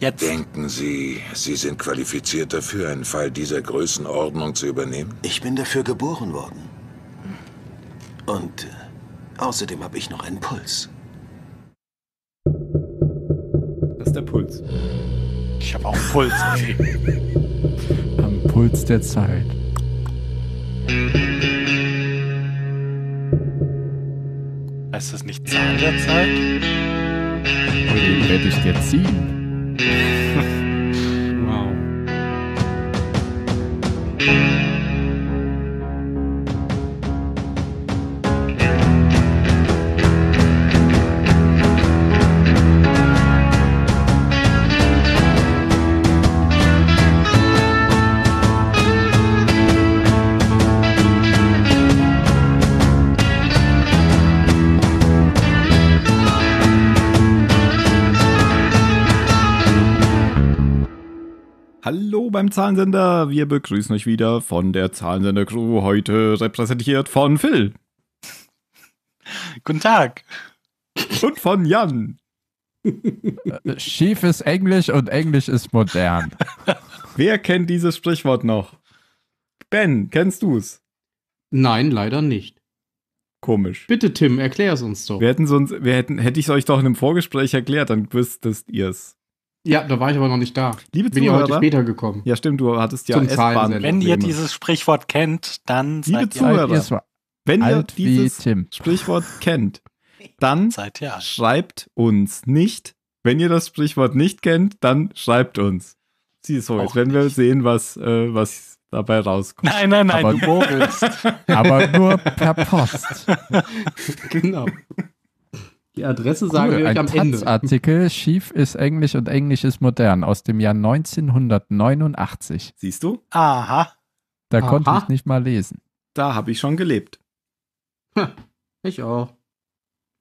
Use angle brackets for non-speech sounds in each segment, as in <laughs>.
Jetzt. Denken Sie, Sie sind qualifiziert dafür, einen Fall dieser Größenordnung zu übernehmen? Ich bin dafür geboren worden. Und äh, außerdem habe ich noch einen Puls. Das ist der Puls. Ich habe auch einen Puls. <laughs> Am Puls der Zeit. Ist das nicht Zahn der Zeit? Und den werde ich dir ziehen. beim Zahlensender. Wir begrüßen euch wieder von der Zahlensender-Crew, heute repräsentiert von Phil. Guten Tag. Und von Jan. Äh, schief ist Englisch und Englisch ist modern. Wer kennt dieses Sprichwort noch? Ben, kennst du es? Nein, leider nicht. Komisch. Bitte, Tim, erklär es uns doch. Wir hätten sonst, wir hätten, hätte ich es euch doch in einem Vorgespräch erklärt, dann wüsstest es. Ja, da war ich aber noch nicht da. Liebe Bin Zuhörer, ich heute später gekommen. Ja, stimmt, du hattest ja Zum Zahlen Wenn ihr dieses Sprichwort kennt, dann Liebe seid Zuhörer, ihr wenn ihr dieses Sprichwort kennt, dann <laughs> schreibt uns nicht. Wenn ihr das Sprichwort nicht kennt, dann schreibt uns. Sieh ist heute, wenn nicht. wir sehen, was, äh, was dabei rauskommt. Nein, nein, nein. Aber, du <laughs> aber nur per Post. <laughs> genau. Die Adresse sagen cool, wir euch am Ende. Artikel Schief ist Englisch und Englisch ist modern aus dem Jahr 1989. Siehst du? Aha. Da Aha. konnte ich nicht mal lesen. Da habe ich schon gelebt. Hm, ich auch.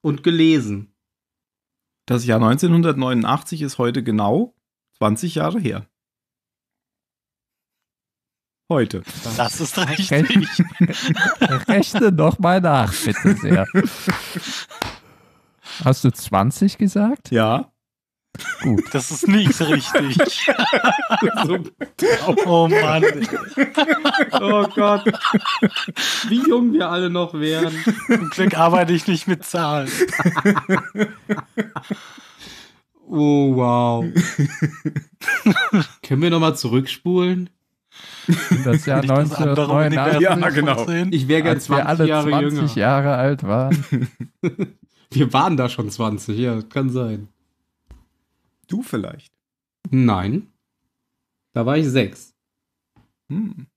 Und gelesen. Das Jahr 1989 ist heute genau 20 Jahre her. Heute. Das ist richtig. Rechne, rechne nochmal nach, bitte sehr. <laughs> Hast du 20 gesagt? Ja. Gut. Das ist nicht richtig. <laughs> oh Mann. Oh Gott. Wie jung wir alle noch wären. Zum Glück arbeite ich nicht mit Zahlen. Oh wow. Können wir nochmal zurückspulen? In Das Jahr 1989. Ja, genau. Ich wäre gern 20 wir alle Jahre 20 jünger. Jahre alt waren. <laughs> Wir waren da schon 20, ja, kann sein. Du vielleicht? Nein. Da war ich sechs. Hm.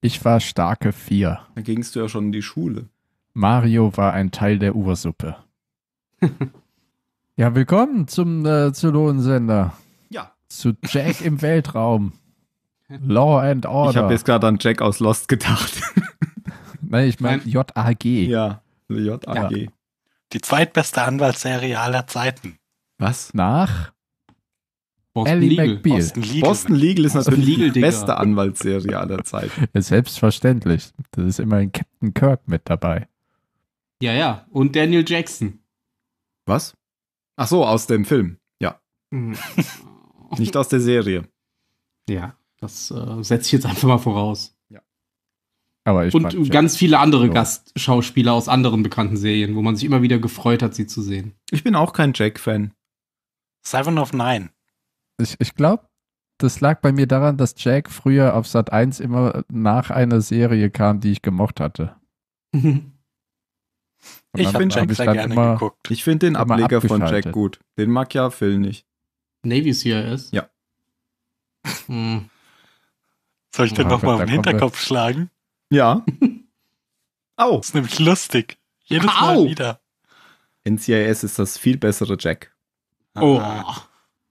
Ich war starke vier. Da gingst du ja schon in die Schule. Mario war ein Teil der Ursuppe. <laughs> ja, willkommen zum äh, Zylonensender. Ja. Zu Jack im <laughs> Weltraum. Law and Order. Ich habe jetzt gerade an Jack aus Lost gedacht. <laughs> Nein, ich meine JAG. Ja, JAG. Ja. Die zweitbeste Anwaltsserie aller Zeiten. Was? Nach? Boston Ellie Legal. McBeal. Boston Legal, Boston Legal ist natürlich Legal, die beste Anwaltsserie aller Zeiten. <laughs> Selbstverständlich. Das ist immerhin Captain Kirk mit dabei. Ja, ja. Und Daniel Jackson. Was? Ach so, aus dem Film. Ja. Mhm. Nicht aus der Serie. Ja, das äh, setze ich jetzt einfach mal voraus und fand, ganz ja. viele andere so. Gastschauspieler aus anderen bekannten Serien, wo man sich immer wieder gefreut hat, sie zu sehen. Ich bin auch kein Jack-Fan. Seven of Nine. Ich, ich glaube, das lag bei mir daran, dass Jack früher auf Sat 1 immer nach einer Serie kam, die ich gemocht hatte. <laughs> ich finde Jack sehr gerne immer, geguckt. Ich finde den Ableger von Jack gut. Den mag ja Phil nicht. Navy CRS? Ja. Hm. Soll ich den nochmal auf den Hinterkopf schlagen? Ja. <laughs> Au. Das ist nämlich lustig. Jedes Au. Mal wieder. NCIS ist das viel bessere Jack. Oh. Ah.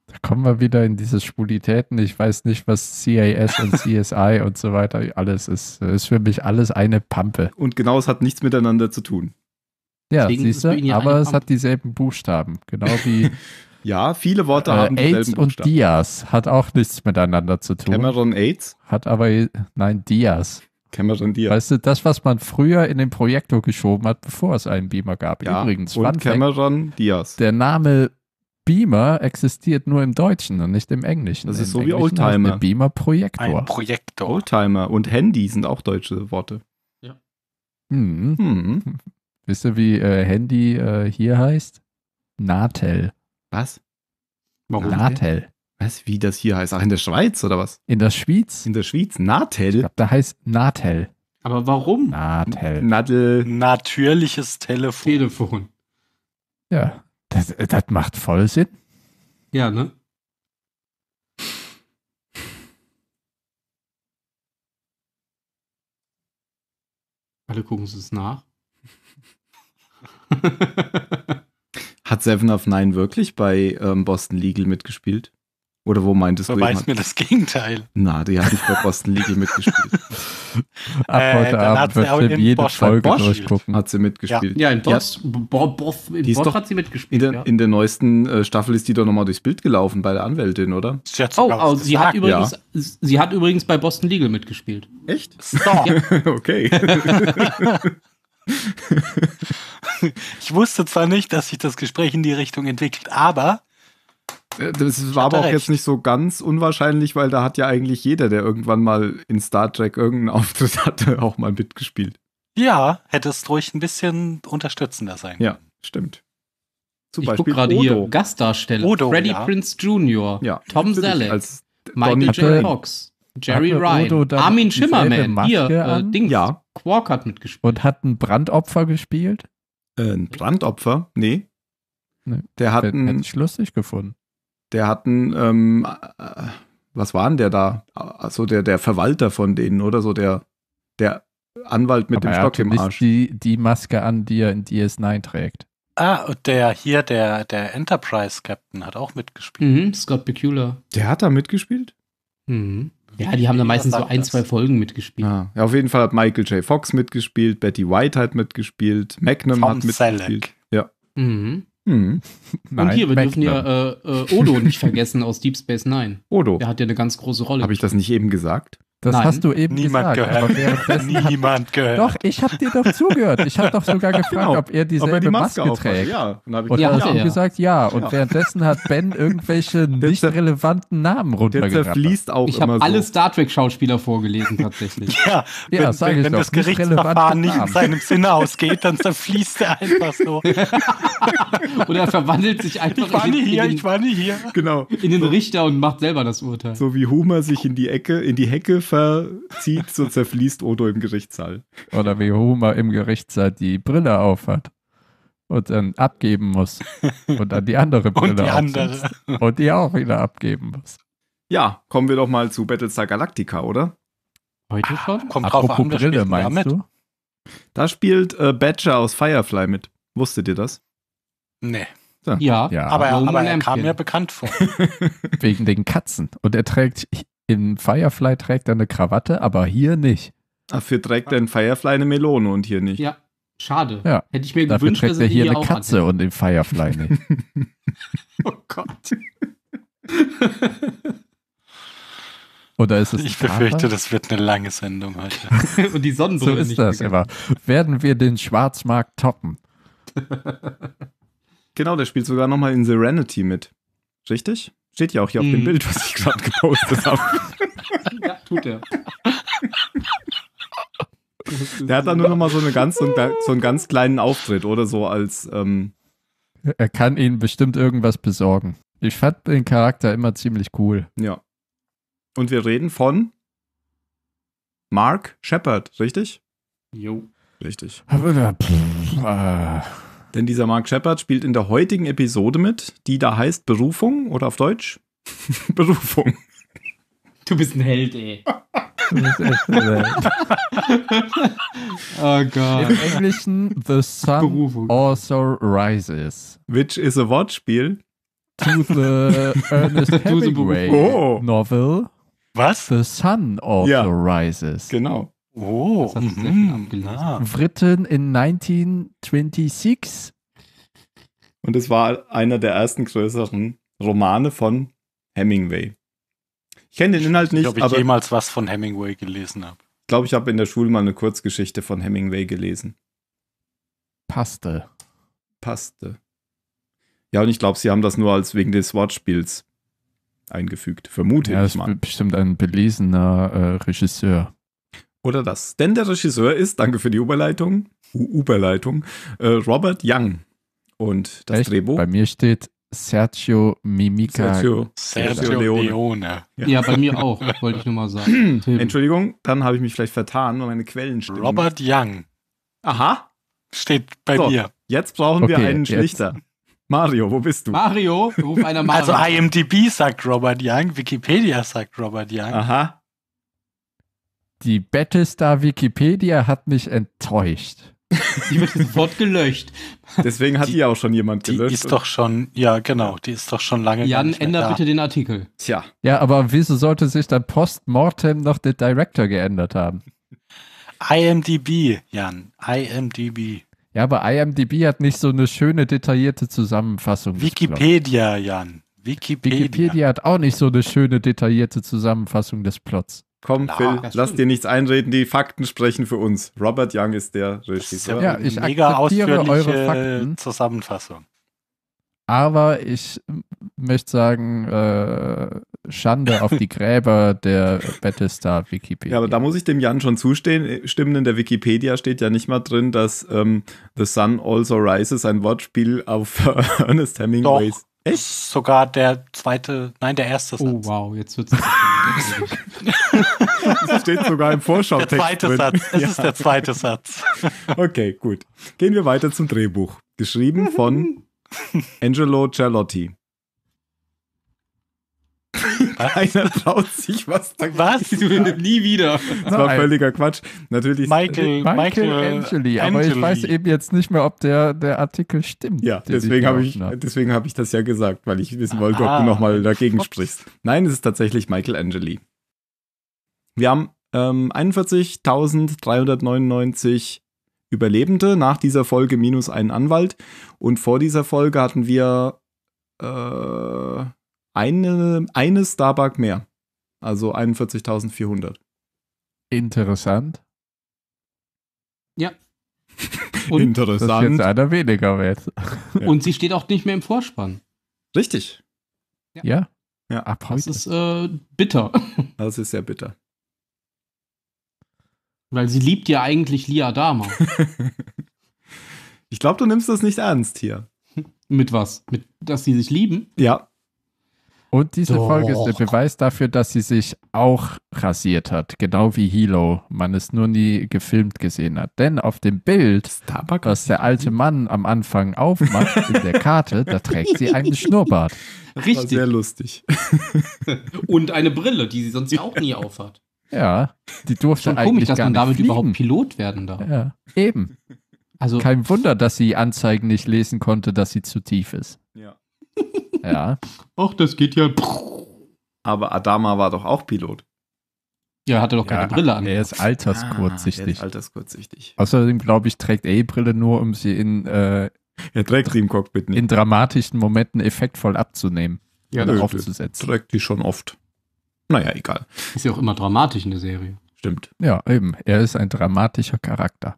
Da kommen wir wieder in diese Spulitäten. Ich weiß nicht, was CIS und <laughs> CSI und so weiter alles ist. Das ist für mich alles eine Pampe. Und genau, es hat nichts miteinander zu tun. Ja, siehst du, aber es hat dieselben Buchstaben. Genau wie. <laughs> ja, viele Worte äh, haben AIDS dieselben Buchstaben. und Dias hat auch nichts miteinander zu tun. Cameron AIDS? Hat aber, nein, Dias. Cameron Diaz. Weißt du, das, was man früher in den Projektor geschoben hat, bevor es einen Beamer gab. Ja, Übrigens, und Cameron Diaz. Der Name Beamer existiert nur im Deutschen und nicht im Englischen. Das ist Im so Englischen wie Oldtimer. Beamer Projektor. Ein Projektor. Oldtimer und Handy sind auch deutsche Worte. Ja. Hm. Hm. <laughs> Wisst ihr, wie äh, Handy äh, hier heißt? Natel. Was? Warum? Natel. Was, wie das hier heißt? Ach, in der Schweiz oder was? In der Schweiz? In der Schweiz? Natel? Ich glaube, da heißt Natel. Aber warum? Natel. Natel. Natürliches Telefon. Telefon. Ja, das, das macht voll Sinn. Ja, ne? Alle gucken es nach. Hat Seven of Nine wirklich bei ähm, Boston Legal mitgespielt? Oder wo meintest Verweist du? Jemand? Halt- mir das Gegenteil. Na, die hat nicht bei Boston Legal mitgespielt. <laughs> Ab äh, heute Abend wird Flip jede Bosch Folge Bosch durchgucken. Hat sie mitgespielt. Ja, ja in Boss, ja. Bo in Boss hat sie mitgespielt. In der, ja. in der neuesten äh, Staffel ist die doch nochmal durchs Bild gelaufen bei der Anwältin, oder? Sie hat oh, oh sie, hat übrigens, sie hat übrigens bei Boston Legal mitgespielt. Echt? Stop. <laughs> okay. <laughs> ich wusste zwar nicht, dass sich das Gespräch in die Richtung entwickelt, aber das war aber auch recht. jetzt nicht so ganz unwahrscheinlich, weil da hat ja eigentlich jeder, der irgendwann mal in Star Trek irgendeinen <laughs> Auftritt hatte, auch mal mitgespielt. Ja, hätte es ruhig ein bisschen unterstützender sein. Ja, stimmt. Zum ich gucke gerade hier Gastdarsteller. Odo, Freddie ja. Prince Jr., ja, Tom Selleck, Michael J. Fox, Jerry Ryan, Armin Schimmerman, hier, äh, Dings, ja. Quark hat mitgespielt. Und hat ein Brandopfer gespielt? Äh, ein Brandopfer? Nee. nee. Der hat einen. Hätte ich lustig gefunden der hat einen, ähm, äh, was war denn der da? Also der, der Verwalter von denen oder so, der, der Anwalt mit Aber dem er Stock im Arsch. Die, die Maske an, die er in DS9 trägt. Ah, und der hier, der, der Enterprise-Captain hat auch mitgespielt. Mhm, Scott Bakula. Der hat da mitgespielt? Mhm. Ja, die haben da meistens so ein, zwei Folgen mitgespielt. Ah, ja, auf jeden Fall hat Michael J. Fox mitgespielt, Betty White hat mitgespielt, Magnum Tom hat mitgespielt. Selleck. Ja. Mhm. Hm. Nein, und hier, wir dürfen ja äh, äh, Odo nicht vergessen aus Deep Space Nine. Odo. Der hat ja eine ganz große Rolle. Habe ich das nicht eben gesagt? Das Nein, hast du eben niemand gesagt. Gehört. <laughs> niemand hat, gehört. Doch, ich habe dir doch zugehört. Ich habe doch sogar gefragt, genau. ob er dieselbe ob er die Maske, Maske trägt. Ja, und, und ja, ja. gesagt, ja. Und ja. währenddessen hat Ben irgendwelche <laughs> nicht relevanten Namen runtergerattert. Der fließt auch Ich habe so. alle Star Trek Schauspieler vorgelesen tatsächlich. <laughs> ja, wenn, ja, wenn, wenn doch, das Gerichtsverfahren nicht, in seinem Sinne ausgeht, dann zerfließt er einfach so. Oder er verwandelt sich einfach ich war nie hier, in den, ich war nie hier. Genau. in den Richter und macht selber das Urteil. So wie Homer sich in die Ecke, in die Hecke verzieht, so zerfließt Odo im Gerichtssaal. Oder wie Homer im Gerichtssaal die Brille aufhat und dann abgeben muss und dann die andere Brille und die andere. und die auch wieder abgeben muss. Ja, kommen wir doch mal zu Battlestar Galactica, oder? Heute ah, schon? Ah, kommt Apropos drauf an, Brille, meinst du? Da spielt äh, Badger aus Firefly mit. Wusstet ihr das? Nee. Ja, ja. aber, aber er kam mir bekannt vor. <laughs> <laughs> Wegen den Katzen. Und er trägt in Firefly trägt er eine Krawatte, aber hier nicht. Dafür trägt er in Firefly eine Melone und hier nicht. Ja, schade. Ja. Hätte ich mir Dafür gewünscht, trägt dass er hier, hier eine Katze hatte. und in Firefly nicht. <laughs> oh Gott. <laughs> Oder ist es ich befürchte, Tara? das wird eine lange Sendung heute. <laughs> und die Sonnenbrille So ist nicht das immer. Werden wir den Schwarzmarkt toppen? genau, der spielt sogar nochmal in Serenity mit. Richtig? Steht ja auch hier mm. auf dem mhm. Bild, was ich gerade gepostet habe. <laughs> Ja, tut er. Der hat dann nur noch mal so, eine ganz, so, einen, so einen ganz kleinen Auftritt, oder so als. Ähm er kann ihnen bestimmt irgendwas besorgen. Ich fand den Charakter immer ziemlich cool. Ja. Und wir reden von Mark Shepard, richtig? Jo. Richtig. Pff, äh. Denn dieser Mark Shepard spielt in der heutigen Episode mit, die da heißt Berufung oder auf Deutsch <laughs> Berufung. Du bist ein Held, ey. Du bist echt ein Held. <laughs> oh Gott. Im Englischen The Sun Berufung. also rises. Which is a Wortspiel. To the <laughs> Ernest Hemingway oh. novel. Was? The Sun also ja. rises. Genau. Oh, das mhm. ah. Written in 1926. Und es war einer der ersten größeren Romane von Hemingway. Ich kenne den Inhalt nicht. Ich glaube, ich aber, jemals was von Hemingway gelesen habe. Ich glaube, ich habe in der Schule mal eine Kurzgeschichte von Hemingway gelesen. Passte. Passte. Ja, und ich glaube, sie haben das nur als wegen des Wortspiels eingefügt. Vermute ja, ich mal. ist bestimmt ein belesener äh, Regisseur oder das. Denn der Regisseur ist, danke für die Überleitung, Überleitung, äh, Robert Young. Und das Echt? Drehbuch. Bei mir steht Sergio Mimica. Sergio, Sergio Leone. Leone. Ja. ja. bei mir auch, wollte ich nur mal sagen. <clears throat> Entschuldigung, dann habe ich mich vielleicht vertan, weil meine Quellen stimmen. Robert Young. Aha. Steht bei so, mir. Jetzt brauchen okay, wir einen Schlichter. Jetzt. Mario, wo bist du? Mario, ruf einer also Mario. Also IMDb sagt Robert Young, Wikipedia sagt Robert Young. Aha die Battlestar Wikipedia hat mich enttäuscht. Die wird sofort gelöscht. Deswegen hat die, die auch schon jemand gelöscht. Die ist doch schon, ja genau, die ist doch schon lange Jan, ändere bitte den Artikel. Tja. Ja, aber wieso sollte sich dann postmortem noch der Director geändert haben? IMDb, Jan, IMDb. Ja, aber IMDb hat nicht so eine schöne, detaillierte Zusammenfassung. Wikipedia, Jan. Wikipedia. Wikipedia hat auch nicht so eine schöne, detaillierte Zusammenfassung des Plots. Komm, Phil, lass dir nichts einreden, die Fakten sprechen für uns. Robert Young ist der Regisseur. Ist ja, ja, ich mega ausführliche eure Fakten. Zusammenfassung. Aber ich möchte sagen, äh, Schande auf die Gräber der Battlestar-Wikipedia. Ja, aber da muss ich dem Jan schon zustimmen. Äh, in der Wikipedia steht ja nicht mal drin, dass ähm, The Sun Also Rises ein Wortspiel auf äh, <laughs> Ernest Hemingways. Doch. Echt? Sogar der zweite, nein, der erste oh, Satz. Oh wow, jetzt wird es. <laughs> <laughs> das steht sogar im Vorschautext. Der zweite drin. Satz. Es ja. ist der zweite Satz. <laughs> okay, gut. Gehen wir weiter zum Drehbuch. Geschrieben von <laughs> Angelo Cialotti. Einer traut sich was dagegen. Was? Du nie wieder. Das war Nein. völliger Quatsch. Natürlich. Michael, Michael, Michael Angeli, Angeli. Aber ich weiß eben jetzt nicht mehr, ob der, der Artikel stimmt. Ja, deswegen habe ich, hab. hab ich das ja gesagt, weil ich wissen wollte, ob du ah. nochmal dagegen Fox. sprichst. Nein, es ist tatsächlich Michael Angeli. Wir haben ähm, 41.399 Überlebende, nach dieser Folge minus einen Anwalt. Und vor dieser Folge hatten wir äh, eine, eine Starbuck mehr. Also 41.400. Interessant. Ja. <laughs> Und Interessant. Das ist jetzt einer weniger wert. Und sie steht auch nicht mehr im Vorspann. Richtig. Ja. Ja, ja ab heute. Das ist äh, bitter. Das ist sehr bitter. Weil sie liebt ja eigentlich Lia Dama. <laughs> ich glaube, du nimmst das nicht ernst hier. Mit was? Mit, dass sie sich lieben? Ja. Und diese Doch. Folge ist der Beweis dafür, dass sie sich auch rasiert hat, genau wie Hilo. Man es nur nie gefilmt gesehen hat. Denn auf dem Bild, was der alte Mann am Anfang aufmacht in der Karte, da trägt sie einen Schnurrbart. Das Richtig. sehr lustig. <laughs> Und eine Brille, die sie sonst ja auch nie aufhat. Ja, die durfte Schon eigentlich komisch, dass man damit fliegen. überhaupt Pilot werden darf. Ja, eben. Also, Kein Wunder, dass sie Anzeigen nicht lesen konnte, dass sie zu tief ist. Ja. Ja. Ach, das geht ja. Aber Adama war doch auch Pilot. Ja, hatte doch keine ja, Brille an. Ah, er ist alterskurzsichtig. Ah, ist alterskurzsichtig. Außerdem, glaube ich, trägt er die eh Brille nur, um sie in, äh, er trägt sie im Cockpit nicht. in dramatischen Momenten effektvoll abzunehmen ja, und aufzusetzen. Trägt die schon oft. Naja, egal. Ist ja auch immer dramatisch in der Serie. Stimmt. Ja, eben. Er ist ein dramatischer Charakter.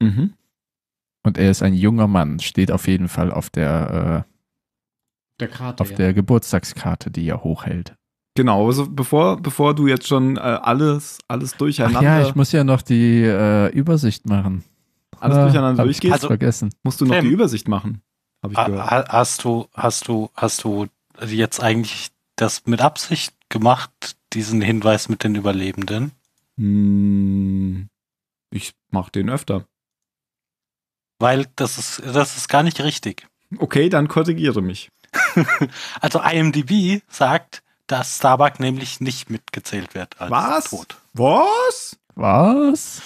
Mhm. Und er ist ein junger Mann, steht auf jeden Fall auf der, äh, der Karte, auf ja. der Geburtstagskarte, die er hochhält. Genau, also bevor, bevor du jetzt schon äh, alles, alles durcheinander. Ach ja, ich muss ja noch die äh, Übersicht machen. Alles ah, durcheinander äh, durchgehst, also, vergessen. musst du noch ähm, die Übersicht machen, habe ich gehört. Hast du, hast du, hast du jetzt eigentlich das mit Absicht gemacht, diesen Hinweis mit den Überlebenden? Hm, ich mache den öfter. Weil das ist, das ist gar nicht richtig. Okay, dann korrigiere mich. <laughs> also IMDb sagt, dass Starbuck nämlich nicht mitgezählt wird als Was? tot. Was? Was?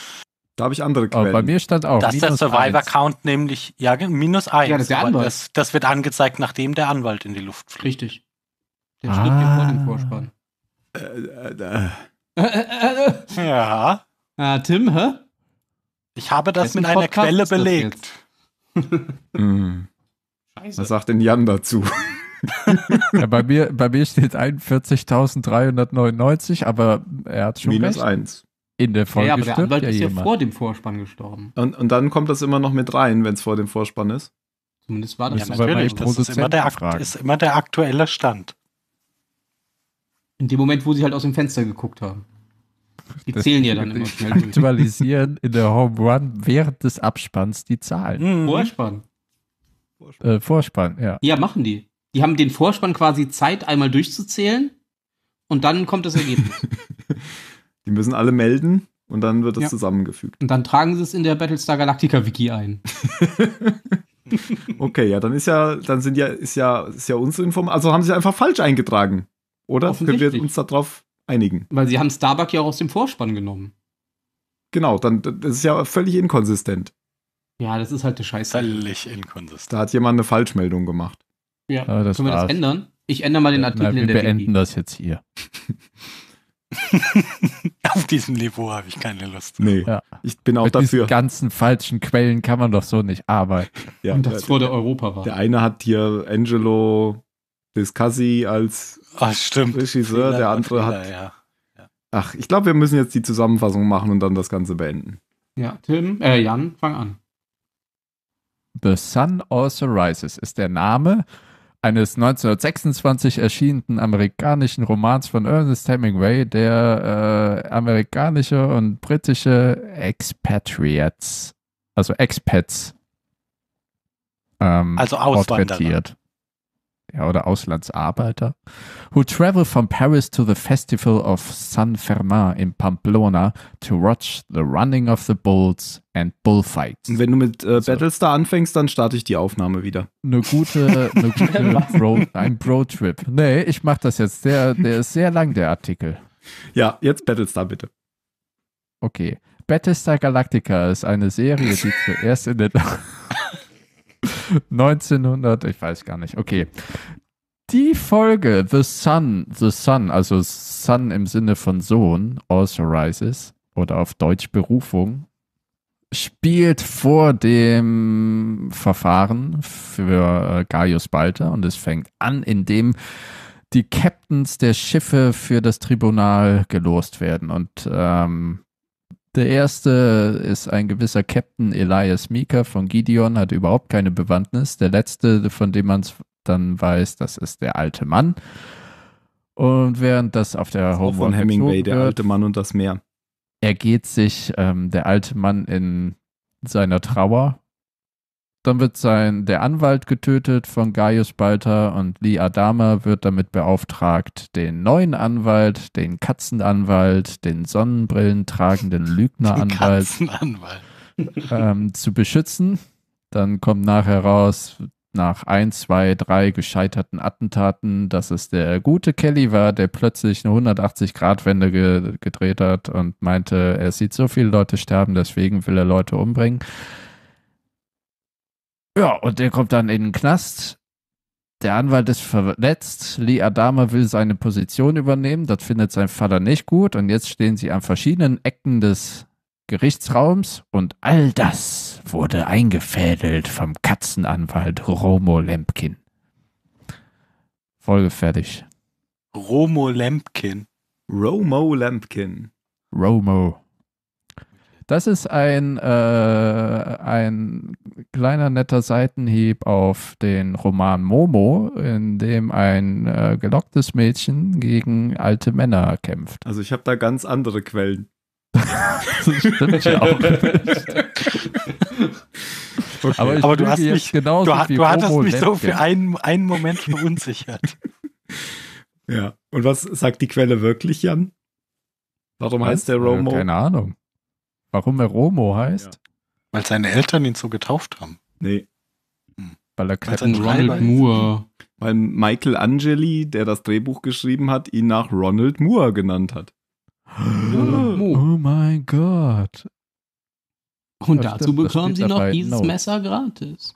Da habe ich andere Quellen. Aber bei mir stand auch. Dass der Survivor-Count nämlich, ja, minus eins. Ja, das, das, das, wird angezeigt, nachdem der Anwalt in die Luft fliegt. Richtig. Der schrieb ah. den vor dem Vorspann. Äh, äh, äh, äh. ja. Ah, Tim, hä? Ich habe das mit einer Podcast Quelle belegt. mm. Was sagt denn Jan dazu? <laughs> ja, bei mir, bei mir steht 41.399, aber er hat schon Minus recht. 1. In der Folge ja, aber der Anwalt ja ist ja jemand. vor dem Vorspann gestorben. Und, und dann kommt das immer noch mit rein, wenn es vor dem Vorspann ist? Zumindest war das, ja, natürlich, das ist immer der, ist immer der aktuelle Stand. In dem Moment, wo sie halt aus dem Fenster geguckt haben. Die das zählen ja dann immer schnell. Aktualisieren in der Home Run während des Abspanns die Zahlen. Mhm. mhm. Vorspann. Vorspann. Äh, Vorspann, ja. Ja, machen die. Die haben den Vorspann quasi Zeit, einmal durchzuzählen und dann kommt das Ergebnis. <laughs> die müssen alle melden und dann wird das ja. zusammengefügt. Und dann tragen sie es in der Battlestar Galactica Wiki ein. <laughs> okay, ja, dann ist ja, dann sind ja, ist ja, ist ja unsere Information. Also haben sie einfach falsch eingetragen. Oder können wir uns darauf einigen? Weil sie haben Starbuck ja auch aus dem Vorspann genommen. Genau, dann das ist ja völlig inkonsistent. Ja, das ist halt eine Scheiße. Völlig inkonsistent. Da hat jemand eine Falschmeldung gemacht. Ja, ja ah, das können wir das war's. ändern? Ich ändere mal den Artikel na, in der Wir beenden das jetzt hier. <laughs> Auf diesem Niveau habe ich keine Lust. Nee, ja. ich bin auch Mit dafür. Mit ganzen falschen Quellen kann man doch so nicht arbeiten. Ja, Und das der, vor der Europa war. Der eine hat hier Angelo Discassi als Ach, stimmt. Regisseur, Fehler, der andere Fehler, hat. Ja. Ja. Ach, ich glaube, wir müssen jetzt die Zusammenfassung machen und dann das Ganze beenden. Ja, Tim, äh, Jan, fang an. The Sun Also Rises ist der Name eines 1926 erschienenen amerikanischen Romans von Ernest Hemingway, der äh, amerikanische und britische Expatriates, also Expats, ähm, also Auswanderer ja, oder Auslandsarbeiter, who travel from Paris to the Festival of San Fermin in Pamplona to watch the running of the bulls and bullfights. Und wenn du mit äh, Battlestar anfängst, dann starte ich die Aufnahme wieder. Eine gute, eine <laughs> gute Bro, ein Bro-Trip. Nee, ich mach das jetzt. Der, der ist sehr lang, der Artikel. Ja, jetzt Battlestar bitte. Okay. Battlestar Galactica ist eine Serie, die zuerst in den <laughs> 1900, ich weiß gar nicht. Okay. Die Folge The Sun, The Sun, also Sun im Sinne von Sohn, also rises oder auf Deutsch Berufung, spielt vor dem Verfahren für äh, Gaius Balter und es fängt an, indem die Captains der Schiffe für das Tribunal gelost werden und ähm, der erste ist ein gewisser Captain Elias Meeker von Gideon, hat überhaupt keine Bewandtnis. Der letzte, von dem man es dann weiß, das ist der alte Mann. Und während das auf der das Home von Hemingway, der alte Mann und das Meer. Ergeht sich ähm, der alte Mann in seiner Trauer dann wird sein der Anwalt getötet von Gaius Balter und Lee Adama wird damit beauftragt, den neuen Anwalt, den Katzenanwalt, den Sonnenbrillen tragenden <laughs> Lügneranwalt ähm, zu beschützen. Dann kommt nachher raus, nach ein, zwei, drei gescheiterten Attentaten, dass es der gute Kelly war, der plötzlich eine 180-Grad-Wende ge gedreht hat und meinte, er sieht so viele Leute sterben, deswegen will er Leute umbringen. Ja, und der kommt dann in den Knast. Der Anwalt ist verletzt. Lee Adama will seine Position übernehmen. Das findet sein Vater nicht gut. Und jetzt stehen sie an verschiedenen Ecken des Gerichtsraums. Und all das wurde eingefädelt vom Katzenanwalt Romo Lempkin. Folge fertig. Romo Lempkin. Romo Lempkin. Romo. Das ist ein, äh, ein kleiner netter Seitenhieb auf den Roman Momo, in dem ein äh, gelocktes Mädchen gegen alte Männer kämpft. Also ich habe da ganz andere Quellen. <laughs> das stimmt ja auch. <laughs> okay. Aber, Aber du hast mich genauso du, du hattest mich so für einen, einen Moment verunsichert. <laughs> ja. Und was sagt die Quelle wirklich, Jan? Warum heißt der Romo? Äh, keine Ahnung. Warum er Romo heißt? Ja. Weil seine Eltern ihn so getauft haben. Nee. Hm. Weil er Captain Ronald Moore. Weil Michael Angeli, der das Drehbuch geschrieben hat, ihn nach Ronald Moore genannt hat. Oh, <gasps> oh mein Gott. Und das dazu bekommen sie noch dieses no. Messer gratis.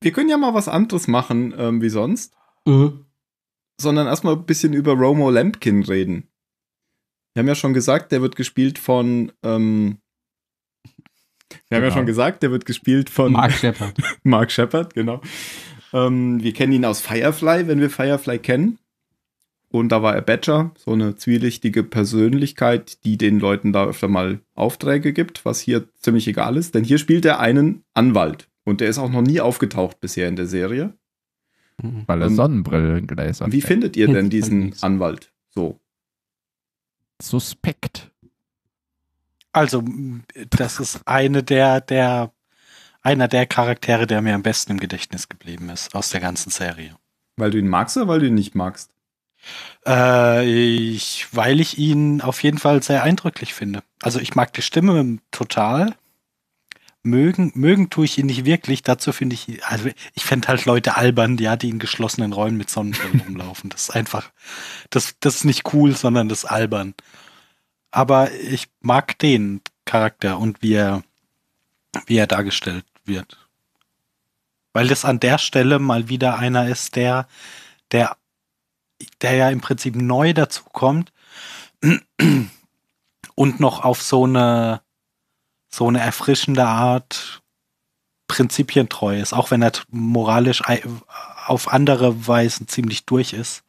Wir können ja mal was anderes machen, ähm, wie sonst. Äh. Sondern erstmal ein bisschen über Romo Lampkin reden. Wir haben ja schon gesagt, der wird gespielt von. Ähm, wir haben ja genau. schon gesagt, der wird gespielt von. Mark Shepard. <laughs> Mark Shepard, genau. Ähm, wir kennen ihn aus Firefly, wenn wir Firefly kennen. Und da war er Badger, so eine zwielichtige Persönlichkeit, die den Leuten da öfter mal Aufträge gibt, was hier ziemlich egal ist. Denn hier spielt er einen Anwalt. Und der ist auch noch nie aufgetaucht bisher in der Serie. Weil er ähm, Sonnenbrillengläser hat. Wie findet ihr denn diesen Anwalt? So suspekt. Also, das ist eine der, der, einer der Charaktere, der mir am besten im Gedächtnis geblieben ist aus der ganzen Serie. Weil du ihn magst oder weil du ihn nicht magst? Äh, ich, weil ich ihn auf jeden Fall sehr eindrücklich finde. Also ich mag die Stimme total mögen, mögen tue ich ihn nicht wirklich. Dazu finde ich, also ich fände halt Leute albern, ja, die halt in geschlossenen Räumen mit Sonnenbrillen <laughs> rumlaufen. Das ist einfach, das, das ist nicht cool, sondern das ist albern. Aber ich mag den Charakter und wie er, wie er dargestellt wird. Weil das an der Stelle mal wieder einer ist, der, der, der ja im Prinzip neu dazukommt <clears throat> und noch auf so eine, so eine erfrischende Art prinzipientreu ist, auch wenn er moralisch auf andere Weisen ziemlich durch ist.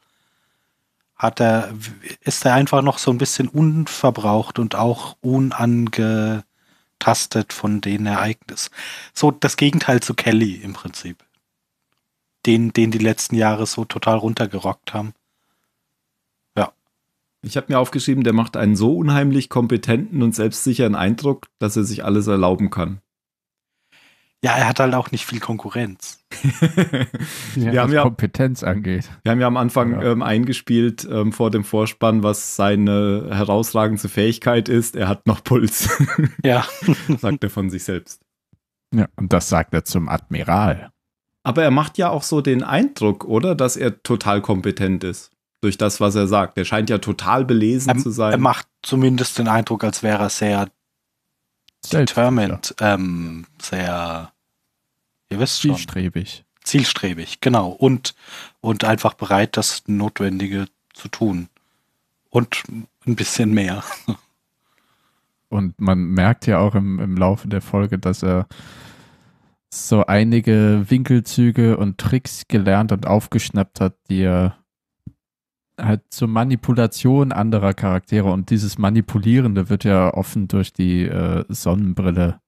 Hat er, ist er einfach noch so ein bisschen unverbraucht und auch unangetastet von den Ereignissen. So das Gegenteil zu Kelly im Prinzip. Den, den die letzten Jahre so total runtergerockt haben. Ich habe mir aufgeschrieben, der macht einen so unheimlich kompetenten und selbstsicheren Eindruck, dass er sich alles erlauben kann. Ja, er hat halt auch nicht viel Konkurrenz. <laughs> ja, wir was haben ja, Kompetenz angeht. Wir haben ja am Anfang ja. Ähm, eingespielt ähm, vor dem Vorspann, was seine herausragendste Fähigkeit ist. Er hat noch Puls. <laughs> ja. <laughs> sagt er von sich selbst. Ja, und das sagt er zum Admiral. Aber er macht ja auch so den Eindruck, oder, dass er total kompetent ist durch das, was er sagt. Er scheint ja total belesen er, zu sein. Er macht zumindest den Eindruck, als wäre er sehr determined, ähm, sehr, ihr wisst schon. Zielstrebig. Zielstrebig, genau. Und, und einfach bereit, das Notwendige zu tun. Und ein bisschen mehr. <laughs> Und man merkt ja auch im, im Laufe der Folge, dass er so einige Winkelzüge und Tricks gelernt und aufgeschnappt hat, die er halt zur Manipulation anderer Charaktere und dieses Manipulierende wird ja offen durch die äh, Sonnenbrille,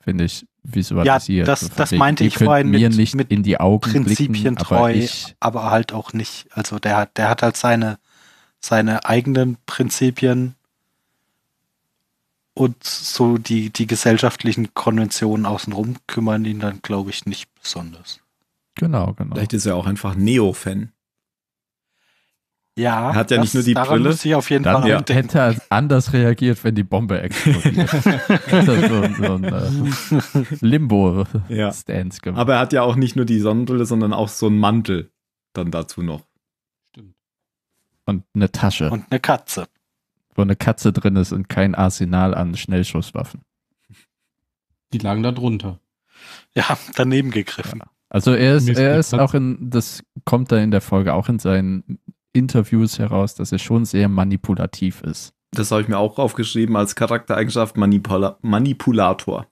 finde ich, visualisiert. Ja, das, das meinte ich vorhin mir mit, nicht mit in die Augen Prinzipien blicken, treu, aber, ich, aber halt auch nicht. Also der hat, der hat halt seine, seine eigenen Prinzipien und so die, die gesellschaftlichen Konventionen außenrum kümmern ihn dann, glaube ich, nicht besonders. Genau, genau. Vielleicht ist er auch einfach Neo-Fan. Ja, er hat ja das, nicht nur die daran Brille. Muss ich auf jeden dann Fall ja. hätte er anders reagiert, wenn die Bombe explodiert. <laughs> das ist so, ein, so ein äh, Limbo-Stance ja. gemacht. Aber er hat ja auch nicht nur die Sonnenbrille, sondern auch so einen Mantel dann dazu noch. Stimmt. Und eine Tasche. Und eine Katze. Wo eine Katze drin ist und kein Arsenal an Schnellschusswaffen. Die lagen da drunter. Ja, daneben gegriffen. Ja. Also er ist, er ist auch in, das kommt da in der Folge auch in seinen Interviews heraus, dass er schon sehr manipulativ ist. Das habe ich mir auch aufgeschrieben als Charaktereigenschaft Manipula Manipulator.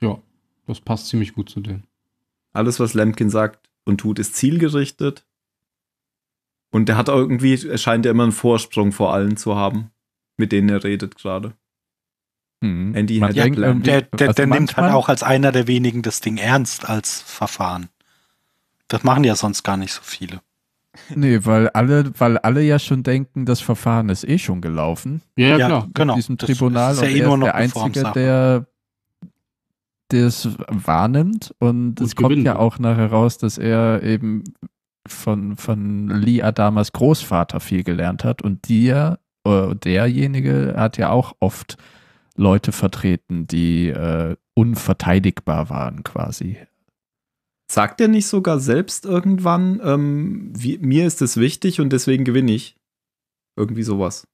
Ja, das passt ziemlich gut zu dem. Alles, was Lemkin sagt und tut, ist zielgerichtet. Und der hat irgendwie, scheint ja immer einen Vorsprung vor allen zu haben, mit denen er redet gerade. Mhm. Andy hat der, der, der, also der nimmt halt auch als einer der wenigen das Ding ernst als Verfahren. Das machen ja sonst gar nicht so viele. Nee, weil alle, weil alle ja schon denken, das Verfahren ist eh schon gelaufen. Ja, ja klar, genau. Diesem das Tribunal eh ist ja eh nur noch der Einzige, der das wahrnimmt und, es gewinnt. kommt ja auch nachher raus, dass er eben von, von Lee Adamas Großvater viel gelernt hat und der, äh, derjenige hat ja auch oft Leute vertreten, die äh, unverteidigbar waren quasi. Sagt er nicht sogar selbst irgendwann, ähm, wie, mir ist es wichtig und deswegen gewinne ich? Irgendwie sowas.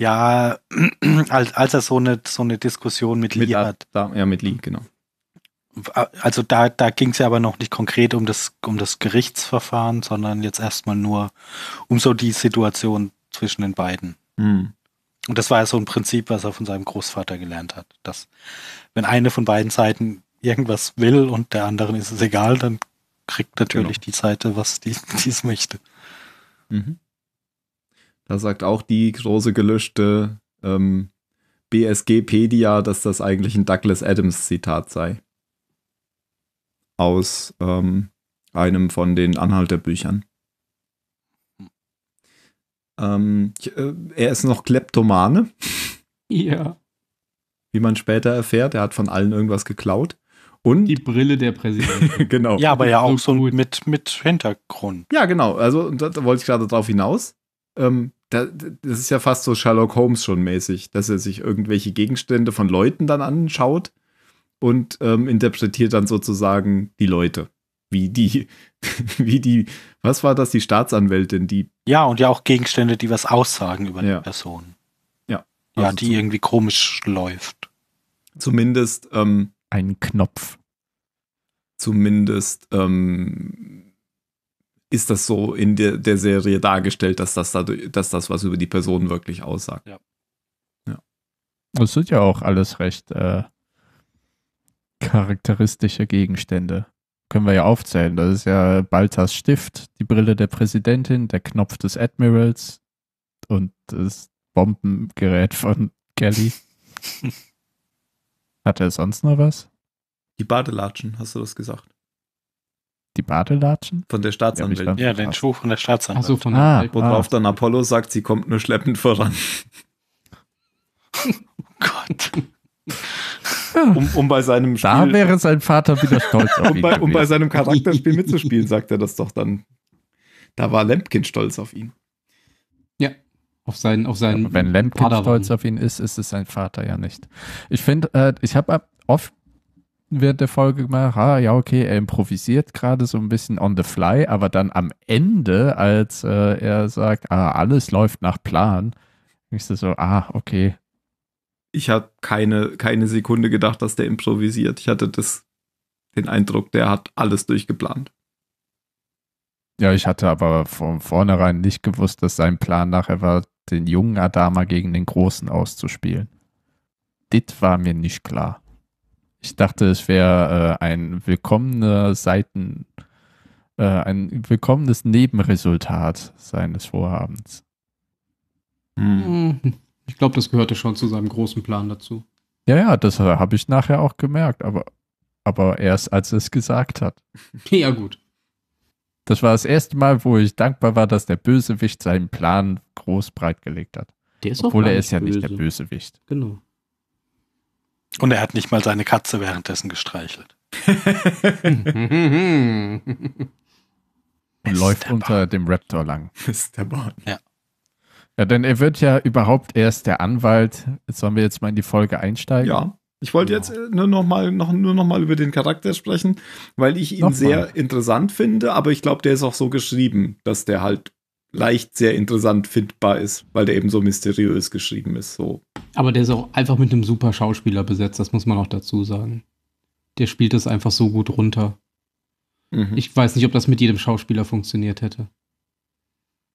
Ja, <clears throat> als, als er so eine, so eine Diskussion mit, mit Lee hat. Da, ja, mit Lee, genau. Also da, da ging es ja aber noch nicht konkret um das, um das Gerichtsverfahren, sondern jetzt erstmal nur um so die Situation zwischen den beiden. Mhm. Und das war ja so ein Prinzip, was er von seinem Großvater gelernt hat, dass wenn eine von beiden Seiten irgendwas will und der anderen ist es egal, dann kriegt natürlich genau. die Seite, was die <laughs> es möchte. Mhm. Da sagt auch die große gelöschte ähm, BSGpedia, dass das eigentlich ein Douglas Adams Zitat sei. Aus ähm, einem von den Anhalterbüchern. Ähm, ich, äh, er ist noch Kleptomane. Ja. Wie man später erfährt, er hat von allen irgendwas geklaut. Und die Brille der Präsidentin. <laughs> genau. Ja, aber ja auch so, so mit, mit Hintergrund. Ja, genau. Also da, da wollte ich gerade drauf hinaus. Ähm, da, das ist ja fast so Sherlock Holmes schon mäßig, dass er sich irgendwelche Gegenstände von Leuten dann anschaut und ähm, interpretiert dann sozusagen die Leute. Wie die, <laughs> wie die, was war das, die Staatsanwältin, die. Ja, und ja auch Gegenstände, die was aussagen über ja. die Person. Ja. Also ja, die irgendwie komisch läuft. Zumindest ähm, einen Knopf. Zumindest ähm, ist das so in der, der Serie dargestellt, dass das, dadurch, dass das was über die Person wirklich aussagt. Ja. ja. Das sind ja auch alles recht äh, charakteristische Gegenstände. Können wir ja aufzählen. Das ist ja Balthas Stift, die Brille der Präsidentin, der Knopf des Admirals und das Bombengerät von Kelly. <laughs> Hat er sonst noch was? Die Badelatschen, hast du das gesagt? Die Badelatschen? Von der Staatsanwältin. Ja, den Schuh von der Staatsanwältin. So, von ah, der Worauf ah. dann Apollo sagt, sie kommt nur schleppend voran. oh <laughs> Gott. Um, um, bei seinem Spiel. Da wäre sein Vater wieder stolz auf <laughs> ihn. um, bei, um bei seinem Charakterspiel mitzuspielen, sagt er das doch dann. Da war Lempkin stolz auf ihn. Auf seinen, auf seinen Aber wenn Lemke stolz auf ihn ist, ist es sein Vater ja nicht. Ich finde, äh, ich habe oft während der Folge gemacht, ah, ja, okay, er improvisiert gerade so ein bisschen on the fly, aber dann am Ende, als äh, er sagt, ah, alles läuft nach Plan, ist das so, ah, okay. Ich habe keine, keine Sekunde gedacht, dass der improvisiert. Ich hatte das, den Eindruck, der hat alles durchgeplant. Ja, ich hatte aber von vornherein nicht gewusst, dass sein Plan nachher war, den jungen Adama gegen den großen auszuspielen. Dit war mir nicht klar. Ich dachte, es wäre äh, ein willkommener Seiten, äh, ein willkommenes Nebenresultat seines Vorhabens. Hm. hm. Ich glaube, das gehörte schon zu seinem großen Plan dazu. Ja, ja, das äh, habe ich nachher auch gemerkt, aber, aber erst als er es gesagt hat. <laughs> Ja, gut. Das war das erste Mal, wo ich dankbar war, dass der Bösewicht seinen Plan groß breit gelegt hat. Der ist Obwohl er ist ja böse. nicht der Bösewicht. Genau. Und er hat nicht mal seine Katze währenddessen gestreichelt. <laughs> Und läuft unter dem Raptor lang. Ist der Bond. Ja. Ja, denn er wird ja überhaupt erst der Anwalt. Jetzt sollen wir jetzt mal in die Folge einsteigen? Ja. Ich wollte ja. Genau. jetzt äh, nur noch mal, noch, nur noch mal über den Charakter sprechen, weil ich ihn Nochmal. sehr interessant finde, aber ich glaube, der ist auch so geschrieben, dass der halt leicht sehr interessant findbar ist, weil der eben so mysteriös geschrieben ist. So. Aber der ist auch einfach mit einem super Schauspieler besetzt, das muss man auch dazu sagen. Der spielt das einfach so gut runter. Mhm. Ich weiß nicht, ob das mit jedem Schauspieler funktioniert hätte.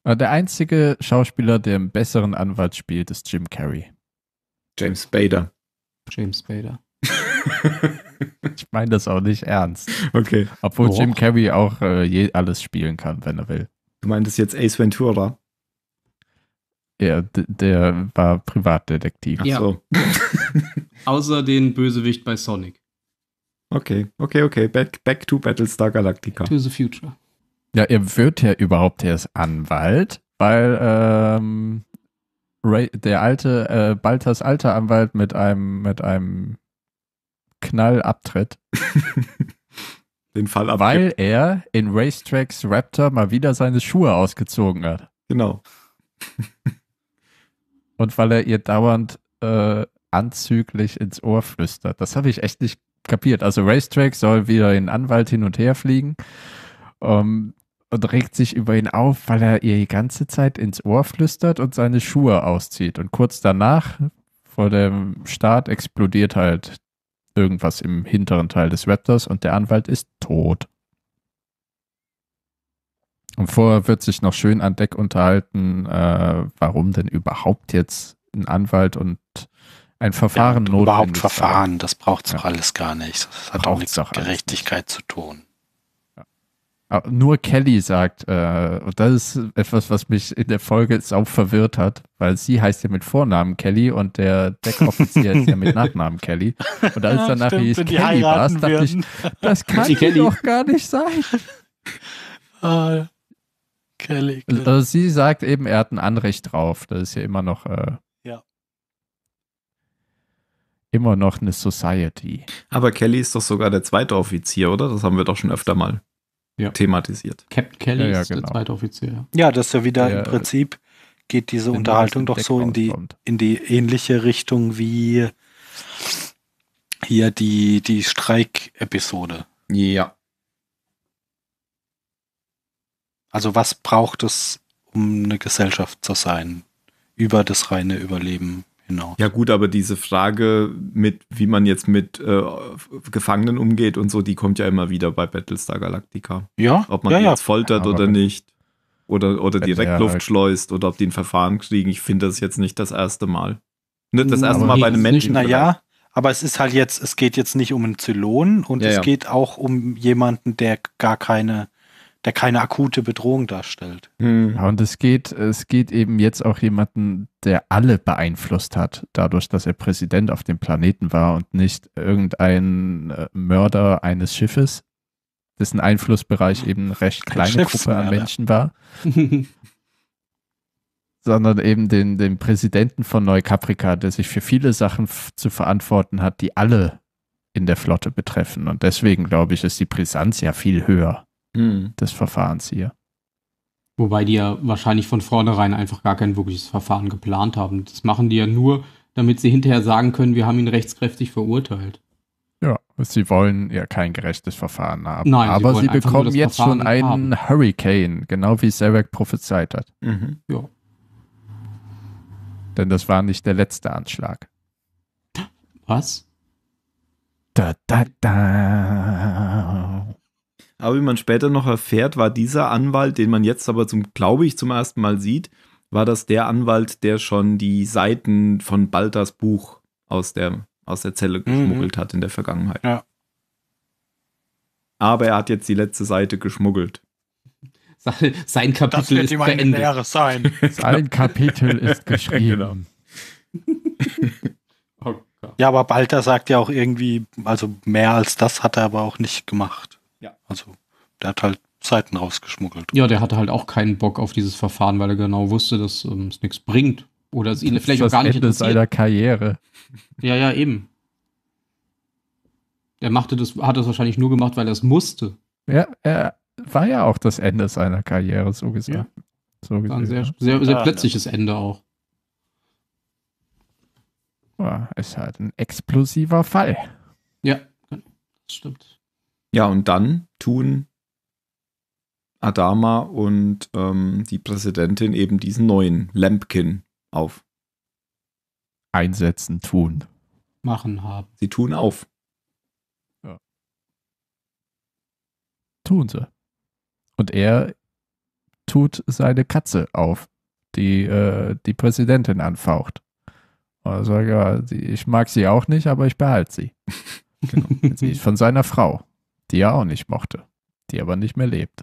Äh, der einzige Schauspieler, der einen besseren Anwalt spielt, ist Jim Carrey. James Bader. James Spader. <laughs> ich meine das auch nicht ernst. Okay. Obwohl oh. Jim Carrey auch äh, je, alles spielen kann, wenn er will. Du meintest jetzt Ace Ventura? Ja, der war Privatdetektiv. Ach ja. So. <laughs> Außer den Bösewicht bei Sonic. Okay, okay, okay. Back, back to Battlestar Galactica. To the future. Ja, er wird ja überhaupt erst Anwalt, weil ähm, Ray, der alte äh, Balthas alter Anwalt mit einem mit einem Knall abtritt. <laughs> Den Fall abgibt. Weil er in Racetracks Raptor mal wieder seine Schuhe ausgezogen hat. Genau. <laughs> Und weil er ihr dauernd äh, anzüglich ins Ohr flüstert. Das habe ich echt nicht kapiert. Also Racetrack soll wieder in Anwalt hin und her fliegen. Um, ähm, und regt sich über ihn auf, weil er ihr die ganze Zeit ins Ohr flüstert und seine Schuhe auszieht. Und kurz danach, vor dem Start, explodiert halt irgendwas im hinteren Teil des Raptors und der Anwalt ist tot. Und vorher wird sich noch schön an Deck unterhalten, äh, warum denn überhaupt jetzt ein Anwalt und ein Verfahren ja, notwendig Überhaupt Verfahren, das braucht es ja. doch alles gar nicht. Das hat Braucht's auch nichts mit Gerechtigkeit nicht. zu tun. Ah, nur Kelly sagt, äh, und das ist etwas, was mich in der Folge sau verwirrt hat, weil sie heißt ja mit Vornamen Kelly und der Deckoffizier ist ja mit <laughs> Nachnamen Kelly. Und als ja, danach stimmt, hieß Kelly was, dachte ich, das <laughs> kann sie doch gar nicht sein. Uh, Kelly. Kelly. Also sie sagt eben, er hat ein Anrecht drauf. Das ist ja immer noch. Äh, ja. Immer noch eine Society. Aber Kelly ist doch sogar der zweite Offizier, oder? Das haben wir doch schon öfter mal ja. thematisiert. Captain Kelly ja, ja, ist genau. der zweite Offizier. Ja, das ist ja wieder im äh, Prinzip geht diese Unterhaltung doch so in die, in die ähnliche Richtung wie hier die, die Streik-Episode. Ja. Also was braucht es, um eine Gesellschaft zu sein? Über das reine Überleben Genau. Ja gut, aber diese Frage mit, wie man jetzt mit äh, Gefangenen umgeht und so, die kommt ja immer wieder bei Battlestar Galactica. Ja. Ob man ja, die ja. jetzt foltert ja, oder nicht. Oder, oder direkt Luft halt. schleust oder ob die ein Verfahren kriegen. Ich finde das jetzt nicht das erste Mal. Nicht das erste aber Mal bei einem Menschen. Naja, aber es ist halt jetzt, es geht jetzt nicht um einen Zylon und es geht auch um jemanden, der gar keine der keine akute Bedrohung darstellt. Hm. Ja, und es geht, es geht eben jetzt auch jemanden, der alle beeinflusst hat, dadurch, dass er Präsident auf dem Planeten war und nicht irgendein äh, Mörder eines Schiffes, dessen Einflussbereich eben eine recht kleine Gruppe an Menschen war. <laughs> sondern eben den, den Präsidenten von Neukaprika, der sich für viele Sachen zu verantworten hat, die alle in der Flotte betreffen. Und deswegen, glaube ich, ist die Brisanz ja viel höher mhm. des Verfahrens hier. Wobei die ja wahrscheinlich von vornherein einfach gar kein wirkliches Verfahren geplant haben. Das machen die ja nur, damit sie hinterher sagen können, wir haben ihn rechtskräftig verurteilt. Ja, sie wollen ja kein gerechtes Verfahren haben. Nein, aber sie, sie bekommen jetzt Verfahren schon einen haben. Hurricane, genau wie Sarek prophezeit hat. Mhm. Ja. Denn das war nicht der letzte Anschlag. Was? Da, da, da. Aber wie man später noch erfährt, war dieser Anwalt, den man jetzt aber zum, glaube ich, zum ersten Mal sieht, war das der Anwalt, der schon die Seiten von Balthas Buch aus der, aus der Zelle mhm. geschmuggelt mhm. hat in der Vergangenheit. Ja. Aber er hat jetzt die letzte Seite geschmuggelt. Sein Kapitel das wird ist ihm eine beendet. Ehre sein. Sein Kapitel ist <laughs> genau. <laughs> geschrieben. genau. <laughs> Oh ja, aber Balthasar sagt ja auch irgendwie, also mehr als das hat er aber auch nicht gemacht. Ja. Also der hat halt Zeiten rausgeschmuggelt. Ja, der hatte halt auch keinen Bock auf dieses Verfahren, weil er genau wusste, dass ähm, es nichts bringt. Oder es ihn vielleicht auch gar nicht Ende interessiert. seiner Karriere. Ja, ja, eben. Der machte das, hat das wahrscheinlich nur gemacht, weil er es musste. Ja, er war ja auch das Ende seiner Karriere, so gesehen. Ja. So gesehen, ein sehr, ne? sehr, sehr plötzliches ne. Ende auch. Ja, ist halt ein explosiver Fall. Ja, das stimmt. Ja, und dann tun Adama und ähm, die Präsidentin eben diesen neuen Lampkin auf. Einsetzen, tun. Machen haben. Sie tun auf. Ja. Tun sie. Und er tut seine Katze auf, die äh, die Präsidentin anfaucht. sagt, ja, ich mag sie auch nicht, aber ich behalte sie. <laughs> genau. sie ist von seiner Frau die er auch nicht mochte, die aber nicht mehr lebt.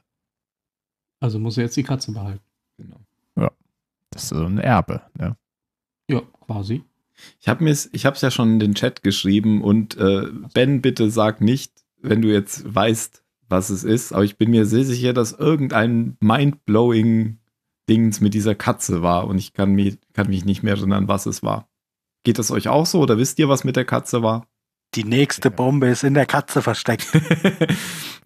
Also muss er jetzt die Katze behalten. Genau. Ja, das ist so ein Erbe, ne? Ja, quasi. Ich habe es ja schon in den Chat geschrieben und äh, Ben, bitte sag nicht, wenn du jetzt weißt, was es ist, aber ich bin mir sehr sicher, dass irgendein mindblowing blowing Dings mit dieser Katze war und ich kann mich, kann mich nicht mehr erinnern, was es war. Geht das euch auch so oder wisst ihr, was mit der Katze war? Die nächste ja. Bombe ist in der Katze versteckt. <laughs>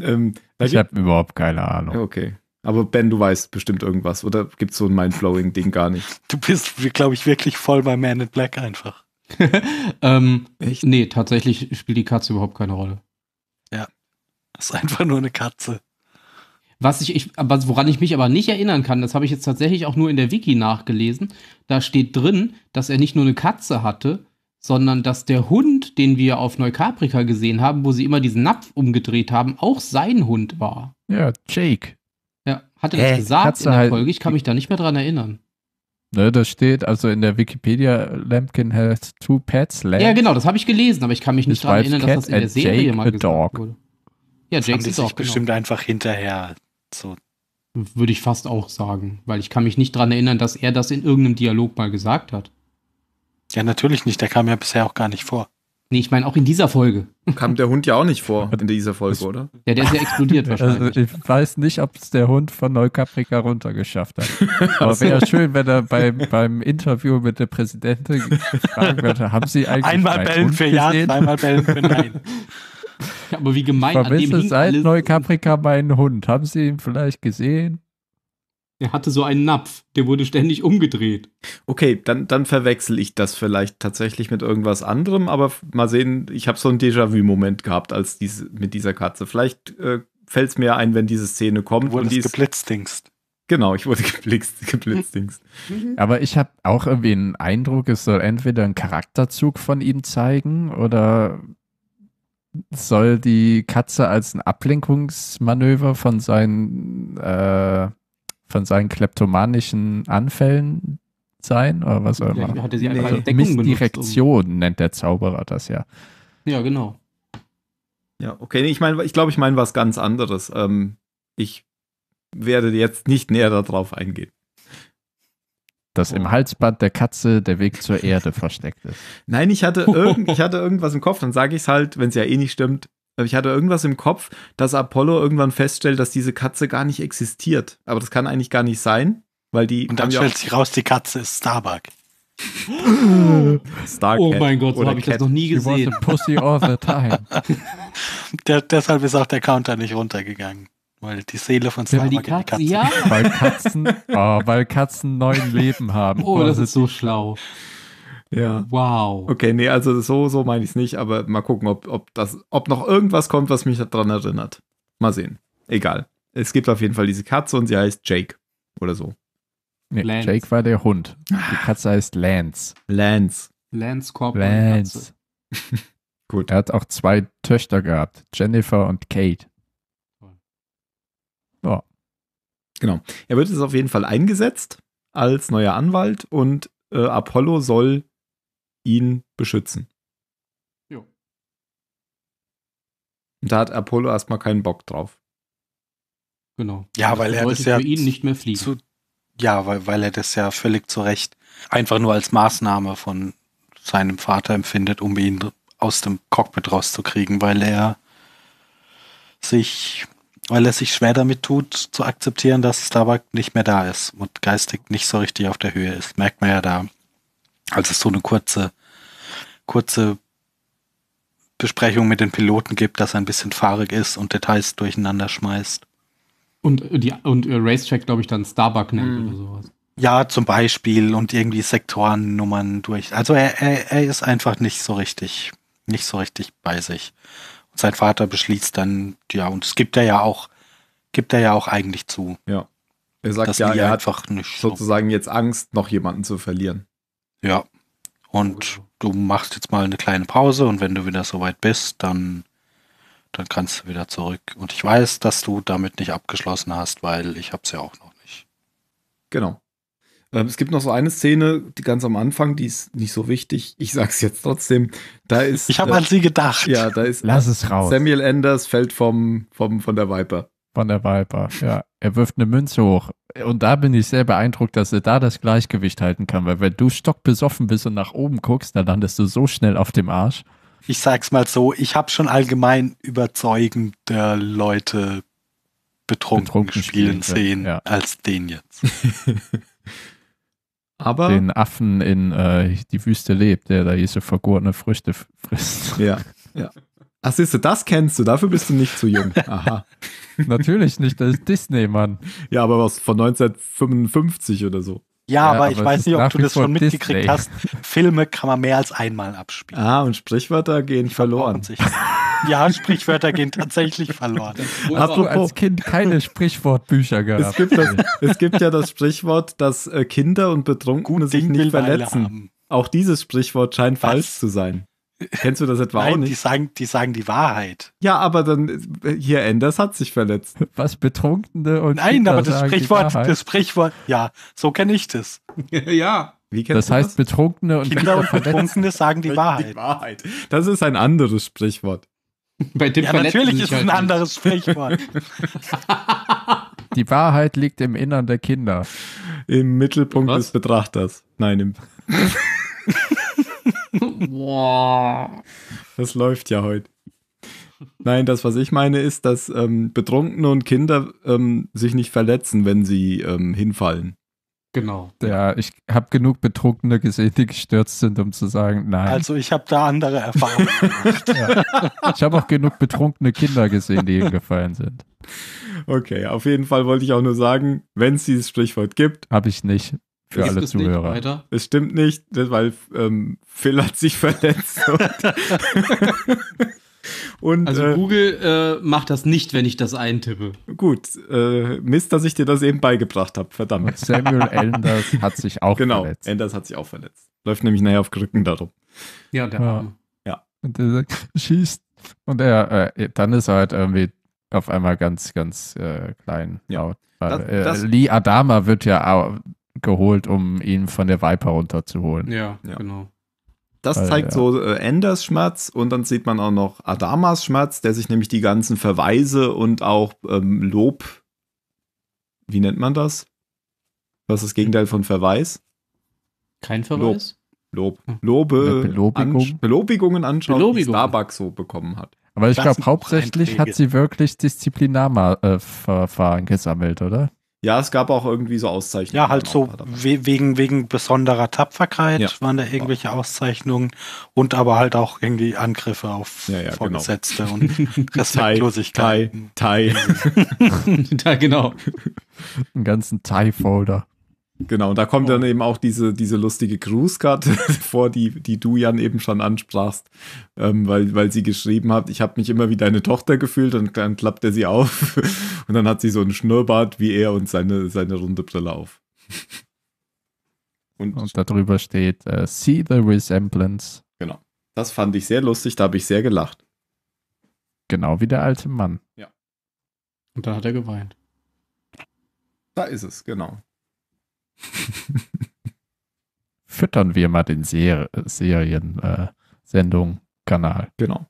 ähm, ich habe überhaupt keine Ahnung. Okay. Aber Ben, du weißt bestimmt irgendwas, oder gibt es so ein mindflowing ding gar nicht? <laughs> Du bist, glaube ich, wirklich voll bei Man in Black einfach. <laughs> ähm, Echt? Nee, tatsächlich spielt die Katze überhaupt keine Rolle. Ja. Das ist einfach nur eine Katze. Was ich, ich was, woran ich mich aber nicht erinnern kann, das habe ich jetzt tatsächlich auch nur in der Wiki nachgelesen. Da steht drin, dass er nicht nur eine Katze hatte, sondern dass der Hund, den wir auf Neukaprika gesehen haben, wo sie immer diesen Napf umgedreht haben, auch sein Hund war. Ja, Jake. Ja, hat er das gesagt in der halt Folge? Ich kann mich da nicht mehr dran erinnern. Ne, das steht also in der Wikipedia, Lampkin has two pets. Lamp. Ja, genau, das habe ich gelesen, aber ich kann mich nicht daran erinnern, dass das in der Serie Jake mal gesagt dog. wurde. Ja, Jake ist auch genau. bestimmt genau. einfach hinterher. So. Würde ich fast auch sagen, weil ich kann mich nicht daran erinnern, dass er das in irgendeinem Dialog mal gesagt hat. Ja, natürlich nicht. Der kam ja bisher auch gar nicht vor. Nee, ich meine auch in dieser Folge. Kam der Hund ja auch nicht vor <laughs> in dieser Folge, oder? Ja, der ist ja explodiert <laughs> wahrscheinlich. Also ich weiß nicht, ob es der Hund von Neukaprika runtergeschafft hat. <laughs> Aber also wäre ja schön, wenn er beim, beim Interview mit der Präsidentin gefragt würde, haben Sie eigentlich Einmal bellen für ja, zweimal bellen für nein. Aber wie gemein, Vermisse an dem hing seit Neukaprika meinen Hund. Haben Sie ihn vielleicht gesehen? Der hatte so einen Napf, der wurde ständig umgedreht. Okay, dann, dann verwechsel ich das vielleicht tatsächlich mit irgendwas anderem, aber mal sehen, ich habe so einen Déjà-vu-Moment gehabt als dies, mit dieser Katze. Vielleicht äh, fällt es mir ein, wenn diese Szene kommt. Du wurdest die geblitzdingst. Genau, ich wurde <laughs> geblitzt, geblitzdingst. Mhm. aber ich habe auch irgendwie einen Eindruck, es soll entweder ein Charakterzug von ihm zeigen oder soll die Katze als ein Ablenkungsmanöver von seinen äh, von seinen kleptomanischen Anfällen sein oder was auch immer. Ja, hatte sie einfach nee. Missdirektion benutzt, um nennt der Zauberer das ja. Ja, genau. Ja, okay, ich meine, ich glaube, ich meine was ganz anderes. Ähm, ich werde jetzt nicht näher darauf eingehen. Dass oh. im Halsband der Katze der Weg zur Erde versteckt ist. Nein, ich hatte, irgend, ich hatte irgendwas im Kopf, dann sage ich es halt, wenn es ja eh nicht stimmt, ich hatte irgendwas im Kopf, dass Apollo irgendwann feststellt, dass diese Katze gar nicht existiert. Aber das kann eigentlich gar nicht sein, weil die. Und dann stellt sich raus, die Katze ist Starbuck. <gasps> Star oh mein Gott, so habe ich Cat. das noch nie gesehen. Pussy all the time. <laughs> der, deshalb ist auch der Counter nicht runtergegangen. Weil die Seele von Starbuck die Katze, in die Katze. Ja. Weil Katzen, oh, weil Katzen neun Leben haben. Oh, das ist so schlau. Ja. Wow. Okay, nee, also so, so meine ich es nicht, aber mal gucken, ob, ob, das, ob noch irgendwas kommt, was mich daran erinnert. Mal sehen. Egal. Es gibt auf jeden Fall diese Katze und sie heißt Jake oder so. Nee, Lance. Jake war der Hund. Die ah. Katze heißt Lance. Lance. Lance Corporal. Lance. <laughs> Gut. Er hat auch zwei Töchter gehabt, Jennifer und Kate. Ja. Genau. Er wird jetzt auf jeden Fall eingesetzt als neuer Anwalt und äh, Apollo soll ihn beschützen. Jo. Und Da hat Apollo erstmal keinen Bock drauf. Genau. Ja, weil er das ja für ihn nicht mehr fliegen. Zu, ja, weil, weil er das ja völlig zu Recht einfach nur als Maßnahme von seinem Vater empfindet, um ihn aus dem Cockpit rauszukriegen, weil er sich, weil er sich schwer damit tut, zu akzeptieren, dass Starbuck nicht mehr da ist und geistig nicht so richtig auf der Höhe ist. Merkt man ja da, als es so eine kurze kurze Besprechung mit den Piloten gibt, dass er ein bisschen fahrig ist und Details durcheinander schmeißt. Und, äh, die, und äh, Racetrack, glaube ich, dann Starbuck nennt mhm. oder sowas. Ja, zum Beispiel und irgendwie Sektorennummern durch. Also er, er, er ist einfach nicht so richtig, nicht so richtig bei sich. Und sein Vater beschließt dann, ja, und es gibt er ja auch, gibt er ja auch eigentlich zu. Ja. Er sagt ja, er hat einfach nicht sozusagen so. jetzt Angst, noch jemanden zu verlieren. Ja. Und du machst jetzt mal eine kleine Pause und wenn du wieder soweit bist, dann, dann kannst du wieder zurück. Und ich weiß, dass du damit nicht abgeschlossen hast, weil ich habe es ja auch noch nicht. Genau. Ähm, es gibt noch so eine Szene, die ganz am Anfang, die ist nicht so wichtig. Ich sage es jetzt trotzdem. Da ist. Ich habe äh, an sie gedacht. Ja, da ist. Lass es raus. Samuel Anders fällt vom, vom, von der Viper von der Viper. Ja, er wirft eine Münze hoch. Und da bin ich sehr beeindruckt, dass er da das Gleichgewicht halten kann, weil wenn du stockbesoffen bist und nach oben guckst, dann landest du so schnell auf dem Arsch. Ich sag's mal so, ich habe schon allgemein überzeugende Leute betrunken, betrunken spielen, sehen ja. als den jetzt. <laughs> Aber den Affen in äh, die Wüste lebt, der da diese vergorene Früchte frisst. Ja, <laughs> ja. Ach, siehst du, das kennst du, dafür bist du nicht zu jung. <laughs> Aha. Natürlich nicht, das ist Disney, Mann. Ja, aber was von 1955 oder so. Ja, ja aber, aber, ich weiß nicht, ob du das schon mitgekriegt Disney. hast. Filme kann man mehr als einmal abspielen. Ah, und Sprichwörter gehen verloren. Ja, Sprichwörter gehen tatsächlich verloren. Hast du als Kind keine Sprichwortbücher gehabt? Es gibt, das, <laughs> es gibt ja das Sprichwort, dass äh, Kinder und Betrunkene Gut sich Ding nicht verletzen. Auch dieses Sprichwort scheint Was? falsch zu sein. Kennst du das etwa Nein, auch nicht? Die sagen, die sagen die Wahrheit. Ja, aber dann hier Anders hat sich verletzt. Was Betrunkene und Nein, Kinder aber das Sprichwort, das Sprichwort, ja, so kenne ich das. <laughs> ja. Wie kennst das heißt, das? Betrunkene und Kinder, Kinder und Betrunkene sagen die Wahrheit. die Wahrheit. Das ist ein anderes Sprichwort. Bei dem ja, natürlich ist es halt ein anderes Sprichwort. die Wahrheit liegt im Innern der Kinder. Im Mittelpunkt Was? des Betrachters. Nein, im. <laughs> Das läuft ja heute. Nein, das, was ich meine, ist, dass ähm, Betrunkene und Kinder ähm, sich nicht verletzen, wenn sie ähm, hinfallen. Genau. Ja, ich habe genug Betrunkene gesehen, die gestürzt sind, um zu sagen, nein. Also ich habe da andere Erfahrungen <laughs> gemacht. ja. Ich habe auch genug betrunkene Kinder gesehen, die hingefallen sind. Okay, auf jeden Fall wollte ich auch nur sagen, wenn es dieses Sprichwort gibt. Habe ich nicht für alle Zuhörer. Es stimmt nicht, weil ähm, Phil hat sich <laughs> verletzt. <laughs> Und, also äh, Google äh, macht das nicht, wenn ich das eintippe. Gut, äh, Mist, dass ich dir das eben beigebracht habe, verdammt. Samuel Anders hat sich <laughs> auch genau, verletzt. Genau, Anders hat sich auch verletzt. Läuft nämlich nachher auf Krücken darum. Ja, der Arme. Ja. Und er sagt, schießt. Und er, äh, dann ist er halt irgendwie auf einmal ganz, ganz äh, klein. Ja. Laut. Das, das äh, Lee Adama wird ja auch geholt, um ihn von der Viper runterzuholen. Ja, ja. genau. Das Weil, zeigt ja. so äh, Enders Schmerz und dann sieht man auch noch Adamas Schmerz, der sich nämlich die ganzen Verweise und auch ähm, Lob, wie nennt man das? Was ist das Gegenteil von Verweis? Kein Verweis? Lob. Lob. Lobe, Belobigung. Ansch Belobigungen anschauen, Belobigung. die Starbucks so bekommen hat. Aber ich glaube, hauptsächlich hat sie wirklich Disziplinarverfahren äh, gesammelt, oder? Ja, es gab auch irgendwie so Auszeichnungen. Ja, halt so wegen, wegen besonderer Tapferkeit ja. waren da irgendwelche Auszeichnungen und aber halt auch irgendwie Angriffe auf ja, ja, genau. Vorgesetzte genau. und <laughs> Respektlosigkeit. Thai, Thai. Thai. <laughs> genau. Einen ganzen Thai-Folder. Genau, und da kommt oh. dann eben auch diese, diese lustige Grußkarte <laughs> vor, die, die du Jan eben schon ansprachst, ähm, weil, weil sie geschrieben hat, ich habe mich immer wie deine Tochter gefühlt und dann klappt er sie auf <laughs> und dann hat sie so einen Schnurrbart wie er und seine, seine runde Brille auf. Und, und darüber steht uh, See the Resemblance. Genau. Das fand ich sehr lustig, da habe ich sehr gelacht. Genau wie der alte Mann. Ja. Und da hat er geweint. Da ist es, genau. <laughs> Füttern wir mal den Ser Serien-Sendung-Kanal. Äh, äh genau.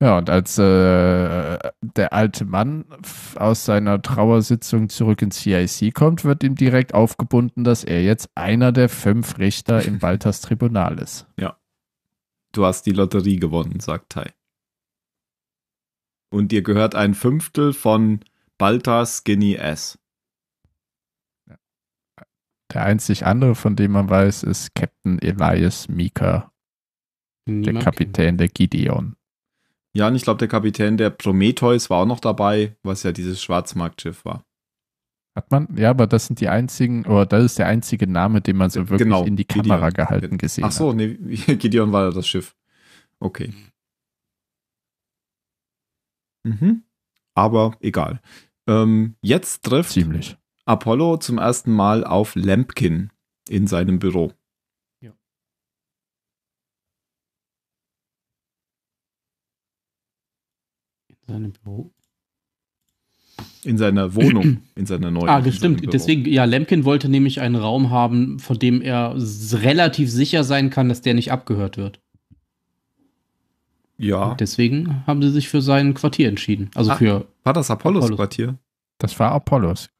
Ja, und als äh, der alte Mann aus seiner Trauersitzung zurück ins CIC kommt, wird ihm direkt aufgebunden, dass er jetzt einer der fünf Richter im Balthas <laughs> Tribunal ist. Ja. Du hast die Lotterie gewonnen, sagt Tai. Und dir gehört ein Fünftel von Balthas Skinny S. Der einzig andere, von dem man weiß, ist Captain Elias Meeker. Niemand der Kapitän kennt. der Gideon. Ja, und ich glaube, der Kapitän der Prometheus war auch noch dabei, was ja dieses Schwarzmarktschiff war. Hat man? Ja, aber das sind die einzigen, oder das ist der einzige Name, den man so äh, wirklich genau, in die Kamera Gideon. gehalten äh, gesehen hat. Ach so, nee, <laughs> Gideon war ja das Schiff. Okay. Mhm. Aber egal. Ähm, jetzt trifft. Ziemlich. Apollo zum ersten Mal auf Lampkin in seinem Büro. Ja. In seinem Büro? In seiner Wohnung, in seiner neuen. Ah, stimmt. Deswegen, ja, Lemkin wollte nämlich einen Raum haben, von dem er relativ sicher sein kann, dass der nicht abgehört wird. Ja. Und deswegen haben sie sich für sein Quartier entschieden. Also Ach, für. War das Apollos, Apollos, Quartier? Das war Apollos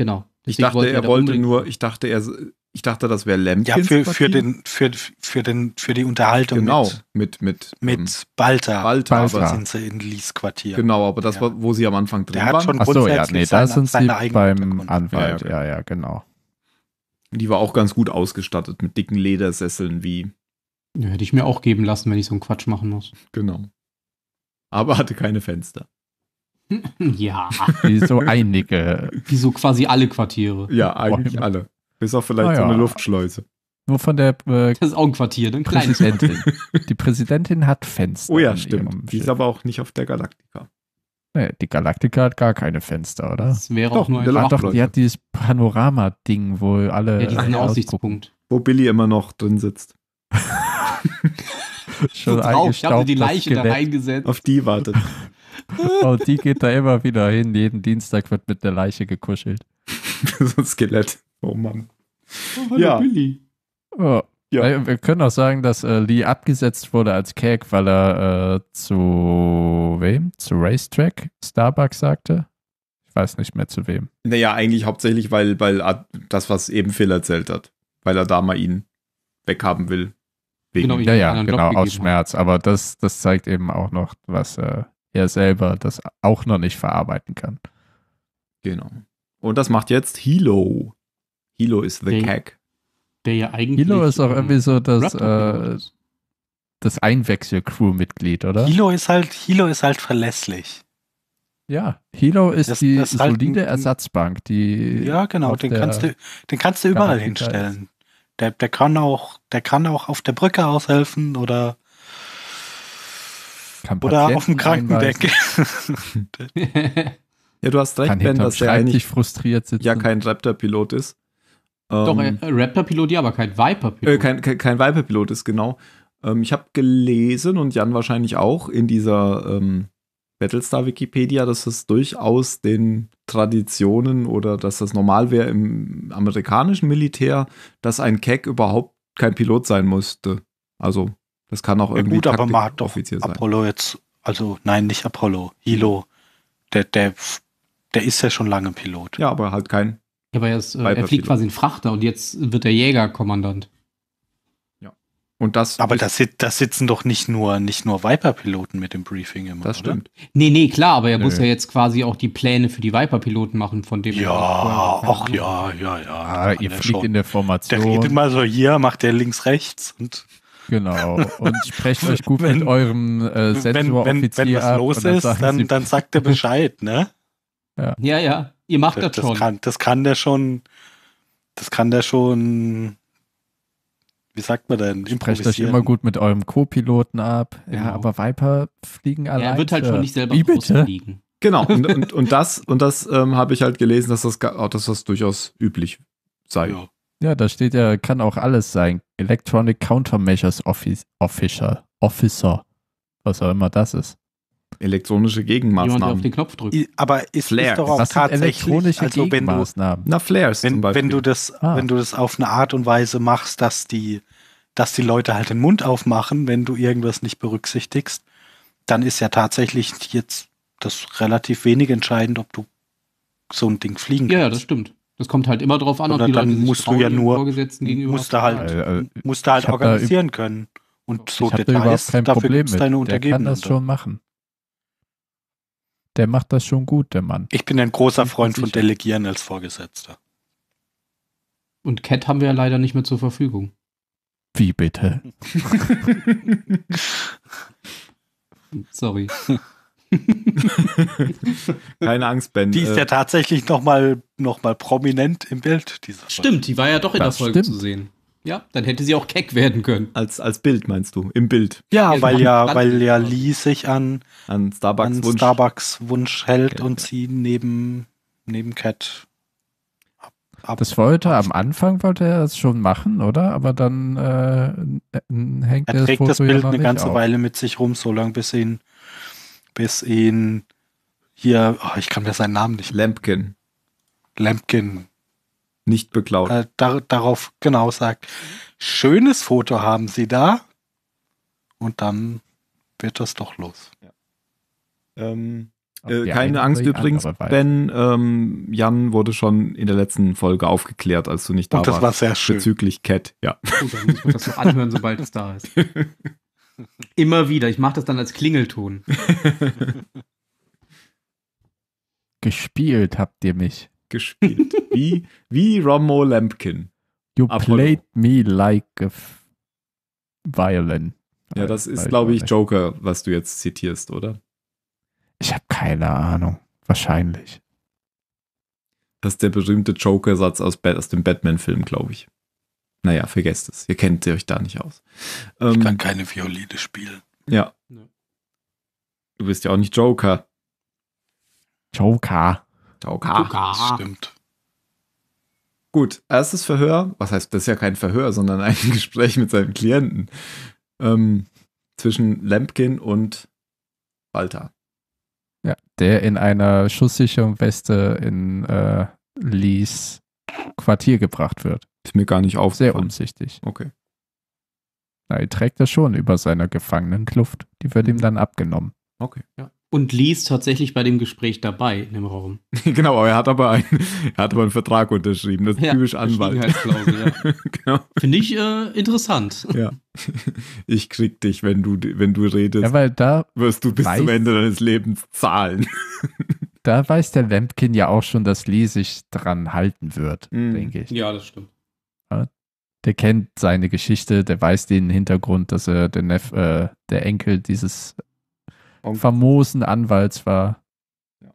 Genau. ich dachte, er wollte nur, ich dachte, er, ich dachte, das wäre Lampkins. Ja, für, für, den, für, für, den, für die Unterhaltung. Genau, mit, mit, mit, ähm, mit Balta. Balta, Balta. sind sie in Lies Quartier. Genau, aber das ja. war, wo sie am Anfang drin Der waren. hat schon Achso, ja, nee, da sind sie beim Anwalt. Ja, ja, ja, genau. Die war auch ganz gut ausgestattet mit dicken Ledersesseln wie. Ja, hätte ich mir auch geben lassen, wenn ich so einen Quatsch machen muss. Genau. Aber hatte keine Fenster. <laughs> Ja. Wie so einige? Wie so quasi alle Quartiere? Ja, eigentlich Boah. alle. Bis auf vielleicht ah, so eine ja. Luftschleuse. Nur von der. Äh, das ist auch ein Quartier, ne? Präsidentin. die Präsidentin hat Fenster. Oh ja, stimmt. Die ist aber auch nicht auf der Galaktika. Nee, die Galaktika hat gar keine Fenster, oder? Das wäre doch, auch nur ein Ach, doch, Die hat dieses Panorama-Ding, wo alle. Ja, diesen Aussichtspunkt. Wo Billy immer noch drin sitzt. <laughs> Schon so drauf. Ich habe die Leiche da reingesetzt. Auf die wartet. <laughs> Und <laughs> oh, die geht da immer wieder hin. Jeden Dienstag wird mit der Leiche gekuschelt. <laughs> so ein Skelett. Oh Mann. Oh, ja. Billy. Oh. Ja. Äh, wir können auch sagen, dass äh, Lee abgesetzt wurde als Cake, weil er äh, zu wem? Zu Racetrack Starbucks sagte. Ich weiß nicht mehr zu wem. Naja, eigentlich hauptsächlich, weil, weil das, was eben Phil erzählt hat, weil er da mal ihn weghaben will. Wegen genau, ja, ja, genau, aus Schmerz. Hat. Aber das, das zeigt eben auch noch, was äh, er selber das auch noch nicht verarbeiten kann. Genau. Und das macht jetzt Hilo. Hilo ist the der, Cack. Der ja eigentlich. Hilo ist auch irgendwie so das, äh, das Einwechsel-Crew-Mitglied, oder? Hilo ist halt, Hilo ist halt verlässlich. Ja, Hilo ist das, die das solide halt ein, Ersatzbank, die. Ja, genau, den kannst, du, den kannst du überall hinstellen. Der, der, kann auch, der kann auch auf der Brücke aushelfen oder kann Oder auf dem Krankendeck. <laughs> ja, du hast recht, Kann Ben, dass der eigentlich frustriert sitzen. ja kein Raptor-Pilot ist. Doch, ähm, äh, Raptor-Pilot, ja, aber kein Viper-Pilot. Äh, kein, kein Viper-Pilot ist, genau. Ähm, ich habe gelesen und Jan wahrscheinlich auch in dieser ähm, Battlestar-Wikipedia, dass es durchaus den Traditionen oder dass das normal wäre im amerikanischen Militär, dass ein Keck überhaupt kein Pilot sein musste. Also das kann auch irgendwie gut, aber man hat doch Apollo jetzt, also nein, nicht Apollo, Hilo, der, der, der ist ja schon lange Pilot. Ja, aber halt kein. Ja, aber er, ist, äh, er fliegt quasi ein Frachter und jetzt wird er Jägerkommandant. Ja. Und das. Aber das, das sitzen doch nicht nur, nicht nur Viper-Piloten mit dem Briefing immer. Das stimmt. Oder? Nee, nee, klar, aber er nee. muss ja jetzt quasi auch die Pläne für die Viper-Piloten machen, von dem. Ja, ach ja, ja, ja. Ah, ihr fliegt schon. in der Formation. Der redet mal so hier, macht der links, rechts und. Genau. Und sprecht euch gut wenn, mit eurem äh, Sensor wenn, wenn, wenn was ab, los dann ist, dann, Sie, dann sagt er Bescheid, ne? Ja, ja. ja. Ihr macht das, das schon. Kann, das kann der schon. Das kann der schon. Wie sagt man denn? Sprecht euch immer gut mit eurem Co-Piloten ab. Genau. Ja, aber Viper fliegen alleine. Ja, er wird halt schon nicht selber Wie groß bitte? fliegen. Genau, und, <laughs> und, und das, und das ähm, habe ich halt gelesen, dass das, dass das durchaus üblich sei. Ja. Ja, da steht ja, kann auch alles sein. Electronic Countermeasures Office, Officer, Officer, was auch immer das ist. Elektronische Gegenmaßnahmen. Jemand, auf den Knopf drückt. I, aber ist, Flares. doch auch das tatsächlich elektronische also Gegenmaßnahmen. Du, na Flares wenn, zum Beispiel. wenn du das, ah. wenn du das auf eine Art und Weise machst, dass die, dass die Leute halt den Mund aufmachen, wenn du irgendwas nicht berücksichtigst, dann ist ja tatsächlich jetzt das relativ wenig entscheidend, ob du so ein Ding fliegen kannst. Ja, das stimmt. Das kommt halt immer drauf an, Oder ob die dann Leute musst du ja nur Vorgesetzten gegenüber musst du halt, äh, äh, musst du halt organisieren können. Und so ich Details, da überhaupt kein dafür Problem mit. deine Untergebenen. Der kann das schon machen. Der macht das schon gut, der Mann. Ich bin ein großer Freund von Delegieren als Vorgesetzter. Und Cat haben wir ja leider nicht mehr zur Verfügung. Wie bitte? <laughs> <laughs> Sorry. <laughs> <laughs> Keine Angst, Ben. Die ist äh, ja tatsächlich nochmal noch mal prominent im Bild dieser Folge. Stimmt, die war ja doch in das der Folge stimmt. zu sehen. Ja, dann hätte sie auch keck werden können. Als, als Bild meinst du, im Bild. Ja, ja weil ja, weil ja Lee sich an, an, Starbucks, an Wunsch. Starbucks Wunsch hält okay, und okay. sie neben, neben Cat ab, das wollte er am Anfang wollte er es schon machen, oder? Aber dann äh, hängt er trägt das, das Bild ja eine ganze auf. Weile mit sich rum, so lange bis ihn bis ihn hier, oh, ich kann mir seinen Namen nicht. Lampkin. Lampkin. Nicht beklaut. Äh, dar darauf genau sagt, schönes Foto haben Sie da. Und dann wird das doch los. Ja. Ähm, äh, keine Angst übrigens, Ben. Ähm, Jan wurde schon in der letzten Folge aufgeklärt, als du nicht da warst. das war sehr schön. Bezüglich Cat, ja. Gut, dann muss ich das noch anhören, sobald es da ist. <laughs> Immer wieder. Ich mache das dann als Klingelton. <laughs> Gespielt habt ihr mich. Gespielt. Wie, wie Romo Lampkin. You Apollo. played me like a violin. Ja, das ist, glaube ich, Joker, was du jetzt zitierst, oder? Ich habe keine Ahnung. Wahrscheinlich. Das ist der berühmte Joker-Satz aus, aus, dem Batman-Film, glaube ich naja, vergesst es. Ihr kennt euch da nicht aus. Ähm, ich kann keine Violine spielen. Ja. Du bist ja auch nicht Joker. Joker. Joker. Joker. Stimmt. Gut, erstes Verhör. Was heißt, das ist ja kein Verhör, sondern ein <laughs> Gespräch mit seinem Klienten. Ähm, zwischen Lampkin und Walter. Ja, der in einer schusssicheren Weste in äh, Lees Quartier gebracht wird. Ist mir gar nicht aufgefallen. Sehr umsichtig. Okay. Na, er trägt das schon über seiner Gefangenenkluft. Die wird ihm dann abgenommen. Okay, ja. Und Lee ist tatsächlich bei dem Gespräch dabei in dem Raum. <laughs> genau, er hat aber einen, er hat aber einen Vertrag unterschrieben. Das ist ja, typisch Anwalt. Halt, ja. <laughs> genau. Finde ich äh, interessant. Ja. Ich krieg dich, wenn du, wenn du redest. Ja, weil da wirst du bis weiß, zum Ende deines Lebens zahlen. da weiß der Wempkin ja auch schon, dass Lee sich dran halten wird, mhm. denke ich. Ja, das stimmt der kennt seine Geschichte, der weiß den Hintergrund, dass er der, Neff, äh, der Enkel dieses Onkel. famosen Anwalts war. Ja.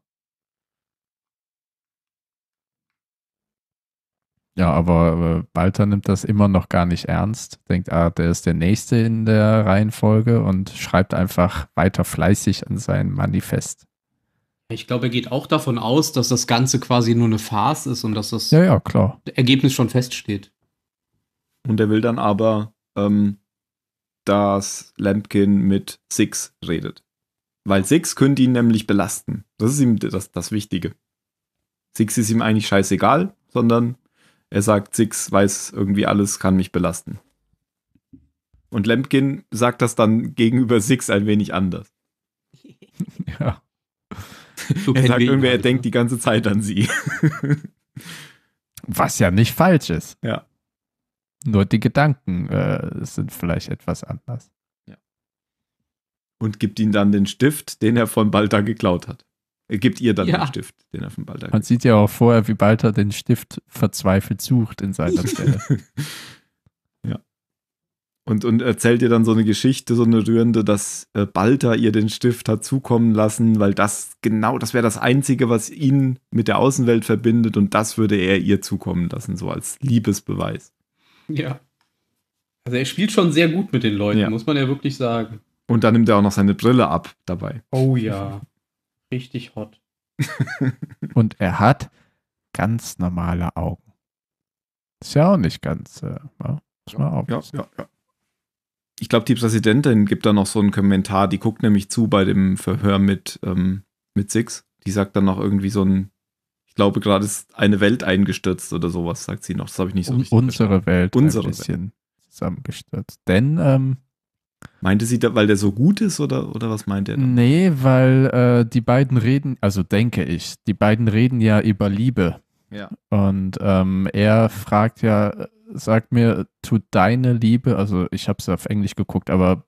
ja, aber äh, Balter nimmt das immer noch gar nicht ernst, denkt, ah, der ist der Nächste in der Reihenfolge und schreibt einfach weiter fleißig an sein Manifest. Ich glaube, er geht auch davon aus, dass das Ganze quasi nur eine Farce ist und dass das ja, ja, Ergebnis schon feststeht. Und er will dann aber, ähm, dass Lampkin mit Six redet. Weil Six könnte ihn nämlich belasten. Das ist ihm das, das Wichtige. Six ist ihm eigentlich scheißegal, sondern er sagt, Six weiß irgendwie alles, kann mich belasten. Und Lampkin sagt das dann gegenüber Six ein wenig anders. <laughs> ja. <laughs> So er sagt irgendwie, er denkt die ganze Zeit an sie. <laughs> Was ja nicht falsch ist. Ja. Nur die Gedanken äh, sind vielleicht etwas anders. Ja. Und gibt ihm dann den Stift, den er von Balta geklaut hat. Er äh, gibt ihr dann ja. den Stift, den er von Balta geklaut hat. Man sieht ja auch vorher, wie Balta den Stift verzweifelt sucht in seiner <laughs> Stelle. ja. Und, und erzählt ihr dann so eine Geschichte, so eine rührende, dass äh, Balta ihr den Stift hat zukommen lassen, weil das genau, das wäre das Einzige, was ihn mit der Außenwelt verbindet und das würde er ihr zukommen lassen, so als Liebesbeweis. <laughs> Ja. Also er spielt schon sehr gut mit den Leuten, ja. muss man ja wirklich sagen. Und dann nimmt er auch noch seine Brille ab dabei. Oh ja. Richtig hot. <laughs> Und er hat ganz normale Augen. Ist ja auch nicht ganz. Äh, mal auf. Ja, ja, ja. Ich glaube, die Präsidentin gibt da noch so einen Kommentar, die guckt nämlich zu bei dem Verhör mit, ähm, mit Six. Die sagt dann noch irgendwie so ein, glaube, gerade ist eine Welt eingestürzt oder sowas, sagt sie noch. Das habe ich nicht so richtig Unsere verstanden. Welt Unsere ein bisschen Welt. zusammengestürzt. Denn, ähm, Meinte sie, da, weil der so gut ist oder, oder was meint er? Dann? Nee, weil äh, die beiden reden, also denke ich, die beiden reden ja über Liebe. Ja. Und ähm, er fragt ja, sag mir, tut deine Liebe, also ich habe es auf Englisch geguckt, aber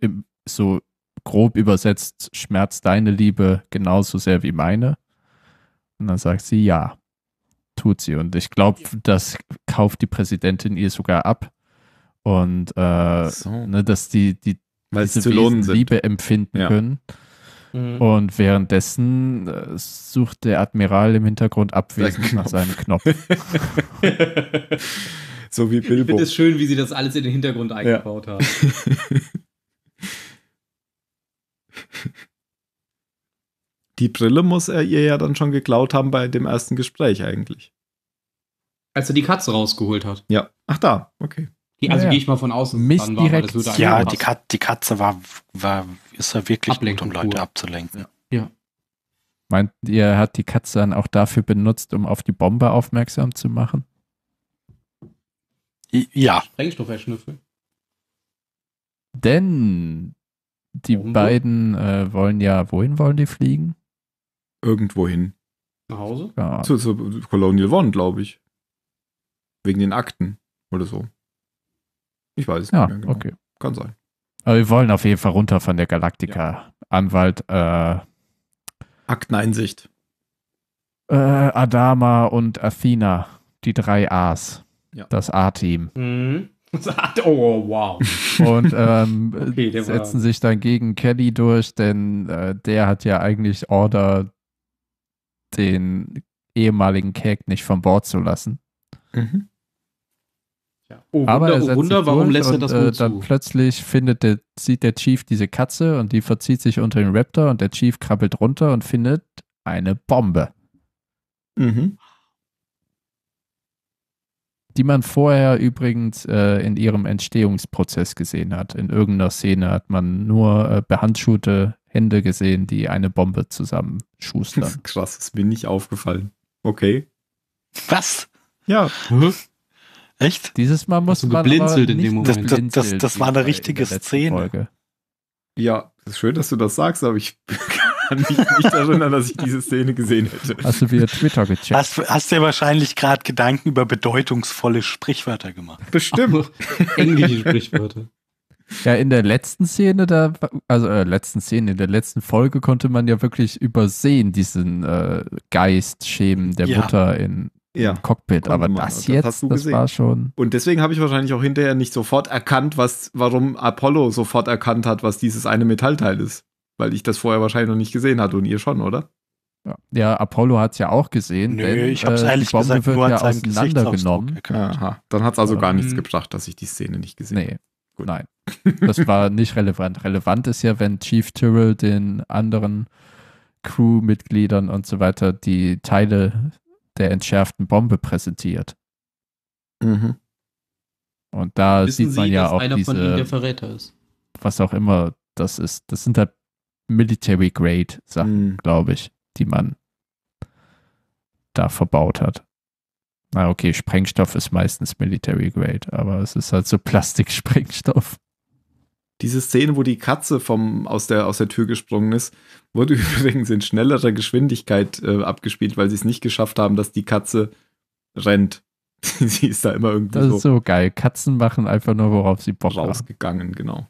im, so grob übersetzt, schmerzt deine Liebe genauso sehr wie meine. Und dann sagt sie ja. Tut sie. Und ich glaube, das kauft die Präsidentin ihr sogar ab. Und äh, so. ne, dass die, die Weil diese Liebe empfinden ja. können. Mhm. Und währenddessen äh, sucht der Admiral im Hintergrund abwesend nach seinem Knopf. <laughs> so wie Bilbo. Ich finde es schön, wie sie das alles in den Hintergrund eingebaut ja. haben. <laughs> die Brille muss er ihr ja dann schon geklaut haben bei dem ersten Gespräch eigentlich. Als er die Katze rausgeholt hat. Ja. Ach da, okay. Die, also ja, gehe ich mal von außen. Mich war, direkt. ja, die, Kat die, Katze war, war, ist ja wirklich Ablenkung gut, um Leute pur. abzulenken. Ja. ja. Meint ihr, er hat die Katze dann auch dafür benutzt, um auf die Bombe aufmerksam zu machen? Ja. Sprengstofferschnüffel. Denn die Bombe? beiden äh, wollen ja, wohin wollen die fliegen? Irgendwohin. Nach Hause? Ja. Zu, zu Colonial One, glaube ich. Wegen den Akten oder so. Ich weiß es ja, nicht mehr genau. Okay. Kann sein. Aber wir wollen auf jeden Fall runter von der Galaktika. Ja. Anwalt, äh, Akteneinsicht. Äh, Adama und Athena, die drei A's. Ja. Das A-Team. Mhm. Oh, wow. Und ähm, <laughs> okay, setzen sich dann gegen Kelly durch, denn äh, der hat ja eigentlich Order den ehemaligen Cake nicht von Bord zu lassen. Mhm. Ja. Oh, Aber Wunder, er oh, Wunder warum lässt und, er das äh, Dann zu? plötzlich findet der, sieht der Chief diese Katze und die verzieht sich unter den Raptor und der Chief krabbelt runter und findet eine Bombe. Mhm. Die man vorher übrigens äh, in ihrem Entstehungsprozess gesehen hat. In irgendeiner Szene hat man nur äh, behandschuhte Hände gesehen, die eine Bombe zusammen Schuster. <laughs> Krass, ist mir nicht aufgefallen. Okay. Was? Ja. Echt? Dieses Mal muss man geblinzelt in dem Moment. Das, das, das, das war eine richtige Szene. Folge. Ja, ist schön, dass du das sagst, aber ich <laughs> kann mich nicht erinnern, dass ich diese Szene gesehen hätte. Hast du wieder Twitter gecheckt? Hast, hast dir wahrscheinlich gerade Gedanken über bedeutungsvolle Sprichwörter gemacht. Bestimmt. <laughs> Englische Sprichwörter. Ja, in der letzten Szene, da, also äh, letzten Szene, in der letzten Folge konnte man ja wirklich übersehen, diesen äh, Geistschemen der ja. Mutter in, ja. Cockpit, aber man, das, jetzt, das war schon. Und deswegen habe ich wahrscheinlich auch hinterher nicht sofort erkannt, was, warum Apollo sofort erkannt hat, was dieses eine Metallteil ist. Weil ich das vorher wahrscheinlich noch nicht gesehen hatte und ihr schon, oder? Ja, Apollo hat es ja auch gesehen. Nö, denn, ich habe äh, es ehrlich äh, gesagt nur an ja auseinandergenommen. Aha, dann hat es also ähm, gar nichts mhm. gebracht, dass ich die Szene nicht gesehen habe. Nee. Gut. Nein, das war nicht relevant. Relevant ist ja, wenn Chief Tyrrell den anderen Crewmitgliedern und so weiter die Teile der entschärften Bombe präsentiert. Mhm. Und da Wissen sieht man Sie, ja auch einer diese, von ihnen der Verräter ist. was auch immer das ist. Das sind halt Military Grade Sachen, mhm. glaube ich, die man da verbaut hat. Na, okay, Sprengstoff ist meistens Military Grade, aber es ist halt so Plastiksprengstoff. Diese Szene, wo die Katze vom, aus, der, aus der Tür gesprungen ist, wurde <laughs> übrigens in schnellerer Geschwindigkeit äh, abgespielt, weil sie es nicht geschafft haben, dass die Katze rennt. <laughs> sie ist da immer irgendwie. Das so ist so geil. Katzen machen einfach nur, worauf sie Bock rausgegangen, haben. genau.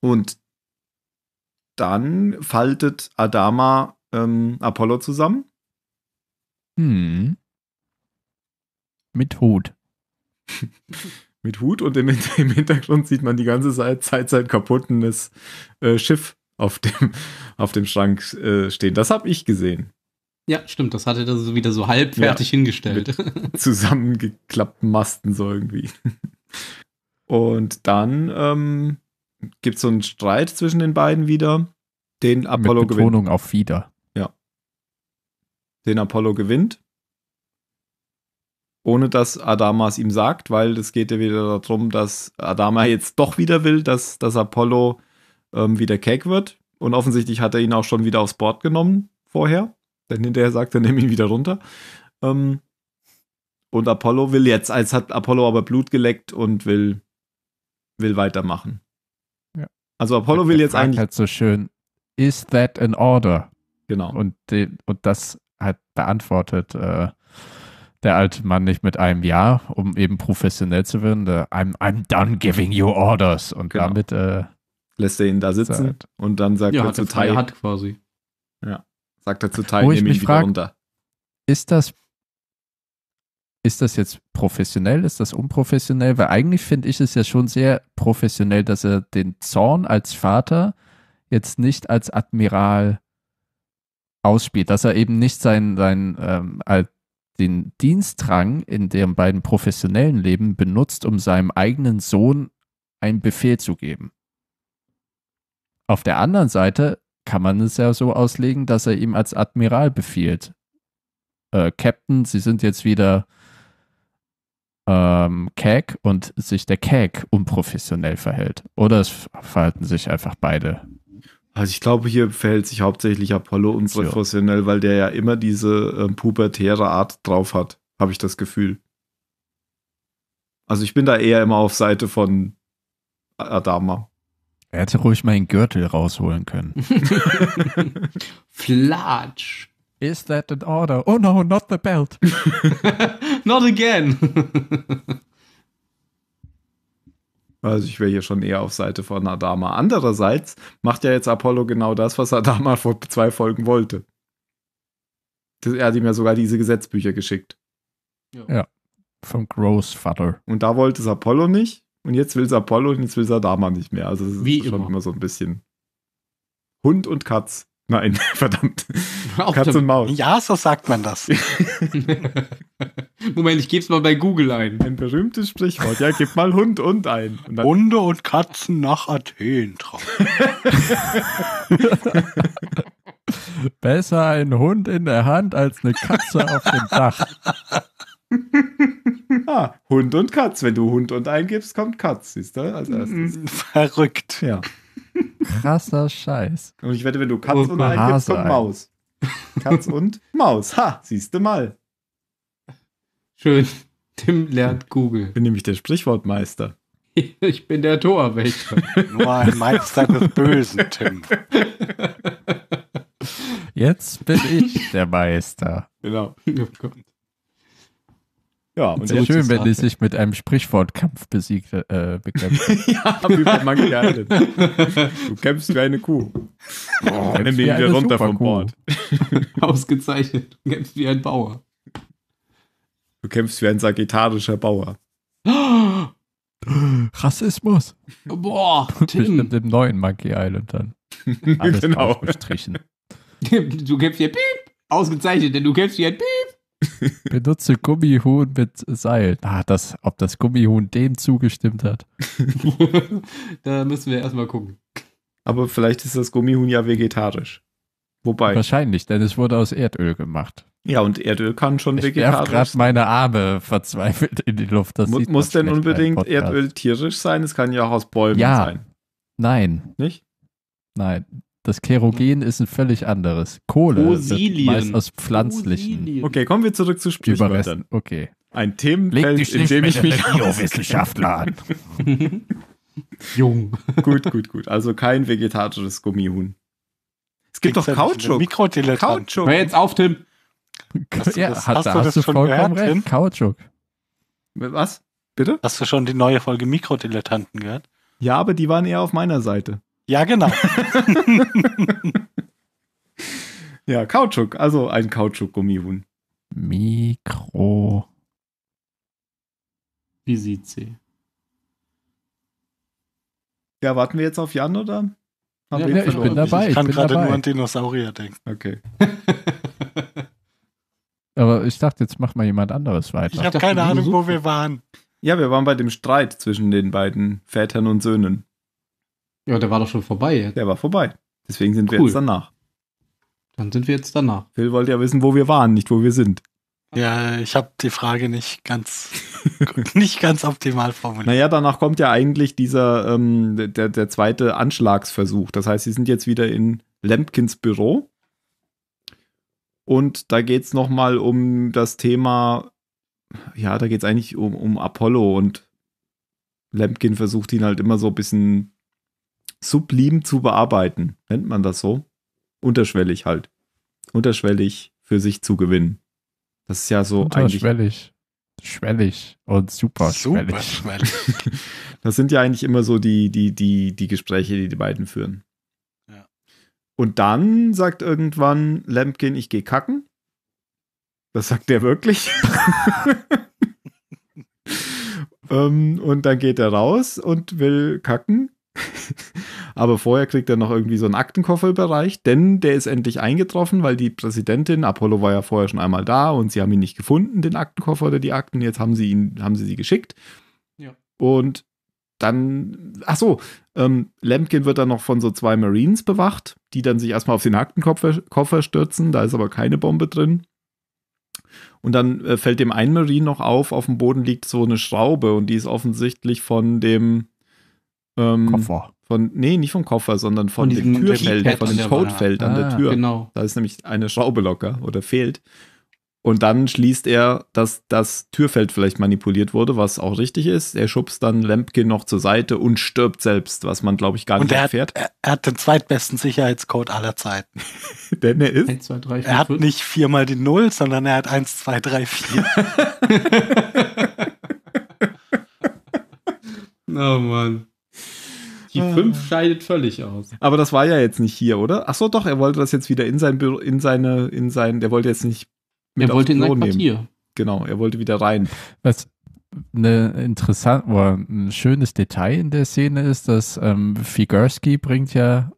Und dann faltet Adama ähm, Apollo zusammen hm. Mit Hut. <laughs> Mit Hut und im, <laughs> im, Hintergrund sieht man die ganze Zeit, Zeit sein kaputtenes äh, Schiff auf dem, <laughs> auf dem Schrank äh, stehen. Das habe ich gesehen. Ja, stimmt. Das hatte er so wieder so halbfertig ja, hingestellt. zusammengeklappten Masten so irgendwie. Und dann ähm, gibt es so einen Streit zwischen den beiden wieder, den Apollo Mit Betonung gewinnt. auf wieder den Apollo gewinnt. Ohne dass Adama es ihm sagt, weil es geht ja wieder darum, dass Adama jetzt doch wieder will, dass, dass Apollo ähm, wieder Cake wird. Und offensichtlich hat er ihn auch schon wieder aufs Board genommen vorher. Denn hinterher sagt er, nimm ihn wieder runter. Ähm, und Apollo will jetzt, als hat Apollo aber Blut geleckt und will, will weitermachen. Ja. Also Apollo will jetzt eigentlich. Halt so schön, is that an order? Genau. Und, und das beantwortet äh, der alte Mann nicht mit einem Ja, um eben professionell zu werden. Der, I'm, I'm done giving you orders. Und genau. damit äh, lässt er ihn da sitzen sagt, und dann sagt ja, er zu Teil. hat quasi. Ja, sagt er zu Teil, nehme ihn wieder runter. Ist das ist das jetzt professionell, ist das unprofessionell? Weil eigentlich finde ich es ja schon sehr professionell, dass er den Zorn als Vater jetzt nicht als Admiral ausspielt, dass er eben nicht sein, sein ähm, den Dienstrang in deren beiden professionellen Leben benutzt, um seinem eigenen Sohn einen Befehl zu geben. Auf der anderen Seite kann man es ja so auslegen, dass er ihm als Admiral befiehlt. Äh, Captain, Sie sind jetzt wieder ähm, Cag und sich der Cag unprofessionell verhält. Oder es verhalten sich einfach beide also ich glaube, hier verhält sich hauptsächlich Apollo unprofessionell, ja. weil der ja immer diese äh, pubertäre Art drauf hat, habe ich das Gefühl. Also ich bin da eher immer auf Seite von Adama. Er hätte ruhig meinen Gürtel rausholen können. <laughs> Flatsch. Is that an order? Oh no, not the belt. <laughs> not again. <laughs> Also ich wäre hier schon eher auf Seite von Adama. Andererseits macht ja jetzt Apollo genau das, was Adama <laughs> vor zwei Folgen wollte. Er hat ihm ja sogar diese Gesetzbücher geschickt. Ja. Vom Großvater. Und da wollte es Apollo nicht. Und jetzt will es Apollo und jetzt will es Adama nicht mehr. Also es ist Wie schon immer. immer so ein bisschen Hund und Katz. Nein, <laughs> verdammt. Auch Katze und Maus. Ja, so sagt man das. <laughs> Moment, ich gebe es mal bei Google ein. Ein berühmtes Sprichwort. Ja, gib mal Hund und ein. Und Hunde und Katzen nach Athen tragen. <laughs> Besser ein Hund in der Hand als eine Katze auf dem Dach. ah, Hund und Katz. Wenn du Hund und eingibst, kommt Katz, siehst du? Als erstes. Verrückt. Ja. Krasser Scheiß. Und ich wette, wenn du Katz und, und eingibst, kommt Maus. Katz und Maus. Ha, siehst du mal. Schön. Tim lernt Google. Ich Bin nämlich der Sprichwortmeister. <laughs> Ich bin der Torwächter. Nur ein Meister des Bösen, Tim. Jetzt bin ich der Meister. Genau. Oh ja, und sehr schön, wenn die sich mit einem Sprichwortkampf besiegt, äh, bekämpfen. <laughs> ja, wie bei Monkey Island. <laughs> Du kämpfst wie eine Kuh. Oh, Dann nehmen wieder runter vom Bord. <laughs> Ausgezeichnet. Du kämpfst wie ein Bauer. Du kämpfst wie ein sagittarischer Bauer. <gasps> Rassismus. Boah, Tim. Mit dem neuen Monkey Island dann. Alles genau. Du kämpfst wie ein Piep. Ausgezeichnet, denn du kämpfst wie ein Piep. <laughs> Benutze Gummihuhn mit Seil. Ah, das, ob das Gummihuhn dem zugestimmt hat. <laughs> da müssen wir erstmal gucken. Aber vielleicht ist das Gummihuhn ja vegetarisch. Wobei. Wahrscheinlich, denn es wurde aus Erdöl gemacht. Ja, und Erdöl kann schon ich vegetarisch. Ich gerade meine Arme verzweifelt in die Luft. Das Mu muss denn unbedingt Erdöl tierisch sein? Es kann ja auch aus Bäumen ja. sein. Nein. Nicht? Nein. Das Kerogen ist ein völlig anderes. Kohle Rosilien. wird meist aus pflanzlichen. Rosilien. Okay, kommen wir zurück zu Sprichwörtern. Überresten. Okay. Ein Themenfeld, in dem ich mich Biowissenschaftler an. <laughs> Jung. Gut, gut, gut. Also kein vegetarisches Gummihuhn. Es gibt doch Kautschuk. Kautschuk. Hör jetzt auf, Tim. Hast ja, das, hast, hast, du, hast du vollkommen gehört, recht. Kautschuk. Was? Bitte? Hast du schon die neue Folge Mikrodilettanten gehört? Ja, aber die waren eher auf meiner Seite. Ja, genau. <laughs> ja, Kautschuk, also ein Kautschuk-Gummihuhn. Mikro. Wie sieht sie? Ja, warten wir jetzt auf Jan oder? Ja, ja, ich bin dabei. Ich kann gerade nur an Dinosaurier denken. Okay. <laughs> Aber ich dachte, jetzt macht mal jemand anderes weiter. Ich habe keine Ahnung, wo wir waren. Ja, wir waren bei dem Streit zwischen den beiden Vätern und Söhnen. Ja, der war doch schon vorbei jetzt. Der war vorbei. Deswegen sind cool. wir jetzt danach. Dann sind wir jetzt danach. Phil wollte ja wissen, wo wir waren, nicht wo wir sind. Ja, ich habe die Frage nicht ganz, <laughs> nicht ganz optimal formuliert. Naja, danach kommt ja eigentlich dieser, ähm, der, der zweite Anschlagsversuch. Das heißt, sie sind jetzt wieder in Lempkins Büro. Und da geht es nochmal um das Thema, ja, da geht es eigentlich um, um Apollo und Lempkin versucht ihn halt immer so ein bisschen sublim zu bearbeiten. Nennt man das so? Unterschwellig halt. Unterschwellig für sich zu gewinnen. Das ist ja so Unterschwellig. eigentlich. Schwellig und super, super schwellig. <laughs> das sind ja eigentlich immer so die, die, die, die Gespräche, die die beiden führen. Ja. Und dann sagt irgendwann Lampkin, ich gehe kacken. Das sagt der wirklich. um, <laughs> <laughs> ähm, und dann geht er raus und will kacken. Aber vorher kriegt er noch irgendwie so einen Aktenkoffer überreicht, denn der ist endlich eingetroffen, weil die Präsidentin, Apollo war ja vorher schon einmal da und sie haben ihn nicht gefunden, den Aktenkoffer oder die Akten. Jetzt haben sie ihn, haben sie sie geschickt. Ja. Und dann, ach so, ähm, Lampkin wird dann noch von so zwei Marines bewacht, die dann sich erstmal auf den Aktenkoffer Koffer stürzen. Da ist aber keine Bombe drin. Und dann äh, fällt dem einen Marine noch auf, auf dem Boden liegt so eine Schraube und die ist offensichtlich von dem ähm, Koffer. Von, nee, nicht vom Koffer, sondern von, von dem Türfeld, von dem Codefeld an der ah, Tür. Genau. Da ist nämlich eine Schraube locker oder fehlt. Und dann schließt er, dass das Türfeld vielleicht manipuliert wurde, was auch richtig ist. Er schubst dann Lempke noch zur Seite und stirbt selbst, was man, glaube ich, gar und nicht er erfährt. Hat, er, er, hat den zweitbesten Sicherheitscode aller Zeiten. <laughs> Denn er ist. 1, 2, 3, 4, er hat 5. nicht viermal die Null, sondern er hat 1, 2, 3, 4. oh Mann. Die 5 ah. scheidet völlig aus. Aber das war ja jetzt nicht hier, oder? Ach so, doch, er wollte das jetzt wieder in sein Büro, in seine, in sein, der wollte jetzt nicht mit Er wollte in sein nehmen. Quartier. Genau, er wollte wieder rein. Was eine interessant, oder ein schönes Detail in der Szene ist, dass ähm, Figurski bringt ja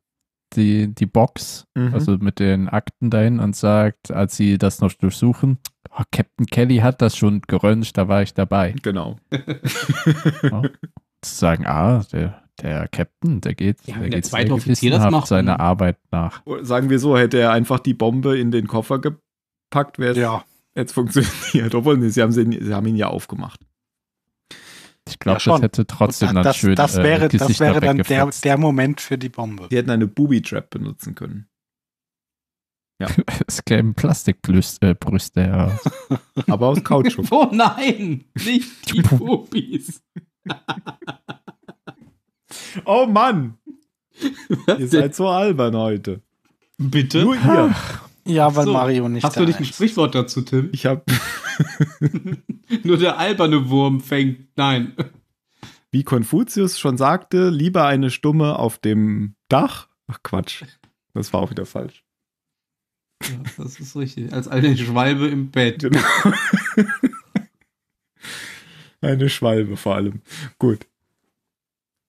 die, die Box, mhm. also mit den Akten dahin und sagt, als sie das noch durchsuchen, oh, Captain Kelly hat das schon geröntgt, da war ich dabei. Genau. oh, <laughs> zu sagen, ah, der der Captain, der geht, ja, der, der zweite Offizier das macht seine ne? Arbeit nach. Oh, sagen wir so, hätte er einfach die Bombe in den Koffer gepackt, wäre es ja. jetzt funktioniert. <laughs> Obwohl, sie, haben sie, sie haben ihn ja aufgemacht. Ich glaube, ja, das hätte trotzdem dann das, schön Das äh, wäre, äh, das wäre dann der, der, Moment für die Bombe. Sie hätten eine Booby-Trap benutzen können. Ja. <laughs> es kämen Plastikbrüste äh, her. Aber aus Kautschuk. <laughs> oh nein, nicht die Bubis. Oh Mann! ihr seid so albern heute. Bitte? Nur ihr. Ja, weil so. Mario nicht Hast da du nicht ein ist. Sprichwort dazu, Tim? Ich hab. <laughs> Nur der alberne Wurm fängt. Nein. Wie Konfuzius schon sagte, lieber eine Stumme auf dem Dach. Ach Quatsch. Das war auch wieder falsch. Ja, das ist richtig. Als eine Schwalbe im Bett. Genau. <laughs> eine Schwalbe vor allem. Gut.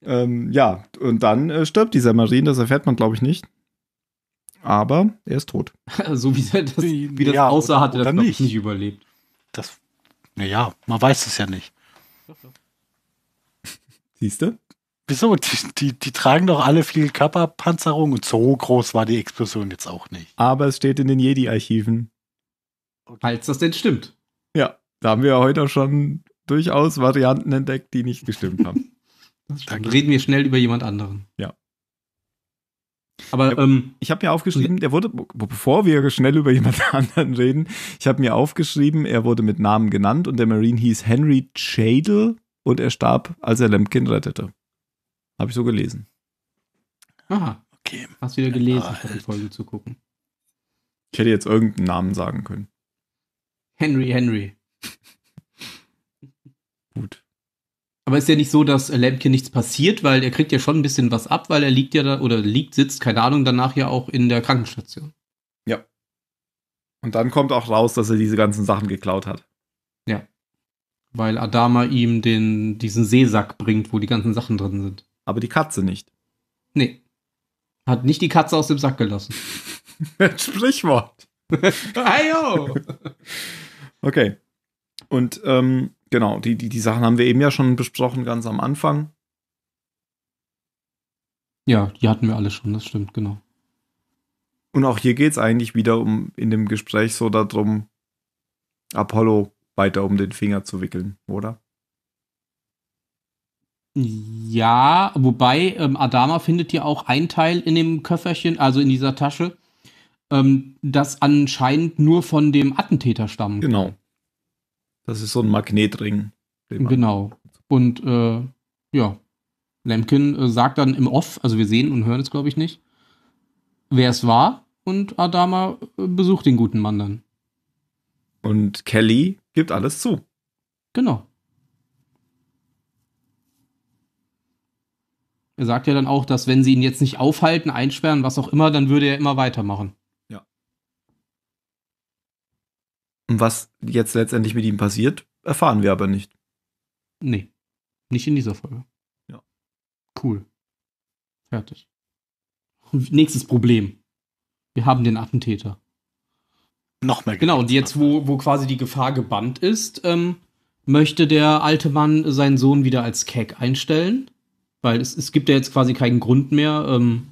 Ähm, ja, und dann äh, stirbt dieser Marine, das erfährt man, glaube ich, nicht. Aber er ist tot. <laughs> so wie, das, wie das ja, aussah, hat er das nicht. nicht überlebt. Das, naja, man weiß es ja nicht. Siehst du? Wieso? Die, die, die, tragen doch alle viel Körperpanzerung und so groß war die Explosion jetzt auch nicht. Aber es steht in den Jedi-Archiven. Falls das denn stimmt. Ja, da haben wir ja heute auch schon durchaus Varianten entdeckt, die nicht gestimmt haben. <laughs> Dann reden wir schnell über jemand anderen. Ja. Aber ähm, ich habe mir aufgeschrieben, der wurde, bevor wir schnell über <laughs> jemand anderen reden, ich habe mir aufgeschrieben, er wurde mit Namen genannt und der Marine hieß Henry Chadle und er starb, als er Lemkin rettete. Habe ich so gelesen. Aha. Okay. Hast wieder gelesen, um die halt. Folge zu gucken. Ich hätte jetzt irgendeinen Namen sagen können. Henry Henry. Gut. Aber ist ja nicht so, dass Lemke nichts passiert, weil er kriegt ja schon ein bisschen was ab, weil er liegt ja da, oder liegt, sitzt, keine Ahnung, danach ja auch in der Krankenstation. Ja. Und dann kommt auch raus, dass er diese ganzen Sachen geklaut hat. Ja. Weil Adama ihm den, diesen Seesack bringt, wo die ganzen Sachen drin sind. Aber die Katze nicht. Nee. Hat nicht die Katze aus dem Sack gelassen. <laughs> Sprichwort. <laughs> Ayo! okay. Und ähm, genau, die, die, die Sachen haben wir eben ja schon besprochen, ganz am Anfang. Ja, die hatten wir alle schon, das stimmt, genau. Und auch hier geht es eigentlich wieder um in dem Gespräch so darum, Apollo weiter um den Finger zu wickeln, oder? Ja, wobei ähm, Adama findet ja auch ein Teil in dem Köfferchen, also in dieser Tasche, ähm, das anscheinend nur von dem Attentäter stammt. Genau. Das ist so ein Magnetring. Genau. Und äh, ja, Lemkin äh, sagt dann im Off, also wir sehen und hören es, glaube ich, nicht, wer es war. Und Adama äh, besucht den guten Mann dann. Und Kelly gibt alles zu. Genau. Er sagt ja dann auch, dass wenn sie ihn jetzt nicht aufhalten, einsperren, was auch immer, dann würde er immer weitermachen. Und was jetzt letztendlich mit ihm passiert, erfahren wir aber nicht. Nee, nicht in dieser Folge. Ja. Cool. Fertig. Nächstes Problem. Wir haben den Attentäter. Noch mehr. Genau, und jetzt, wo, wo quasi die Gefahr gebannt ist, ähm, möchte der alte Mann seinen Sohn wieder als Keck einstellen. Weil es, es gibt ja jetzt quasi keinen Grund mehr, ähm,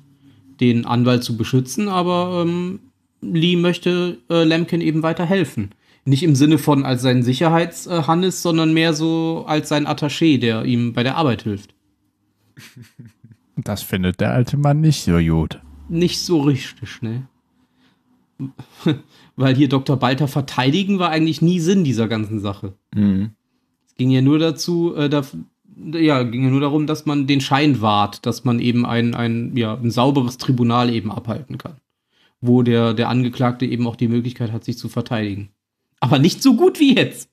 den Anwalt zu beschützen, aber ähm, Lee möchte äh, Lemkin eben weiter helfen nicht im Sinne von als sein Sicherheitshannes, äh, sondern mehr so als sein Attaché, der ihm bei der Arbeit hilft. <laughs> Das findet der alte Mann nicht so gut. Nicht so richtig, ne? <laughs> Weil hier Dr. Balter verteidigen war eigentlich nie Sinn dieser ganzen Sache. Mhm. Es ging ja nur dazu, äh, da, ja, ging ja nur darum, dass man den Schein wahrt, dass man eben ein, ein, ja, ein sauberes Tribunal eben abhalten kann. Wo der, der Angeklagte eben auch die Möglichkeit hat, sich zu verteidigen. Aber nicht so gut wie jetzt.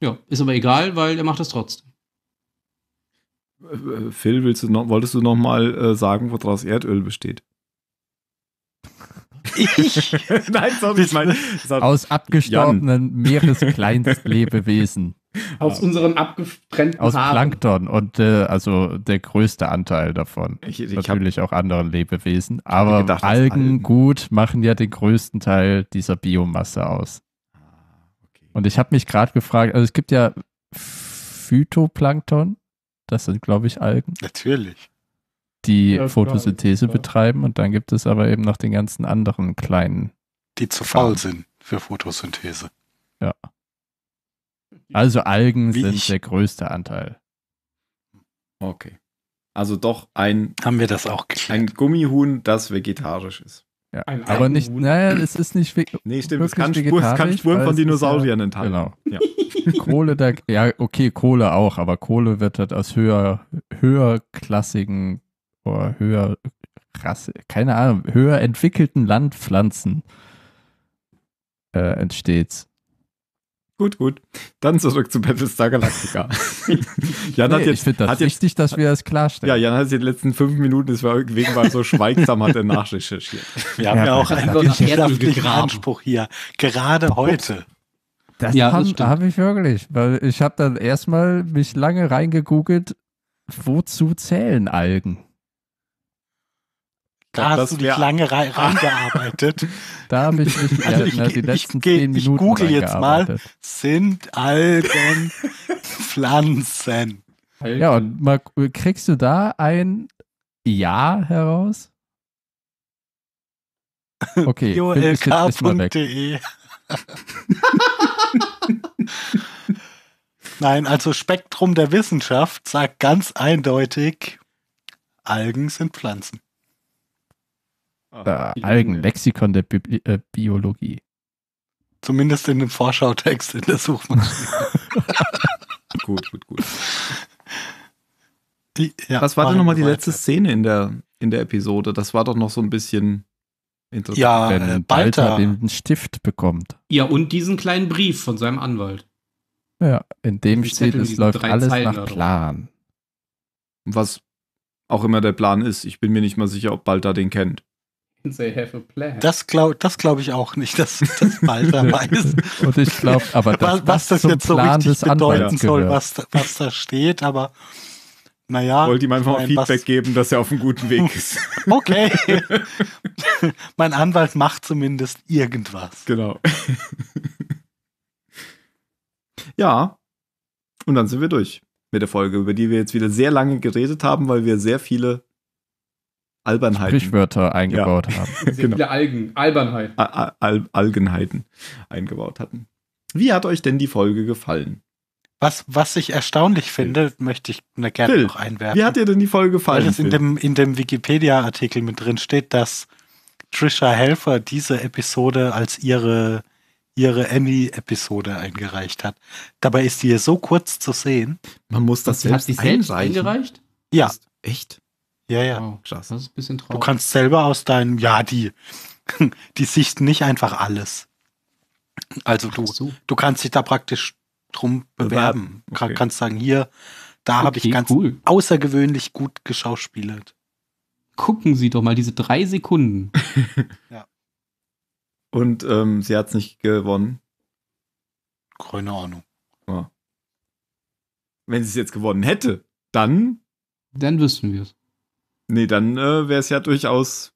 Ja, ist aber egal, weil er macht das trotzdem. Äh, Phil, willst du noch, wolltest du noch mal äh, sagen, woraus Erdöl besteht? Ich? <laughs> Nein, sorry, ich meine. Aus abgestorbenen Meereskleinstlebewesen. Aus ja. Ah. unseren abgetrennten Aus Haaren. Plankton und äh, also der größte Anteil davon. Ich, ich Natürlich hab, auch anderen Lebewesen. Aber gedacht, Algen, Algen, gut machen ja den größten Teil dieser Biomasse aus. okay. Ah, und ich habe mich gerade gefragt, also es gibt ja Phytoplankton, das sind glaube ich Algen. Natürlich. Die ja, Photosynthese betreiben und dann gibt es aber eben noch den ganzen anderen kleinen. Die zu faul sind für Photosynthese. Ja. Also Algen Wie sind ich. der größte Anteil. Okay. Also doch ein. Haben wir das auch geklärt? Ein Gummihuhn, das vegetarisch ist. Ja. Ein aber nicht, naja, es ist nicht vegetarisch. Nee, stimmt, es kann, Spur, es kann Spuren von Dinosauriern ja, enthalten. Genau. Ja. <laughs> Kohle, da, ja, okay, Kohle auch, aber Kohle wird halt aus höher, höherklassigen oder höher Rasse, keine Ahnung, höher entwickelten Landpflanzen äh, entsteht. Gut, gut. Dann zurück zu Battlestar Galactica. <laughs> Jan nee, hat jetzt, ich finde das hat wichtig, jetzt, dass wir das klarstellen. Ja, Jan hat in den letzten fünf Minuten, das war wegen war so schweigsam, hat er nachrecherchiert. Wir haben ja, ja auch einen ehrenhaften Anspruch hier, gerade heute. Das ja, habe ich wirklich, weil ich habe dann erstmal mich lange reingegoogelt, wozu zählen Algen? da glaub, hast du dich lange rein, <laughs> reingearbeitet. da habe ich mich also ich, ja, die ich, ich, zehn Minuten Ich google jetzt mal, sind Algen <laughs> Pflanzen? Ja, und mal, kriegst du da ein Ja heraus? <laughs> Okay, biolk.de Nein, also Spektrum der Wissenschaft sagt ganz eindeutig, Algen sind Pflanzen äh, ah, Algenlexikon der Bi äh, Biologie. Zumindest in dem Vorschautext in der Suchmaschine. <laughs> gut, gut, gut. Die, ja, Was war denn nochmal die letzte Szene in der, in der Episode? Das war doch noch so ein bisschen interessant. Ja, wenn äh, Balta, den Stift bekommt. Ja, und diesen kleinen Brief von seinem Anwalt. Ja, in dem steht, es läuft alles Zeilen nach Plan. Was auch immer der Plan ist. Ich bin mir nicht mal sicher, ob Balta den kennt. They have a plan. Das glaube das glaub ich auch nicht, dass das bald dabei <laughs> Und ich glaube, aber das, was, was das jetzt so Plan richtig bedeuten soll, was, was da steht, aber naja. Wollte ihm einfach mal Feedback was, geben, dass er auf einem guten Weg ist. <laughs> okay. <laughs> mein Anwalt macht zumindest irgendwas. Genau. ja. Und dann sind wir durch mit der Folge, über die wir jetzt wieder sehr lange geredet haben, weil wir sehr viele Albernheiten. Sprichwörter eingebaut ja. haben. <laughs> Sehr genau. viele Algen, Albernheiten. Al Al Algenheiten eingebaut hatten. Wie hat euch denn die Folge gefallen? Was, was ich erstaunlich finde, Phil. möchte ich gerne Phil, noch einwerfen. Wie hat dir denn die Folge gefallen? Weil es in dem, in dem Wikipedia-Artikel mit drin steht, dass Trisha Helfer diese Episode als ihre, ihre Emmy-Episode eingereicht hat. Dabei ist sie hier so kurz zu sehen. Man muss das selbst hat sie selbst eingereicht? Ja. Echt? Ja, ja. Wow, krass. Das ist ein bisschen traurig. Du kannst selber aus deinem, ja, die, <laughs> die sichten nicht einfach alles. Also du, so. du kannst dich da praktisch drum bewerben. Du Okay. kannst sagen, hier, da okay, habe ich ganz cool. außergewöhnlich gut geschauspielert. Gucken Sie doch mal diese drei Sekunden. <laughs> ja. Und ähm, sie hat es nicht gewonnen. Keine Ahnung. Ja. Ah. Wenn sie es jetzt gewonnen hätte, dann. Dann wüssten wir es. Nee, dann äh, wäre es ja durchaus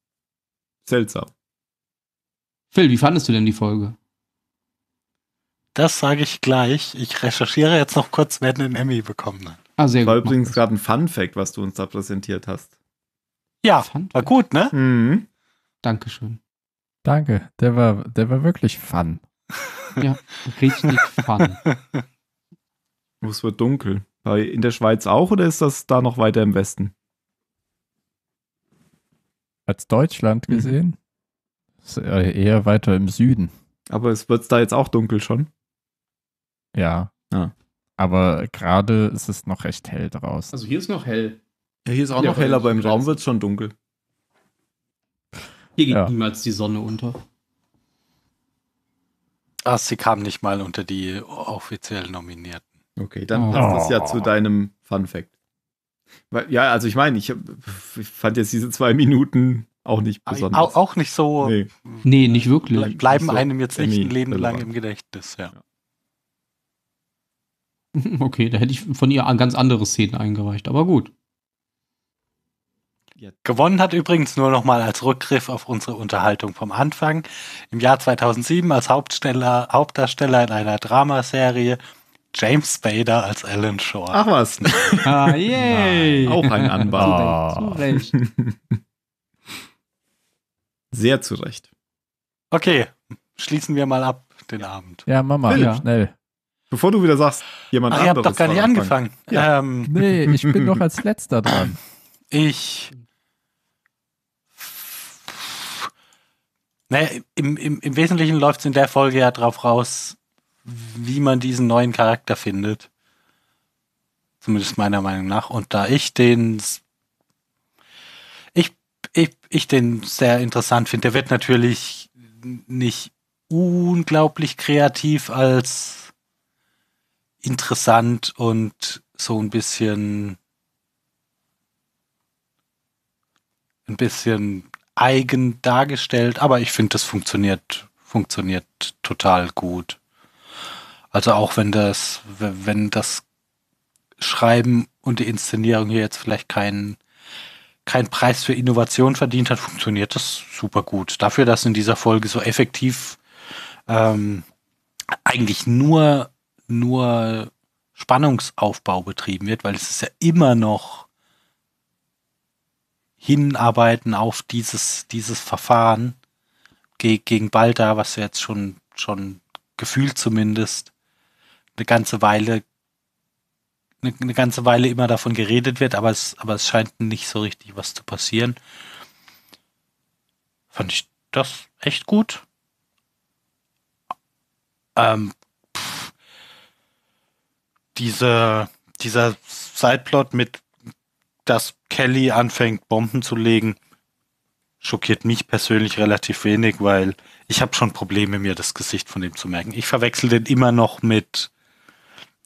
seltsam. Phil, wie fandest du denn die Folge? Das sage ich gleich. Ich recherchiere jetzt noch kurz, wer den Emmy bekommen hat. Ah, sehr war gut. übrigens gerade ein Fun Fact, was du uns da präsentiert hast. Ja, war gut, ne? Mhm. Dankeschön. Danke, der war, der war wirklich fun. <laughs> ja, richtig fun. Es wird dunkel. In der Schweiz auch oder ist das da noch weiter im Westen? als Deutschland mhm. gesehen. Mhm. Ist eher weiter im Süden. Aber es wird da jetzt auch dunkel schon. Ja. Ah. Aber gerade ist es noch recht hell draußen. Also hier ist noch hell. Ja, hier ist auch ja, noch hell, also aber im Raum wird es schon dunkel. Hier geht ja. niemals die Sonne unter. Ah, sie kam nicht mal unter die offiziell Nominierten. Okay, dann passt oh. das ja zu oh. deinem Fun Fact. Ja, also ich meine, ich, ich, fand jetzt diese zwei Minuten auch nicht besonders. Auch, auch nicht so. Nee. nee. nicht wirklich. Bleiben nicht so einem jetzt nicht ein Leben lang im Gedächtnis, ja. <laughs> Okay, da hätte ich von ihr ganz andere Szenen eingereicht, aber gut. Gewonnen hat übrigens nur nochmal als Rückgriff auf unsere Unterhaltung vom Anfang. Im Jahr 2007 als Hauptdarsteller in einer Dramaserie James Spader als Alan Shore. Ach was. ah, yay. Nein. Auch ein Anbau. Oh. Sehr zu Recht. Okay, schließen wir mal ab den Abend. Ja, Mama, ja. schnell. Bevor du wieder sagst, jemand Ach, anderes. Ich hab doch gar nicht angefangen. angefangen. Ja. Ähm, nee, ich bin noch als letzter dran. Ich. Naja, im, im, im Wesentlichen läuft es in der Folge ja drauf raus, wie man diesen neuen Charakter findet. Zumindest meiner Meinung nach. Und da ich den ich, ich, ich den sehr interessant finde, der wird natürlich nicht unglaublich kreativ als interessant und so ein bisschen ein bisschen eigen dargestellt, aber ich finde, das funktioniert, funktioniert total gut. Also auch wenn das, wenn das Schreiben und die Inszenierung hier jetzt vielleicht keinen keinen Preis für Innovation verdient hat, funktioniert das super gut. Dafür, dass in dieser Folge so effektiv ähm, eigentlich nur, nur Spannungsaufbau betrieben wird, weil es ist ja immer noch hinarbeiten auf dieses, dieses Verfahren gegen Balda, was wir jetzt schon, schon gefühlt zumindest eine ganze Weile eine, eine ganze Weile immer davon geredet wird, aber es, aber es scheint nicht so richtig was zu passieren. Fand ich das echt gut. Ähm, pff, diese, dieser Sideplot mit, dass Kelly anfängt, Bomben zu legen, schockiert mich persönlich relativ wenig, weil ich habe schon Probleme, mir das Gesicht von dem zu merken. Ich verwechsel den immer noch mit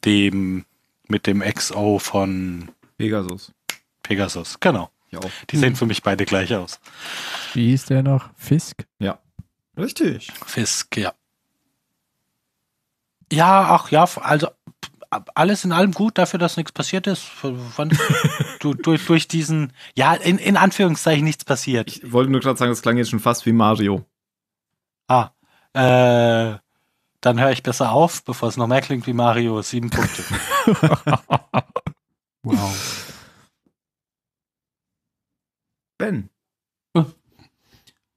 dem, mit dem XO von Pegasus. Pegasus, genau. Ja. Die sehen für mich beide gleich aus. Wie hieß der noch? Fisk? Ja. Richtig. Fisk, ja. Ja, ach ja, also alles in allem gut dafür, dass nichts passiert ist. <laughs> du, durch, durch diesen, ja, in, in Anführungszeichen nichts passiert. Ich wollte nur gerade sagen, das klang jetzt schon fast wie Mario. Ah, äh, dann höre ich besser auf, bevor es noch mehr klingt wie Mario. Sieben Punkte. <laughs> wow. <laughs> Ben. Hm.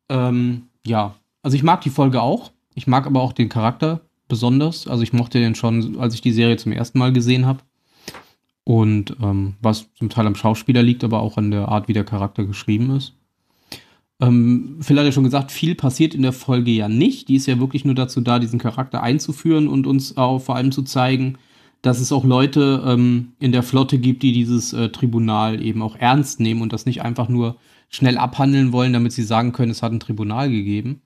Ähm, ja, also ich mag die Folge auch. Ich mag aber auch den Charakter besonders. Also ich mochte den schon, als ich die Serie zum ersten Mal gesehen habe. Und ähm, was zum Teil am Schauspieler liegt, aber auch an der Art, wie der Charakter geschrieben ist. Ähm, Phil hat ja schon gesagt, viel passiert in der Folge ja nicht. Die ist ja wirklich nur dazu da, diesen Charakter einzuführen und uns auch vor allem zu zeigen, dass es auch Leute ähm, in der Flotte gibt, die dieses äh, Tribunal eben auch ernst nehmen und das nicht einfach nur schnell abhandeln wollen, damit sie sagen können, es hat ein Tribunal gegeben.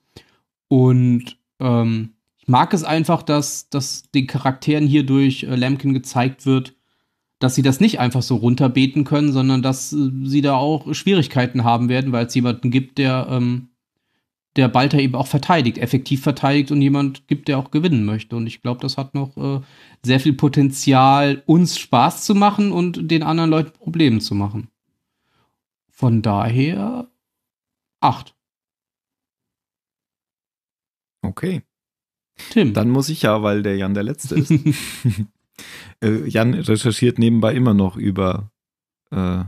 Und ähm, ich mag es einfach, dass, dass den Charakteren hier durch äh, Lamkin gezeigt wird, dass sie das nicht einfach so runterbeten können, sondern dass äh, sie da auch Schwierigkeiten haben werden, weil es jemanden gibt, der, ähm, der Balter eben auch verteidigt, effektiv verteidigt und jemand gibt, der auch gewinnen möchte. Und ich glaube, das hat noch äh, sehr viel Potenzial, uns Spaß zu machen und den anderen Leuten Probleme zu machen. Von daher acht. Okay. Tim. Dann muss ich ja, weil der Jan der Letzte ist. <laughs> Äh, Jan recherchiert nebenbei immer noch über äh,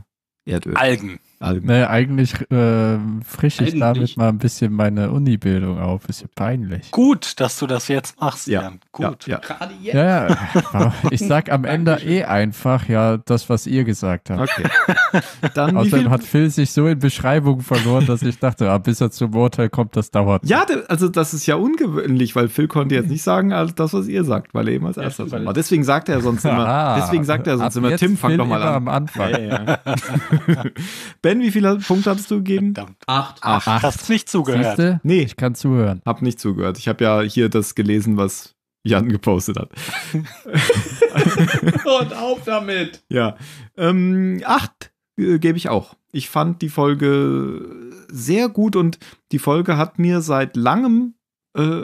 Erdöl. Algen. Algen. Nee, eigentlich äh, frische ich damit mal ein bisschen meine Uni-Bildung auf. Ist ja peinlich. Gut, dass du das jetzt machst, ja. Jan. Gut. Ja, ja. Gerade jetzt. Ja, ja. <laughs> Ich sag am Ende eh einfach ja das, was ihr gesagt habt. Okay. <laughs> Dann Außerdem hat Phil sich so in Beschreibungen verloren, dass ich dachte, ah, bis er zum Urteil kommt, das dauert. Ja, also das ist ja ungewöhnlich, weil Phil konnte jetzt nicht sagen, also das, was ihr sagt, weil er eben als erster ja, war. Deswegen sagt er sonst immer, <laughs> ah, deswegen sagt er sonst immer, Tim, fang doch mal an. Am Anfang. Ja, ja. Ben, wie viele Punkte hattest du gegeben? Verdammt. Acht. Acht. Acht. Hast nicht zugehört. Siehste? Nee. Ich kann zuhören. Hab nicht zugehört. Ich habe ja hier das gelesen, was Jan gepostet hat. <laughs> Und auf damit! Ja. Ähm, acht äh, gebe ich auch. Ich fand die Folge sehr gut und die Folge hat mir seit langem äh,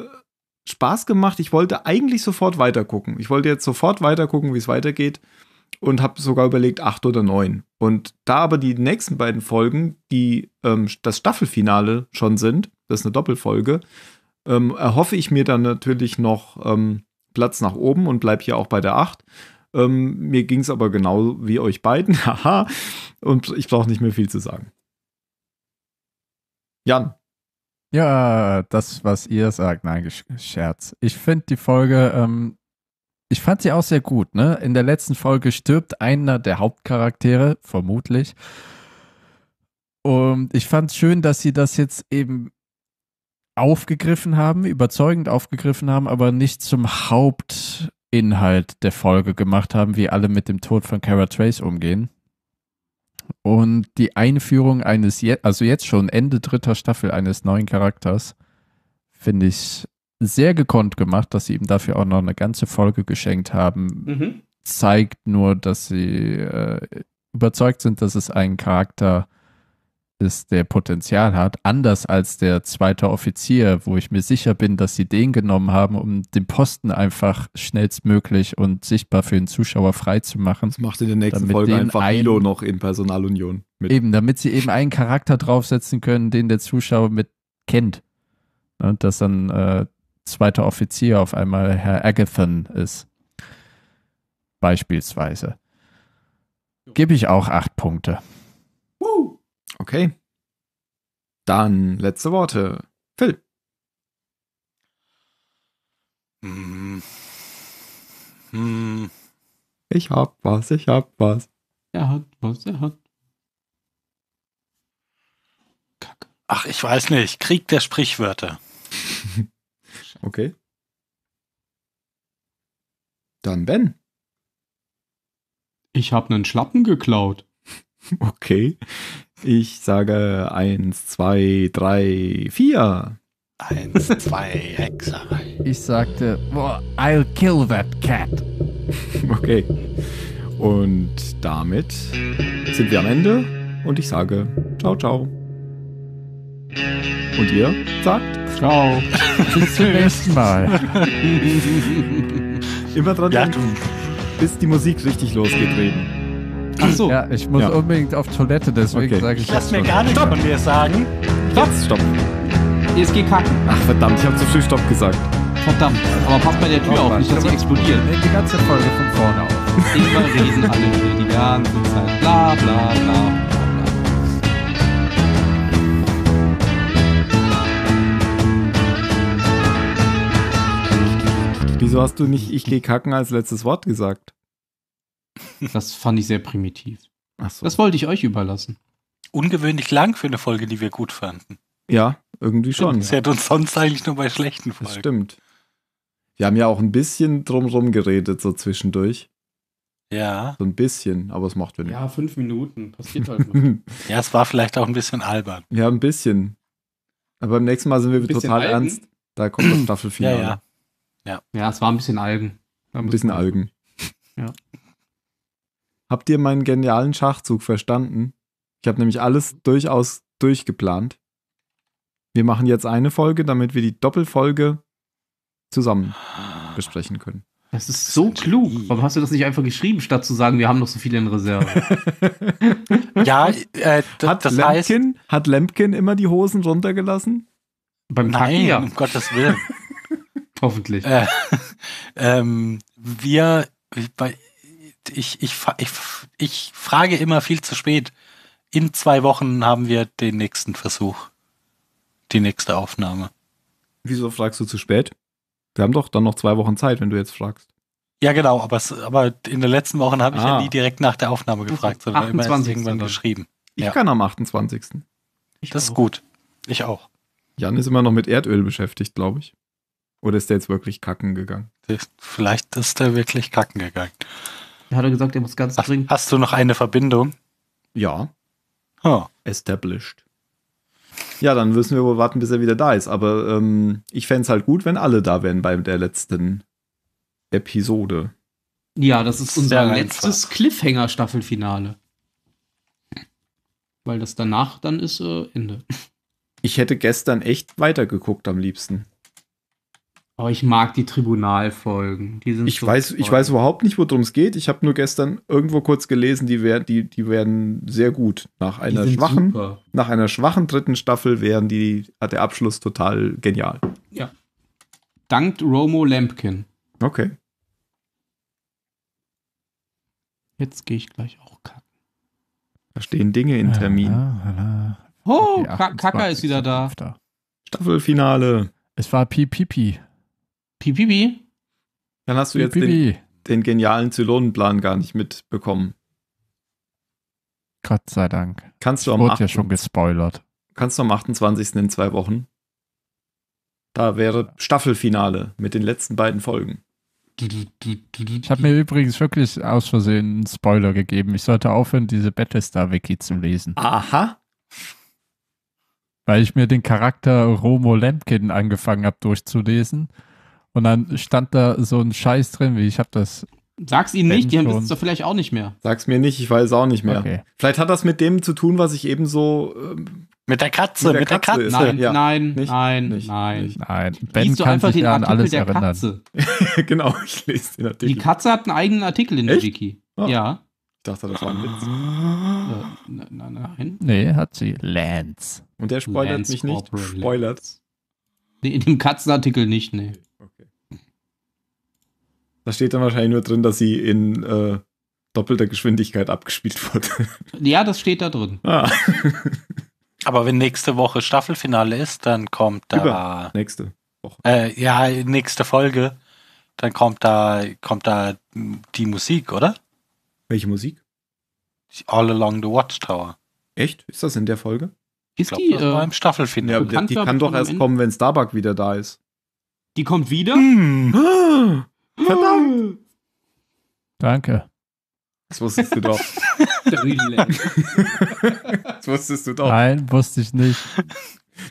Spaß gemacht. Ich wollte eigentlich sofort weitergucken. Ich wollte jetzt sofort weitergucken, wie es weitergeht und habe sogar überlegt, acht oder neun. Und da aber die nächsten beiden Folgen, die ähm, das Staffelfinale schon sind, das ist eine Doppelfolge, ähm, erhoffe ich mir dann natürlich noch ähm, Platz nach oben und bleibe hier auch bei der acht. Ähm, mir ging es aber genau wie euch beiden. <laughs> Haha. und ich brauche nicht mehr viel zu sagen. Jan. Ja, das, was ihr sagt. Nein, Scherz. Ich finde die Folge ähm, ich fand sie auch sehr gut, ne? In der letzten Folge stirbt einer der Hauptcharaktere, vermutlich. Und ich fand es schön, dass sie das jetzt eben aufgegriffen haben, überzeugend aufgegriffen haben, aber nicht zum Hauptinhalt der Folge gemacht haben, wie alle mit dem Tod von Kara Trace umgehen. Und die Einführung eines, je also jetzt schon Ende dritter Staffel eines neuen Charakters, finde ich sehr gekonnt gemacht, dass sie ihm dafür auch noch eine ganze Folge geschenkt haben. Mhm. Zeigt nur, dass sie äh, überzeugt sind, dass es ein Charakter ist, der Potenzial hat. Anders als der zweite Offizier, wo ich mir sicher bin, dass sie den genommen haben, um den Posten einfach schnellstmöglich und sichtbar für den Zuschauer freizumachen. Das macht in der nächsten Folge einfach ein, noch in Personalunion mit. Eben, damit sie eben einen Charakter draufsetzen können, den der Zuschauer mit kennt. Und ne, dass dann äh, zweiter Offizier auf einmal Herr Agathon ist. Beispielsweise. Gebe ich auch acht Punkte. Okay. Dann letzte Worte. Phil. Hm. Hm. Ich hab was, ich hab was. Er hat was, er hat. Kacke. Ach, ich weiß nicht. Krieg der Sprichwörter. <laughs> Okay. Dann Ben. Ich habe einen Schlappen geklaut. <laughs> Okay. Ich sage 1, 2, 3, 4. 1, 2, Hexerei. Ich sagte, well, I'll kill that cat. <laughs> Okay. Und damit sind wir am Ende und ich sage, ciao, ciao. Und ihr sagt Ciao. <laughs> Bis zum nächsten Mal. <laughs> Immer dran ja, denken, bis die Musik richtig losgeht, reden. Ach so. Ja, ich muss ja. unbedingt auf Toilette, deswegen okay. sage ich. Ich lass mir gar nichts von mir sagen. Stopp. Jetzt stopp. ESG kacken. Ach verdammt, ich habe zu früh Stopp gesagt. Verdammt, aber passt bei der Tür oh, auf, nicht, dass sie explodiert. die ganze Folge von vorne auf. Immer reden alle die ganze Zeit. Bla bla bla. Wieso ähm, hast du nicht ich geh kacken als letztes Wort gesagt? Das fand ich sehr primitiv. Ach so. Das wollte ich euch überlassen. Ungewöhnlich lang für eine Folge, die wir gut fanden. Ja, irgendwie schon. Das ja. hört uns sonst eigentlich nur bei schlechten Folgen. Das stimmt. Wir haben ja auch ein bisschen drumrum geredet, so zwischendurch. Ja. So ein bisschen, aber es macht wir nicht. Ja, fünf Minuten, passiert halt mal. <laughs> ja, es war vielleicht auch ein bisschen albern. Ja, ein bisschen. Aber beim nächsten Mal sind wir total ernst. Da kommt das <clears throat> Staffel 4. Ja, ja. Ja. Ja, es war ein bisschen Algen. Ein bisschen Algen. Ja. Habt ihr meinen genialen Schachzug verstanden? Ich habe nämlich alles durchaus durchgeplant. Wir machen jetzt eine Folge, damit wir die Doppelfolge zusammen besprechen können. Das ist so klug. Warum hast du das nicht einfach geschrieben, statt zu sagen, wir haben noch so viele in Reserve? <laughs> ja, äh, hat, das Lampkin, heißt, hat Lempkin immer die Hosen runtergelassen? Beim Nein, Kacken, ja. um Gottes Willen. Hoffentlich. Äh, <laughs> ähm, wir, ich, ich, ich, ich frage immer viel zu spät. In zwei Wochen haben wir den nächsten Versuch. Die nächste Aufnahme. Wieso fragst du zu spät? Wir haben doch dann noch zwei Wochen Zeit, wenn du jetzt fragst. Ja, genau, aber, es, aber in den letzten Wochen habe ich ah. ja nie direkt nach der Aufnahme gefragt, sondern immer erst irgendwann geschrieben. Ich ja. kann am 28. Ich das auch. ist gut. Ich auch. Jan ist immer noch mit Erdöl beschäftigt, glaube ich. Oder ist der jetzt wirklich kacken gegangen? Vielleicht ist der wirklich kacken gegangen. Er Hat gesagt, er muss ganz hast, dringend. Hast du noch eine Verbindung? Ja. Oh. Established. Ja, dann müssen wir wohl warten, bis er wieder da ist. Aber ähm, ich fände es halt gut, wenn alle da wären bei der letzten Episode. Ja, das ist unser Sehr letztes Cliffhanger-Staffelfinale. Weil das danach dann ist äh, Ende. Ich hätte gestern echt weitergeguckt am liebsten. Oh, ich mag die Tribunalfolgen. Die sind ich, so weiß, ich weiß überhaupt nicht, worum es geht. Ich habe nur gestern irgendwo kurz gelesen, die, wär, die, die werden sehr gut. Nach einer, schwachen, super. nach einer schwachen dritten Staffel werden die, hat der Abschluss total genial. Ja. Dankt Romo Lampkin. Okay. Jetzt gehe ich gleich auch kacken. Da stehen Dinge in Termin. Ah, ah, ah. Oh, Kacker ist wieder da. Staffelfinale. Es war Pipipi. Pipipi. Dann hast du jetzt den, den, genialen Zylonenplan gar nicht mitbekommen. Gott sei Dank. Kannst du am wurde 8. ja schon gespoilert. Kannst du am 28. in zwei Wochen. Da wäre Staffelfinale mit den letzten beiden Folgen. Ich habe mir übrigens wirklich aus Versehen einen Spoiler gegeben. Ich sollte aufhören, diese Battlestar-Wiki zu lesen. Aha. Weil ich mir den Charakter Romo Lampkin angefangen habe durchzulesen und dann stand da so ein Scheiß drin, wie ich habe das. Sag's ihnen nicht, die haben das doch vielleicht auch nicht mehr. Sag's mir nicht, ich weiß auch nicht mehr. Okay. Vielleicht hat das mit dem zu tun, was ich eben so. Ähm, mit der Katze, mit der, mit Katze. Der Katze. Nein, ja. nein, nicht, nein, nicht, nein, nicht. nein. Ben Liest kann einfach sich den an Artikel alles der erinnern. Katze. <laughs> genau, ich lese den Artikel. Die Katze hat einen eigenen Artikel in der Echt? Wiki. Ah. Ja. Ich dachte, das war ein Witz. Äh, nein, nein. Nee, hat sie. Lance. Und der spoilert Lance mich nicht. Spoilert. Nee, in dem Katzenartikel nicht, nee. Da steht dann wahrscheinlich nur drin, dass sie in äh, doppelter Geschwindigkeit abgespielt wurde. <laughs> Ja, das steht da drin. Ah. <laughs> Aber wenn nächste Woche Staffelfinale ist, dann kommt da. Über nächste Woche. Äh, ja, nächste Folge. Dann kommt da, kommt da die Musik, oder? Welche Musik? All Along the Watchtower. Echt? Ist das in der Folge? Ist glaub, die beim äh, Staffelfinale? Ja, die, die kann doch erst kommen, wenn Starbuck wieder da ist. Die kommt wieder? Hm. <gasps> Verdammt! Danke. Das wusstest du doch. <laughs> das wusstest du doch. Nein, wusste ich nicht.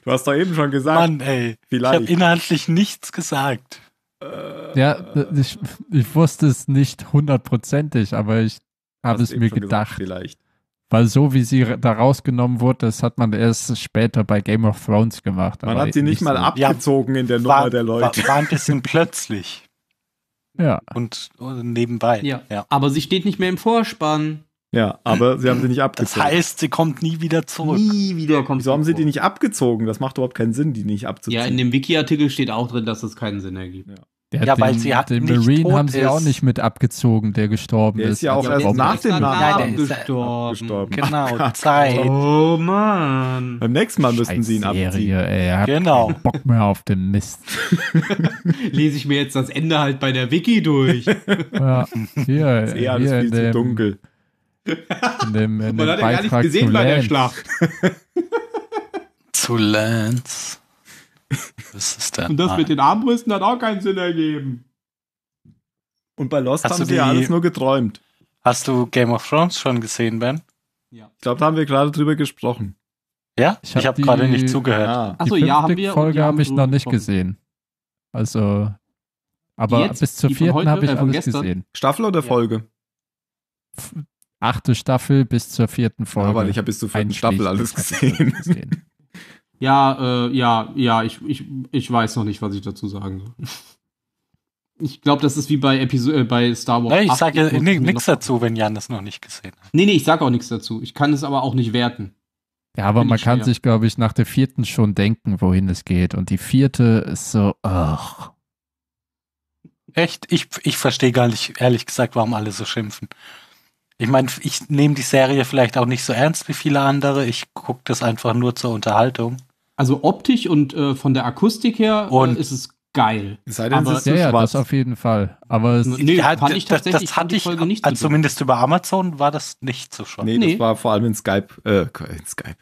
Du hast doch eben schon gesagt. Mann, ey. Vielleicht. Ich habe inhaltlich nichts gesagt. Äh, ja, ich, ich wusste es nicht hundertprozentig, aber ich habe es mir gedacht. Gesagt, vielleicht. Weil so wie sie da rausgenommen wurde, das hat man erst später bei Game of Thrones gemacht. Man hat sie nicht, nicht mal so abgezogen in der Nummer war, der Leute. War, war ein bisschen plötzlich. Ja. Und, und äh, nebenbei. Ja. ja. Aber sie steht nicht mehr im Vorspann. Ja, aber sie haben sie nicht abgezogen. Das heißt, sie kommt nie wieder zurück. Nie wieder kommt sie. Wieso haben sie die nicht abgezogen? Das macht überhaupt keinen Sinn, die nicht abzuziehen. Ja, in dem Wiki-Artikel steht auch drin, dass das keinen Sinn ergibt. Ja. Der ja, weil den, sie hat den Marine haben sie ist. auch nicht mit abgezogen, der gestorben ist. Der ist ja auch also erst nach dem Namen gestorben. gestorben. Genau, Zeit. Oh Mann. Beim nächsten Mal müssten sie ihn Serie, abziehen. Ey, genau. Bock mehr auf den Mist. <laughs> Lese ich mir jetzt das Ende halt bei der Wiki durch. <laughs> ja, hier, ist eh alles hier viel zu dunkel. In dem, in Man hat ja gar nicht gesehen bei der Schlacht. zu Lance. Was ist denn? Und das mit den Armbrüsten hat auch keinen Sinn ergeben. Und bei Lost hast haben sie ja alles nur geträumt. Hast du Game of Thrones schon gesehen, Ben? Ja. Ich glaube, da haben wir gerade drüber gesprochen. Ja? Ich habe hab gerade nicht zugehört. Ja. Ah. Achso, ja, haben wir. Folge habe ich noch nicht gesehen. Also, aber Jetzt, bis zur vierten habe ich äh, alles gesehen. Staffel oder Folge? Achte Staffel bis zur vierten Folge. Aber ich habe bis zur vierten Staffel alles gesehen. gesehen. <laughs> Ja, äh, ja, ja, ich, ich, ich weiß noch nicht, was ich dazu sagen soll. <laughs> Ich glaube, das ist wie bei, Episo äh, bei Star Wars. Nein, ich sage ja nichts dazu, wenn Jan das noch nicht gesehen hat. Nee, nee, ich sage auch nichts dazu. Ich kann es aber auch nicht werten. Ja, aber man kann sich, glaube ich, nach der vierten schon denken, wohin es geht. Und die vierte ist so, ach. Echt? Ich, ich verstehe gar nicht, ehrlich gesagt, warum alle so schimpfen. Ich meine, ich nehme die Serie vielleicht auch nicht so ernst wie viele andere. Ich gucke das einfach nur zur Unterhaltung. Also optisch und äh, von der Akustik her äh, und ist es geil. Sei denn, aber, es ist ja, schwarz. das auf jeden Fall. Aber es nee, ja, fand ich tatsächlich das, das hatte ich, Folge nicht so zumindest über Amazon war das nicht so schon. Nee, nee, das war vor allem in Skype, äh, in Skype.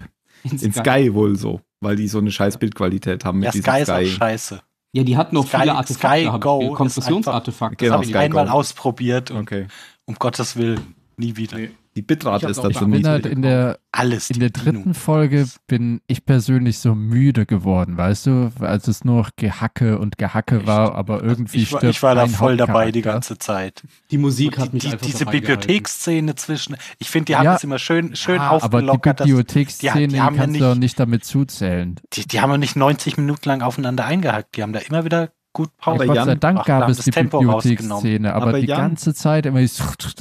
In, in Sky. Sky. wohl so, weil die so eine scheiß Bildqualität haben mit ja, Sky. Ist Sky. Auch scheiße. Ja, die hatten noch viele Artefakte, Sky Go Konstruktionsartefakte. Genau, das genau, habe ich einmal ausprobiert und okay. um Gottes Willen. Nie wieder. Nee. Die Bitrate ist dazu nicht. Halt in der, Alles in der dritten Folge bin ich persönlich so müde geworden, weißt du, als es nur noch Gehacke und Gehacke Echt? war, aber irgendwie ich war, stirbt Ich war da voll dabei die ganze Zeit. Die Musik die, hat mich die, einfach Diese Bibliotheksszene zwischen, ich finde, die haben ja, das immer schön, schön ja, aufgelockert. Aber die Bibliotheksszene kannst du nicht, nicht damit zuzählen. Die, die haben ja nicht 90 Minuten lang aufeinander eingehackt. Die haben da immer wieder gut Power. Ja, Gott sei Dank gab es die Bibliotheksszene, aber, aber die Jan, ganze Zeit immer,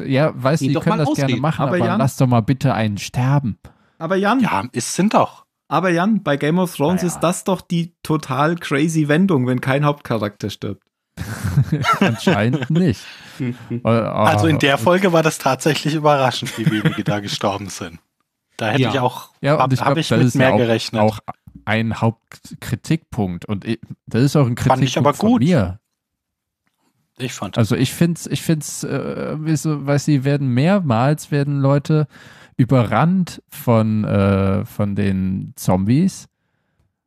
ja, weißt du, die können das ausreden. gerne machen, aber, aber Jan, lass doch mal bitte einen sterben. Aber Jan. Ja, es sind doch. Aber Jan, bei Game of Thrones ja. ist das doch die total crazy Wendung, wenn kein Hauptcharakter stirbt. <laughs> Anscheinend nicht. <laughs> Äh, äh, also in der äh, Folge war das tatsächlich überraschend, wie wenige da gestorben sind. Da hätte ja. ich auch, ja, habe ich, hab ich mit mehr ja auch, gerechnet. Auch ein Hauptkritikpunkt und ich, das ist auch ein Kritikpunkt fand ich aber von mir. Ich fand. Also ich finde es, ich finde es, äh, so, weiß sie werden mehrmals werden Leute überrannt von äh, von den Zombies.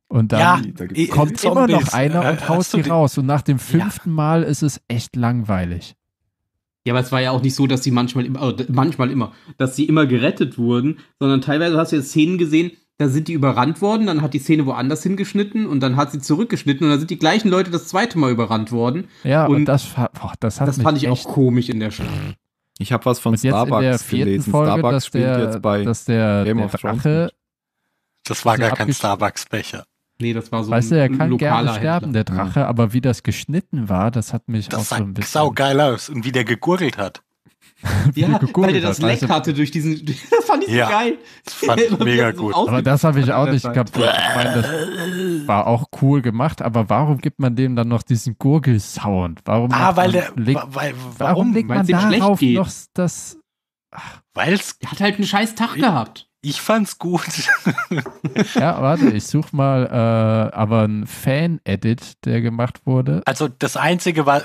Und dann ja, kommt immer noch einer äh, und haust sie raus. Und nach dem fünften Mal ist es echt langweilig. Ja, aber es war ja auch nicht so, dass sie manchmal immer, also äh, manchmal immer, dass sie immer gerettet wurden, sondern teilweise hast du ja Szenen gesehen, da sind die überrannt worden, dann hat die Szene woanders hingeschnitten und dann hat sie zurückgeschnitten und dann sind die gleichen Leute das zweite Mal überrannt worden. Ja, und, das, boah, das, hat das fand ich auch komisch in der Schlacht. Ich habe was von und Starbucks gelesen. Folge, Starbucks spielt der, jetzt bei dass der, Game der of Thrones. Das war gar kein Starbucks-Becher. Nee, das war so weißt ein, du, er kann lokaler gerne sterben, Händler. der Drache, aber wie das geschnitten war, das hat mich das auch so ein bisschen. Sau geil aus und wie der gegurgelt hat. <laughs> wie ja, weil der das Leck hatte durch diesen. <laughs> das fand ich ja, geil. Das fand ich <laughs> mega so gut. Aber das habe ich auch nicht gehabt. Ich meine, das war auch cool gemacht, aber warum gibt man dem dann noch diesen Gurgelsound? Warum, ah, weil der, legt, weil, warum, legt man darauf noch das. Weil es. hat halt einen scheiß Tag gehabt. Ich fand's gut. <laughs> ja, warte, ich such mal äh, aber ein Fan-Edit, der gemacht wurde. Also das Einzige, was,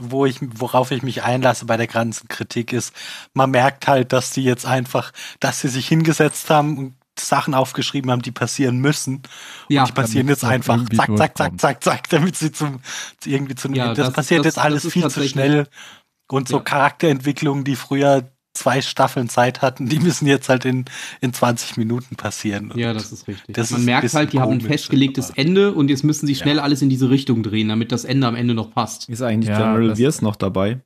wo ich, worauf ich mich einlasse bei der ganzen Kritik ist, man merkt halt, dass sie jetzt einfach, dass sie sich hingesetzt haben und Sachen aufgeschrieben haben, die passieren müssen. Ja, und die passieren jetzt einfach zack, zack, zack, zack, zack, damit sie zum irgendwie zu ja, das, das passiert das, jetzt alles viel zu schnell. Und so ja. Charakterentwicklungen, die früher zwei Staffeln Zeit hatten, die müssen jetzt halt in, in 20 Minuten passieren. Ja, das ist richtig. Das Man ist merkt halt, die haben ein festgelegtes aber. Ende und jetzt müssen sie schnell ja. alles in diese Richtung drehen, damit das Ende am Ende noch passt. Ist eigentlich ja, General Wirs noch dabei?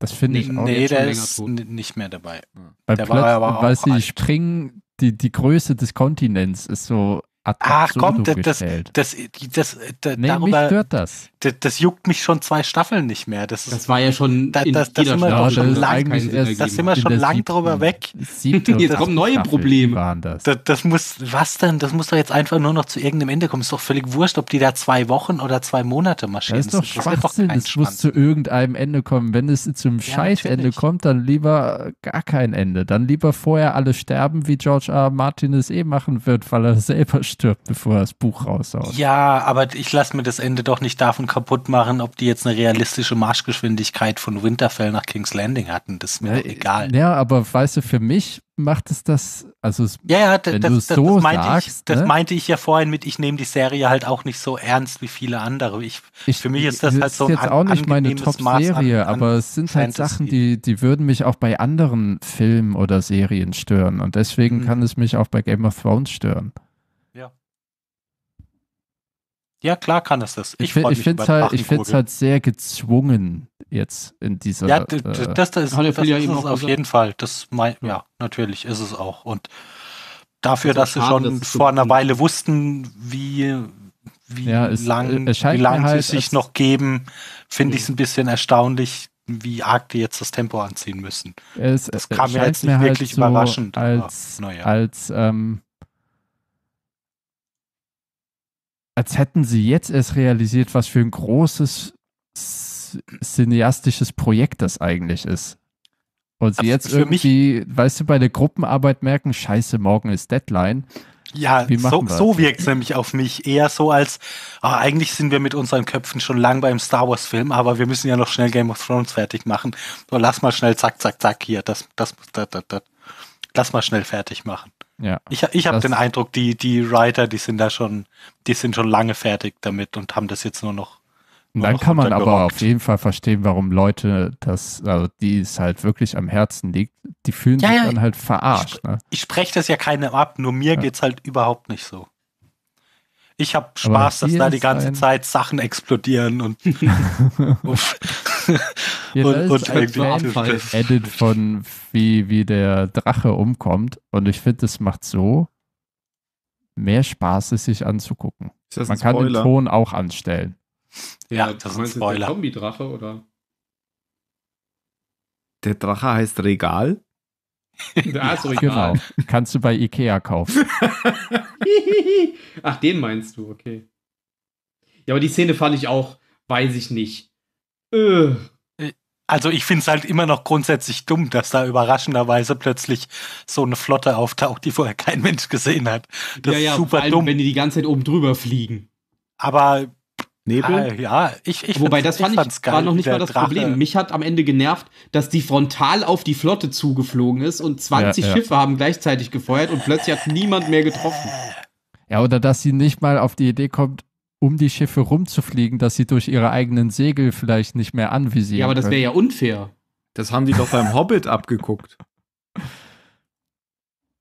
Das finde ich nee, auch. Nee, der ist tot. nicht mehr dabei. Weil der war aber auch weißt du, die springen, die, die Größe des Kontinents ist so Ach komm, das, das, das, das, nee, darüber, mich stört das das, das, juckt mich schon zwei Staffeln nicht mehr. Das, das war ja schon da, das, das sind wir schon lang, das sind wir schon lang drüber weg. Siebte <laughs> jetzt kommen neue Probleme. Waren das. das. Das, muss, was denn? Das muss doch jetzt einfach nur noch zu irgendeinem Ende kommen. Ist doch völlig wurscht, ob die da zwei Wochen oder zwei Monate marschieren. Das ist doch Schwachsinn. Das, muss zu irgendeinem Ende kommen. Wenn es zum Scheißende ja, kommt, dann lieber gar kein Ende. Dann lieber vorher alle sterben, wie George R. Martin es eh machen wird, weil er selber stirbt, bevor er das Buch raushaut. Ja, aber ich lasse mir das Ende doch nicht davon kaputt machen, ob die jetzt eine realistische Marschgeschwindigkeit von Winterfell nach King's Landing hatten. Das ist mir ja, egal. Ja, aber weißt du, für mich macht es das, also es, ja, ja, wenn das, du das, so das meinte sagst. Ich, das ne? meinte ich ja vorhin mit, ich nehme die Serie halt auch nicht so ernst wie viele andere. Ich, ich für mich ist das, das halt ist so ein jetzt auch nicht meine Top-Serie, aber es sind halt Sachen, die, die würden mich auch bei anderen Filmen oder Serien stören. Und deswegen mhm. kann es mich auch bei Game of Thrones stören. Ja, klar kann es das. Ich, ich, ich finde es halt, halt sehr gezwungen jetzt in dieser. Ja, das, das, äh, das, das ist ja auf jeden Fall. Das mein, ja, natürlich ist es auch. Und dafür, also dass sie schon dass vor so einer Weile wussten, wie, wie ja, es, lang, äh, es wie lang halt, sie sich noch geben, finde ja. ich es ein bisschen erstaunlich, wie arg die jetzt das Tempo anziehen müssen. Es, das äh, kam mir jetzt nicht halt wirklich so überraschend. Als, aber, naja. als ähm, als hätten sie jetzt erst realisiert, was für ein großes cineastisches Projekt das eigentlich ist. Und sie jetzt irgendwie, mich, weißt du, bei der Gruppenarbeit merken, scheiße, morgen ist Deadline. Ja, so, so wirkt es nämlich auf mich. Eher so als, oh, eigentlich sind wir mit unseren Köpfen schon lang beim Star Wars-Film, aber wir müssen ja noch schnell Game of Thrones fertig machen. So, lass mal schnell, zack, zack, zack, hier, das, das, das, das, das. Lass mal schnell fertig machen. Ja, ich, ich habe den Eindruck, die, die Writer, die sind da schon, die sind schon lange fertig damit und haben das jetzt nur noch. Nur dann noch kann man aber auf jeden Fall verstehen, warum Leute das, also die es halt wirklich am Herzen liegt, die fühlen ja, sich ja, dann halt verarscht. Ich, ne? ich spreche das ja keinem ab, nur mir ja. es halt überhaupt nicht so. Ich habe Spaß, dass da die ganze Zeit Sachen explodieren und <laughs> <laughs> Ja, und, und als <laughs> Edit von wie, wie der Drache umkommt. Und ich finde, das macht so mehr Spaß, es sich anzugucken. Man kann den Ton auch anstellen. Ja, ja das ist ein Spoiler. Der Kombi-Drache, oder? Der Drache heißt Regal? Ja, <laughs> Regal. Ah, genau. Kannst du bei Ikea kaufen. Ach, den meinst du, okay. Ja, aber die Szene fand ich auch, weiß ich nicht. Äh. Also ich finde es halt immer noch grundsätzlich dumm, dass da überraschenderweise plötzlich so eine Flotte auftaucht, die vorher kein Mensch gesehen hat. Das ja, ja, ist super allem, dumm. Wenn die die ganze Zeit oben drüber fliegen. Aber Nebel? Ah, ja, ich, ich Wobei das fand ich, ich geil, war noch nicht mal das Drache. Problem. Mich hat am Ende genervt, dass die frontal auf die Flotte zugeflogen ist und 20 ja, ja. Schiffe haben gleichzeitig gefeuert und plötzlich hat niemand mehr getroffen. Äh. Ja, oder dass sie nicht mal auf die Idee kommt, um die Schiffe rumzufliegen, dass sie durch ihre eigenen Segel vielleicht nicht mehr anvisieren. Ja, aber das wäre ja unfair. Das haben die doch beim <laughs> Hobbit abgeguckt.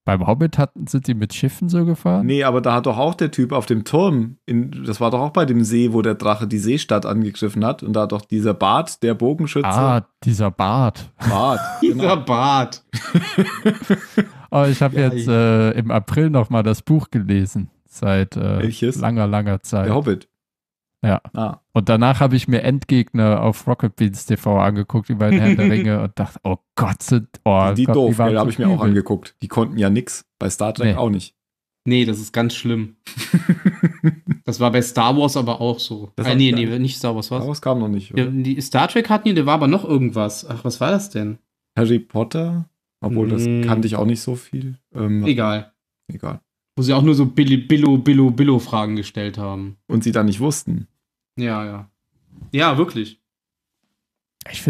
Beim Hobbit hatten, sind die mit Schiffen so gefahren? Nee, aber da hat doch auch der Typ auf dem Turm, in, das war doch auch bei dem See, wo der Drache die Seestadt angegriffen hat. Und da hat doch dieser Bart, der Bogenschütze. Ah, dieser Bart. Bart. <laughs> dieser genau. Bart. aber <laughs> oh, ich habe jetzt äh, im April nochmal das Buch gelesen. Seit äh, langer, langer Zeit. Der Hobbit. Ja. Ah. Und danach habe ich mir Endgegner auf Rocket Beans TV angeguckt, die beiden Herrn der <laughs> Ringe, und dachte, oh Gott, sind. Oh, die, die Gott, doof, die habe ich mir auch angeguckt. Die konnten ja nichts. Bei Star Trek nee. auch nicht. Nee, das ist ganz schlimm. <laughs> das war bei Star Wars aber auch so. Das ah, nee, nee, nicht Star Wars, was? Star Wars kam noch nicht. Ja, die Star Trek hatten die, da war aber noch irgendwas. Ach, was war das denn? Harry Potter? Obwohl, mm. das hm. kannte ich auch nicht so viel. Ähm, Egal. Egal. Wo sie auch nur so Billo, Billo, Billo-Fragen gestellt haben. Und sie dann nicht wussten. Ja, ja. Ja, wirklich.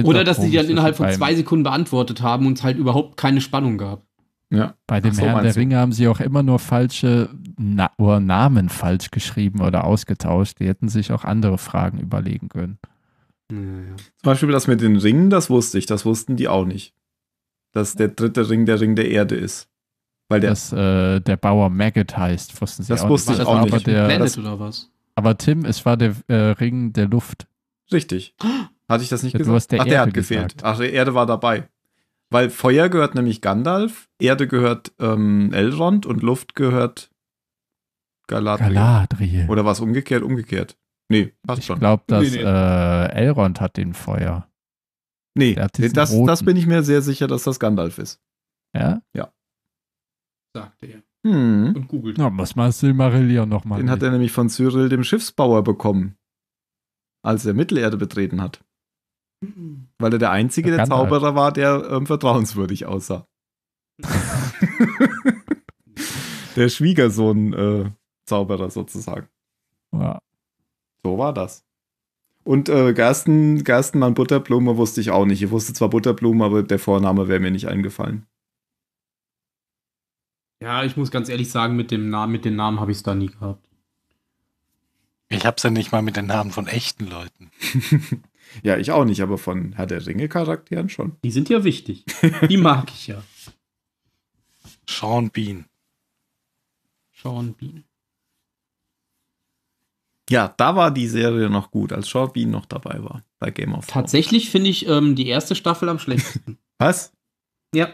Oder dass sie die dann innerhalb von zwei Sekunden beantwortet haben und es halt überhaupt keine Spannung gab. Ja. Bei dem so, Herrn der Ringe haben sie auch immer nur falsche Na oder Namen falsch geschrieben oder ausgetauscht. Die hätten sich auch andere Fragen überlegen können. Ja, ja. Zum Beispiel das mit den Ringen, das wusste ich, das wussten die auch nicht. Dass der dritte Ring der Ring der Erde ist. Weil der, dass äh, der Bauer Maggot heißt, wussten sie das auch wusste nicht. Ich auch nicht. Der, Planet das, oder was? Aber Tim, es war der äh, Ring der Luft. Richtig. Hatte ich das nicht ja, gesagt? Der Ach, der Erde hat gefehlt. Gesagt. Ach, die Erde war dabei. Weil Feuer gehört nämlich Gandalf, Erde gehört ähm, Elrond und Luft gehört Galadriel. Galadriel. Oder was umgekehrt? Umgekehrt. Nee, passt ich schon. Ich glaube, dass nee, nee. Äh, Elrond hat den Feuer. Nee, das, das bin ich mir sehr sicher, dass das Gandalf ist. Ja? Ja sagte er. Hm. Und googelt. Na, muss man Marillion nochmal. Den hat er nämlich von Cyril, dem Schiffsbauer, bekommen. Als er Mittelerde betreten hat. Weil er der einzige der, der Zauberer halt. war, der ähm, vertrauenswürdig aussah. <laughs> der Schwiegersohn-Zauberer äh, sozusagen. Ja. So war das. Und äh, Gersten, Gerstenmann Butterblume wusste ich auch nicht. Ich wusste zwar Butterblume, aber der Vorname wäre mir nicht eingefallen. Ja, ich muss ganz ehrlich sagen, mit dem Namen, mit den Namen habe ich es da nie gehabt. Ich hab's ja nicht mal mit den Namen von echten Leuten. <laughs> ja, ich auch nicht, aber von Herr der Ringe-Charakteren schon. Die sind ja wichtig. Die mag ich ja. Sean Bean. Sean Bean. Ja, da war die Serie noch gut, als Sean Bean noch dabei war bei Game of Thrones. Tatsächlich finde ich ähm, die erste Staffel am schlechtesten. Was? Ja.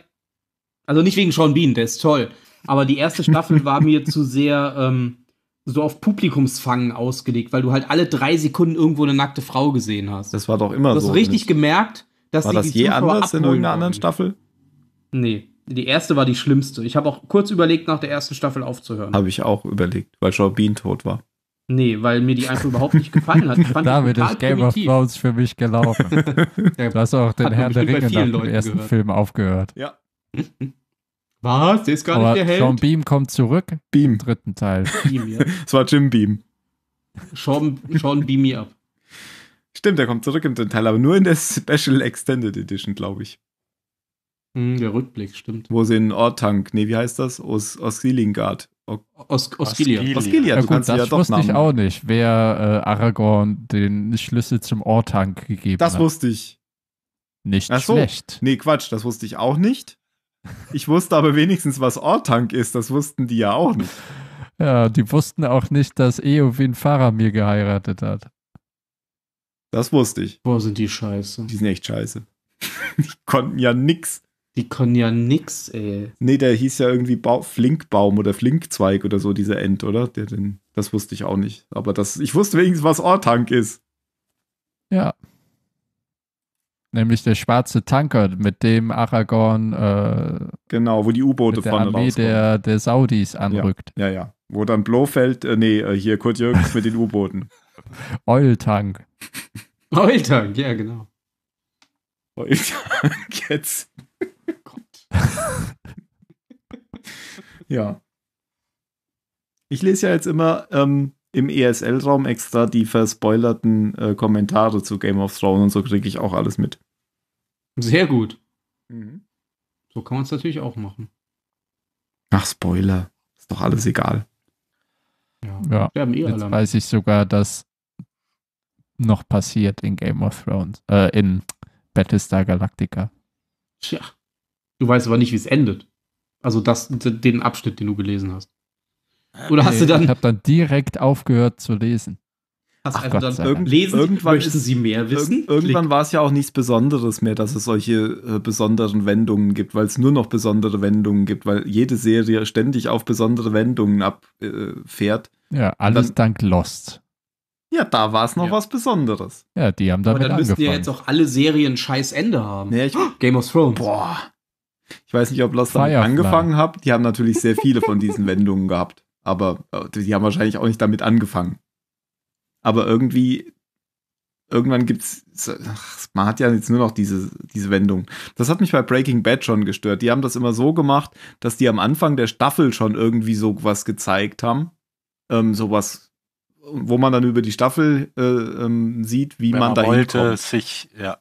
Also nicht wegen Sean Bean, der ist toll, aber die erste Staffel <laughs> war mir zu sehr ähm, so auf Publikumsfangen ausgelegt, weil du halt alle drei Sekunden irgendwo eine nackte Frau gesehen hast. Das war doch immer so. Du hast so richtig nicht. gemerkt, dass war die das je anders in irgendeiner anderen Staffel? Nee, die erste war die schlimmste. Ich habe auch kurz überlegt, nach der ersten Staffel aufzuhören. Habe ich auch überlegt, weil Shaw Bean tot war. Nee, weil mir die einfach überhaupt nicht gefallen hat. <laughs> Damit ist Game primitiv. of Thrones für mich gelaufen. <laughs> du hast auch den Herrn der Ringe nach dem ersten gehört. Film aufgehört. Ja. Was? Der ist gar Aber nicht der Held? Sean Beam kommt zurück. Beam. Im dritten Teil. Beam, ja. <laughs> Es war Jim Beam. Sean, Sean Beam me up. Stimmt, der kommt zurück im dritten Teil, aber nur in der Special Extended Edition, glaube ich. Hm, der Rückblick, stimmt. Wo sie in Ortank, nee, wie heißt das? Os Osgilingard. Os Os Osgilia. Osgilia, ja, du gut, kannst das ja doch Das wusste ich auch nicht, wer äh, Aragorn den Schlüssel zum Ortank gegeben das hat. Das wusste ich. Nicht Ach so. schlecht. Nee, Quatsch, das wusste ich auch nicht. Ich wusste aber wenigstens, was Ortank ist. Das wussten die ja auch nicht. Ja, die wussten auch nicht, dass Eowyn mir geheiratet hat. Das wusste ich. Boah, sind die scheiße. Die sind echt scheiße. <laughs> die konnten ja nix. Die konnten ja nix, ey. Nee, der hieß ja irgendwie ba Flinkbaum oder Flinkzweig oder so, dieser End, oder? Der, den, das wusste ich auch nicht. Aber das, ich wusste wenigstens, was Ortank ist. Ja. Nämlich der schwarze Tanker, mit dem Aragorn. Äh, genau, wo die U-Boote von der Armee der, der Saudis anrückt. Ja, ja, ja. Wo dann Blofeld, äh, nee, äh, hier Kurt Jürgens mit den U-Booten. Oil-Tank. <laughs> Oil-Tank, ja, genau. Oil-Tank, <laughs> jetzt. Gott. ja. Ich lese ja jetzt immer ähm, im ESL-Raum extra die verspoilerten äh, Kommentare zu Game of Thrones und so kriege ich auch alles mit. Sehr gut. Mhm. So kann man es natürlich auch machen. Ach, Spoiler. Ist doch alles egal. Ja, ja. Eh jetzt alle. weiß ich sogar, dass noch passiert in Game of Thrones, äh, in Battlestar Galactica. Tja, du weißt aber nicht, wie es endet. Also das, den Abschnitt, den du gelesen hast. Oder hast nee, du dann. Ich habe dann direkt aufgehört zu lesen. Hast Ach einfach Gott dann irgend, lesen, irgendwann möchten ist, Sie mehr wissen? Ir irgendwann war es ja auch nichts Besonderes mehr, dass es solche äh, besonderen Wendungen gibt, weil es nur noch besondere Wendungen gibt, weil jede Serie ständig auf besondere Wendungen abfährt. Äh, ja, alles dann, dank Lost. Ja, da war es noch ja. was Besonderes. Ja, die haben damit Aber dann müssten ja jetzt auch alle Serien scheiß Ende haben. Nee, ich, <gasps> Game of Thrones. Boah. Ich weiß nicht, ob Lost damit angefangen hat. Die haben natürlich sehr viele von diesen <laughs> Wendungen gehabt aber äh, die haben wahrscheinlich auch nicht damit angefangen. Aber irgendwie, irgendwann gibt's, ach, man hat ja jetzt nur noch diese, diese Wendung. Das hat mich bei Breaking Bad schon gestört. Die haben das immer so gemacht, dass die am Anfang der Staffel schon irgendwie so was gezeigt haben. Ähm, was, wo man dann über die Staffel äh, ähm, sieht, wie Wenn man, man da wollte sich, ja.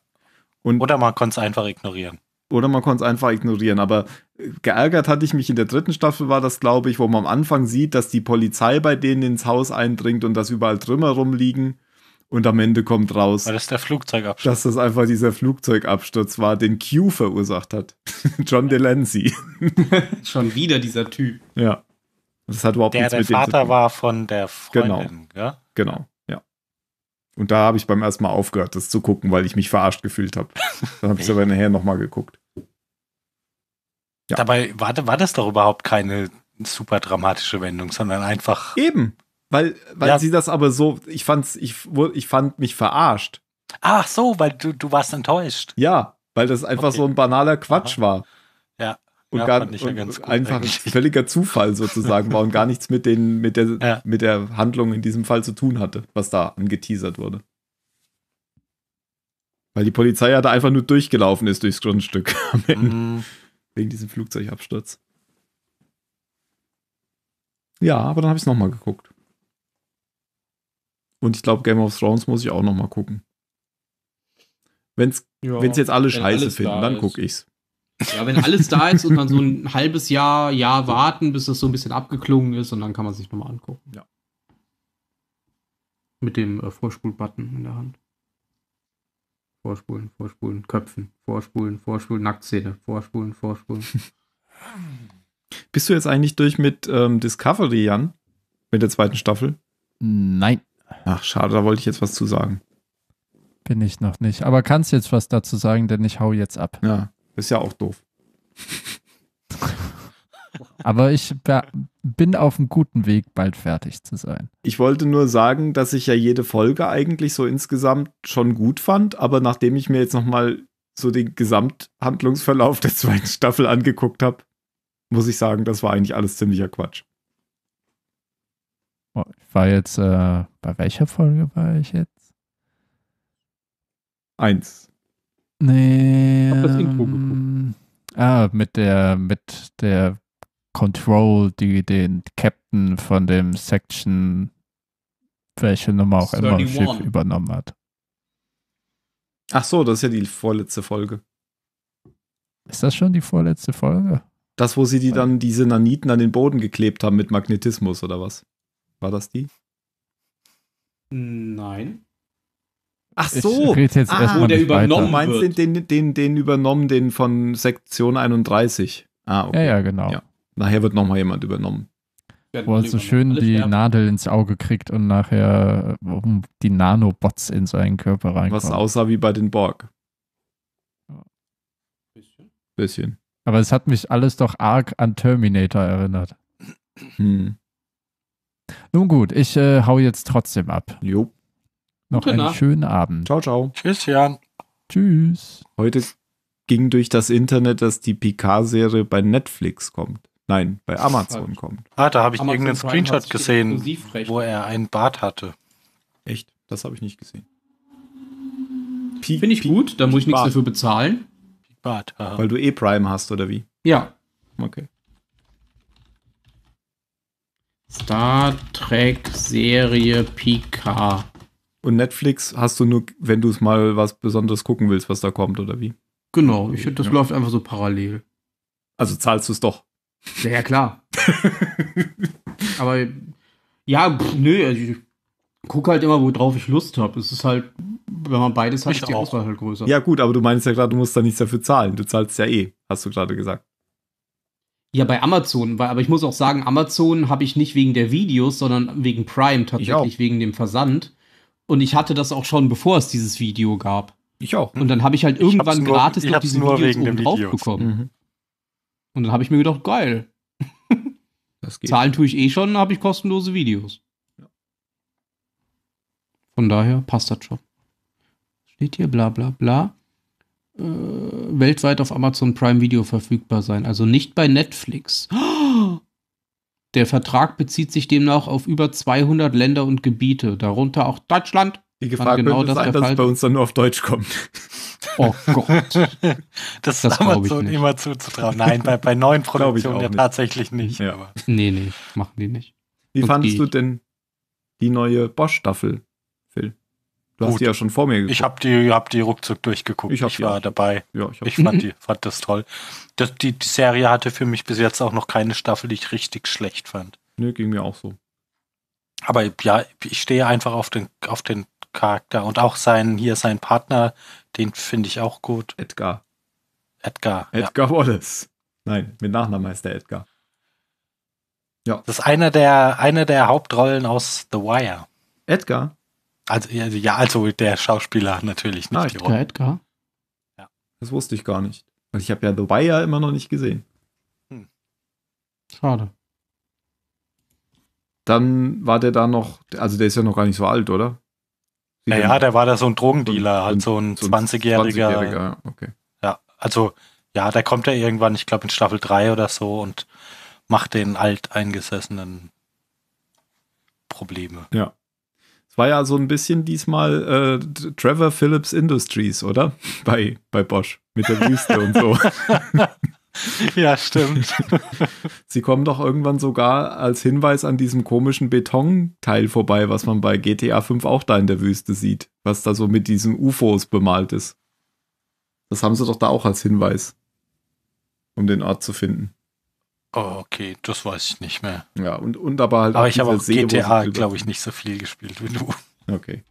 Und, Oder man konnte es einfach ignorieren. Oder man konnte es einfach ignorieren. Aber äh, geärgert hatte ich mich in der dritten Staffel, war das, glaube ich, wo man am Anfang sieht, dass die Polizei bei denen ins Haus eindringt und dass überall Trümmer rumliegen. Und am Ende kommt raus, Weil das der Flugzeugabsturz. dass das einfach dieser Flugzeugabsturz war, den Q verursacht hat. <laughs> John Delancey. <laughs> Schon wieder dieser Typ. Ja. Das hat überhaupt der, nichts der Vater dem zu tun. war von der Freundin, genau. Gell? Genau. Und da habe ich beim ersten Mal aufgehört, das zu gucken, weil ich mich verarscht gefühlt habe. Dann habe ich es <laughs> aber nachher nochmal geguckt. Ja. Dabei war, war das doch überhaupt keine super dramatische Wendung, sondern einfach. Eben, weil, weil ja. sie das aber so, ich fand's, ich, ich fand mich verarscht. Ach so, weil du, du warst enttäuscht. Ja, weil das einfach okay. so ein banaler Quatsch Aha. war und, ja, gar, und ja einfach eigentlich. völliger Zufall sozusagen war und gar nichts mit, den, mit, der, ja. mit der Handlung in diesem Fall zu tun hatte, was da angeteasert wurde. Weil die Polizei ja da einfach nur durchgelaufen ist durchs Grundstück mm. <laughs> Wegen diesem Flugzeugabsturz. Ja, aber dann habe ich es nochmal geguckt. Und ich glaube, Game of Thrones muss ich auch nochmal gucken. Wenn's, ja, wenn's jetzt alle wenn scheiße finden, dann gucke ich's. Ja, wenn alles da ist und dann so ein halbes Jahr, Jahr warten, bis das so ein bisschen abgeklungen ist und dann kann man sich nochmal angucken. Ja. Mit dem äh, vorspul in der Hand. Vorspulen, vorspulen, Köpfen, vorspulen, vorspulen, Nacktszene, vorspulen, vorspulen. <laughs> Bist du jetzt eigentlich durch mit ähm, Discovery, Jan? Mit der zweiten Staffel? Nein. Ach, schade, da wollte ich jetzt was zu sagen. Bin ich noch nicht. Aber kannst jetzt was dazu sagen, denn ich hau jetzt ab. Ja. Ist ja auch doof. Aber ich bin auf einem guten Weg, bald fertig zu sein. Ich wollte nur sagen, dass ich ja jede Folge eigentlich so insgesamt schon gut fand, aber nachdem ich mir jetzt nochmal so den Gesamthandlungsverlauf der zweiten Staffel angeguckt habe, muss ich sagen, das war eigentlich alles ziemlicher Quatsch. Oh, ich war jetzt, äh, bei welcher Folge war ich jetzt? Eins. Nee. Hab das Intro ähm, geguckt. Ah, mit der, mit der Control, die den Captain von dem Section, welche Nummer auch 31. immer Schiff übernommen hat. Ach so, das ist ja die vorletzte Folge. Ist das schon die vorletzte Folge? Das, wo sie die dann, diese Naniten an den Boden geklebt haben mit Magnetismus oder was? War das die? Nein. Ach so, ich jetzt ah, wo oh, der übernommen weiter. meinst wird. Den, den, den übernommen, den von Sektion 31. Ah, okay. Ja, ja, genau. Ja. Nachher wird nochmal jemand übernommen. Wo er so schön die sterben. Nadel ins Auge kriegt und nachher die Nanobots in seinen Körper reinkommen. Was aussah wie bei den Borg. Bisschen. Bisschen. Aber es hat mich alles doch arg an Terminator erinnert. Hm. Nun gut, ich äh, hau jetzt trotzdem ab. Jo noch Gute einen Nacht. schönen Abend. Ciao, ciao. Tschüss, Jan. Tschüss. Heute ging durch das Internet, dass die Picard-Serie bei Netflix kommt. Nein, bei Amazon kommt. Ah, da habe ich Amazon irgendeinen Screenshot gesehen, wo er einen Bart hatte. Echt? Das habe ich nicht gesehen. Finde ich Peak, gut, da muss ich nichts dafür bezahlen. Peak Bart, Weil du e Prime hast, oder wie? Ja. Okay. Star Trek Serie Picard. Und Netflix hast du nur, wenn du es mal was Besonderes gucken willst, was da kommt, oder wie? Genau, ich, das ja. läuft einfach so parallel. Also zahlst du es doch. Ja, ja klar. <laughs> Aber ja, pff, nö, also ich gucke halt immer, worauf ich Lust habe. Es ist halt, wenn man beides hat, ich ist die Auswahl halt größer. Ja, gut, aber du meinst ja gerade, du musst da nichts dafür zahlen. Du zahlst ja eh, hast du gerade gesagt. Ja, bei Amazon, weil, aber ich muss auch sagen, Amazon habe ich nicht wegen der Videos, sondern wegen Prime tatsächlich, wegen dem Versand. Und ich hatte das auch schon, bevor es dieses Video gab. Ich auch. Ne? Und dann habe ich halt irgendwann nur, gratis noch diese nur Videos oben drauf bekommen. Mhm. Und dann habe ich mir gedacht, geil. <laughs> Zahlen tue ich eh schon, habe ich kostenlose Videos. Von daher passt das schon. Steht hier bla bla bla. Äh, weltweit auf Amazon Prime Video verfügbar sein. Also nicht bei Netflix. <gasps> Oh, der Vertrag bezieht sich demnach auf über 200 Länder und Gebiete, darunter auch Deutschland. Die Gefahr genau könnte das sein, dass es bei uns dann nur auf Deutsch kommt. Oh Gott. <laughs> das, das ist Amazon ich immer zuzutrauen. Nein, bei, bei neuen Produktionen ja nicht. tatsächlich nicht. Ja. Aber. Nee, nee, machen die nicht. Wie und fandest du denn die neue Bosch-Staffel, Phil? Du Gut. hast die ja schon vor mir geguckt. Ich habe die, hab die ruckzuck durchgeguckt. Ich, ich war auch. dabei. Ja, ich, ich fand, mhm. die, fand das toll das, die, die Serie hatte für mich bis jetzt auch noch keine Staffel, die ich richtig schlecht fand. Nö, nee, ging mir auch so. Aber ja, ich stehe einfach auf den, auf den Charakter und auch sein, hier sein Partner, den finde ich auch gut. Edgar. Edgar. Edgar ja. Wallace. Nein, mit Nachnamen heißt der Edgar. Ja. Das ist einer der, eine der Hauptrollen aus The Wire. Edgar? Also, ja, also der Schauspieler natürlich, nicht ah, die Edgar, Rolle. Edgar? Ja. Das wusste ich gar nicht. Und ich habe ja The Wire immer noch nicht gesehen. Hm. Schade. Dann war der da noch, also der ist ja noch gar nicht so alt, oder? Wie naja, der war da so ein Drogendealer, halt so ein, so ein 20-jähriger. 20 ja, okay. ja, also, ja, da kommt er irgendwann, ich glaube in Staffel 3 oder so und macht den alteingesessenen Probleme. Ja war ja so ein bisschen diesmal äh, Trevor Phillips Industries, oder? <laughs> Bei, bei Bosch mit der Wüste und so. <laughs> Ja, stimmt. <laughs> Sie kommen doch irgendwann sogar als Hinweis an diesem komischen Betonteil vorbei, was man bei GTA 5 auch da in der Wüste sieht, was da so mit diesen UFOs bemalt ist. Das haben sie doch da auch als Hinweis, um den Ort zu finden. Oh, okay, das weiß ich nicht mehr. Ja, und, und aber halt. Aber ich habe auch See, GTA, glaube ich, nicht so viel gespielt wie du. Okay.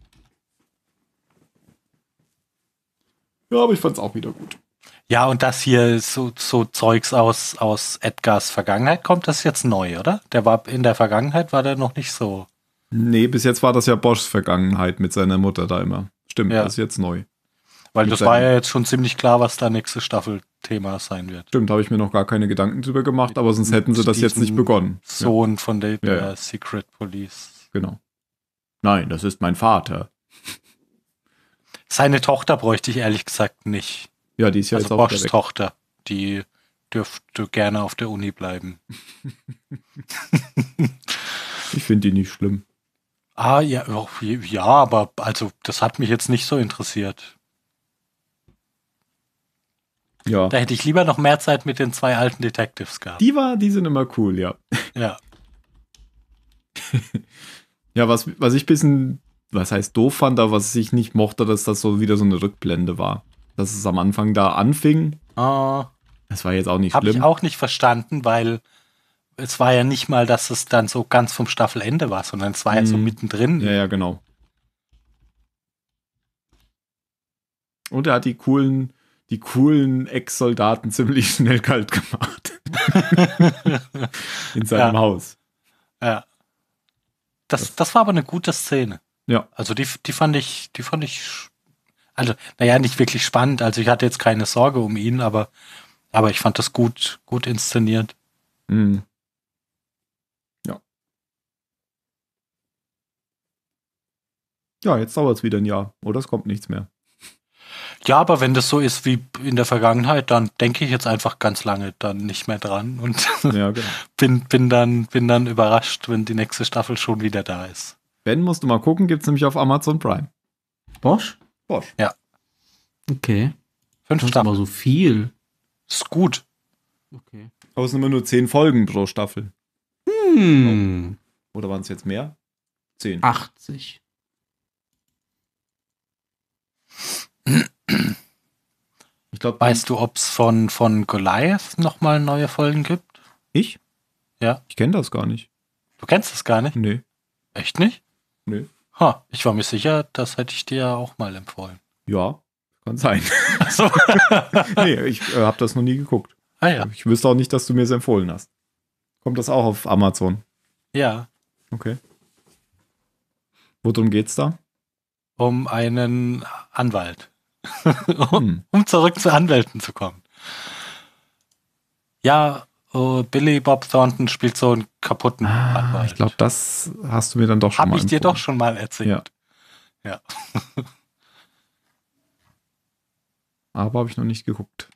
Ja, aber ich fand es auch wieder gut. Ja, und das hier so, so Zeugs aus, aus Edgars Vergangenheit kommt, das jetzt neu, oder? Der war in der Vergangenheit war der noch nicht so. Nee, bis jetzt war das ja Boschs Vergangenheit mit seiner Mutter da immer. Stimmt, ja. das ist jetzt neu. Weil mit das war ja jetzt schon ziemlich klar, was da nächste Staffel Thema sein wird. Stimmt, habe ich mir noch gar keine Gedanken drüber gemacht, aber sonst hätten sie das jetzt nicht begonnen. Sohn ja. von der ja, ja. Secret Police. Genau. Nein, das ist mein Vater. Seine Tochter bräuchte ich ehrlich gesagt nicht. Ja, die ist ja also jetzt auch Boschs Tochter, die dürfte gerne auf der Uni bleiben. <laughs> ich finde die nicht schlimm. Ah, ja, ja, aber also das hat mich jetzt nicht so interessiert. Ja. Da hätte ich lieber noch mehr Zeit mit den zwei alten Detectives gehabt. Die war, die sind immer cool, ja. Ja. <laughs> ja, was, was ich ein bisschen, was heißt doof fand, aber was ich nicht mochte, dass das so wieder so eine Rückblende war. Dass es am Anfang da anfing. Oh. Das war jetzt auch nicht Hab schlimm. Habe ich auch nicht verstanden, weil es war ja nicht mal, dass es dann so ganz vom Staffelende war, sondern es war mhm. ja so mhm. mittendrin. Ja, ja, genau. Und er hat die coolen die coolen Ex-Soldaten ziemlich schnell kalt gemacht. <laughs> In seinem ja. Haus. Ja. Das, das war aber eine gute Szene. Ja. Also die, die fand ich, die fand ich, also, naja, nicht wirklich spannend. Also ich hatte jetzt keine Sorge um ihn, aber, aber ich fand das gut, gut inszeniert. Mhm. Ja. Ja, jetzt dauert es wieder ein Jahr. Oder es kommt nichts mehr. Ja, aber wenn das so ist wie in der Vergangenheit, dann denke ich jetzt einfach ganz lange dann nicht mehr dran und <laughs> ja, genau. bin, bin, dann, bin dann überrascht, wenn die nächste Staffel schon wieder da ist. Ben, musst du mal gucken, gibt es nämlich auf Amazon Prime. Bosch? Bosch. Ja. Okay. Fünf das Staffeln. aber so viel. Ist gut. Okay. Aber es sind immer nur zehn Folgen pro Staffel. Hm. Oder waren es jetzt mehr? Zehn. 80. Ich glaub, weißt du, ob es von, von Goliath nochmal neue Folgen gibt? Ich? Ja. Ich kenne das gar nicht. Du kennst das gar nicht? Nee. Echt nicht? Nee. Ha, ich war mir sicher, das hätte ich dir auch mal empfohlen. Ja, kann sein. <laughs> Ach <laughs> nee, ich äh, habe das noch nie geguckt. Ah ja. Ich wüsste auch nicht, dass du mir es empfohlen hast. Kommt das auch auf Amazon? Ja. Okay. Worum geht's da? Um einen Anwalt um, <laughs> hm. um zurück zu Anwälten zu kommen. Ja, Oh, Billy Bob Thornton spielt so einen kaputten ah, Anwalt. Ich glaube, das hast du mir dann doch schon Hab mal Hab ich dir doch schon mal erzählt. Ja. ja. Aber habe ich noch nicht geguckt.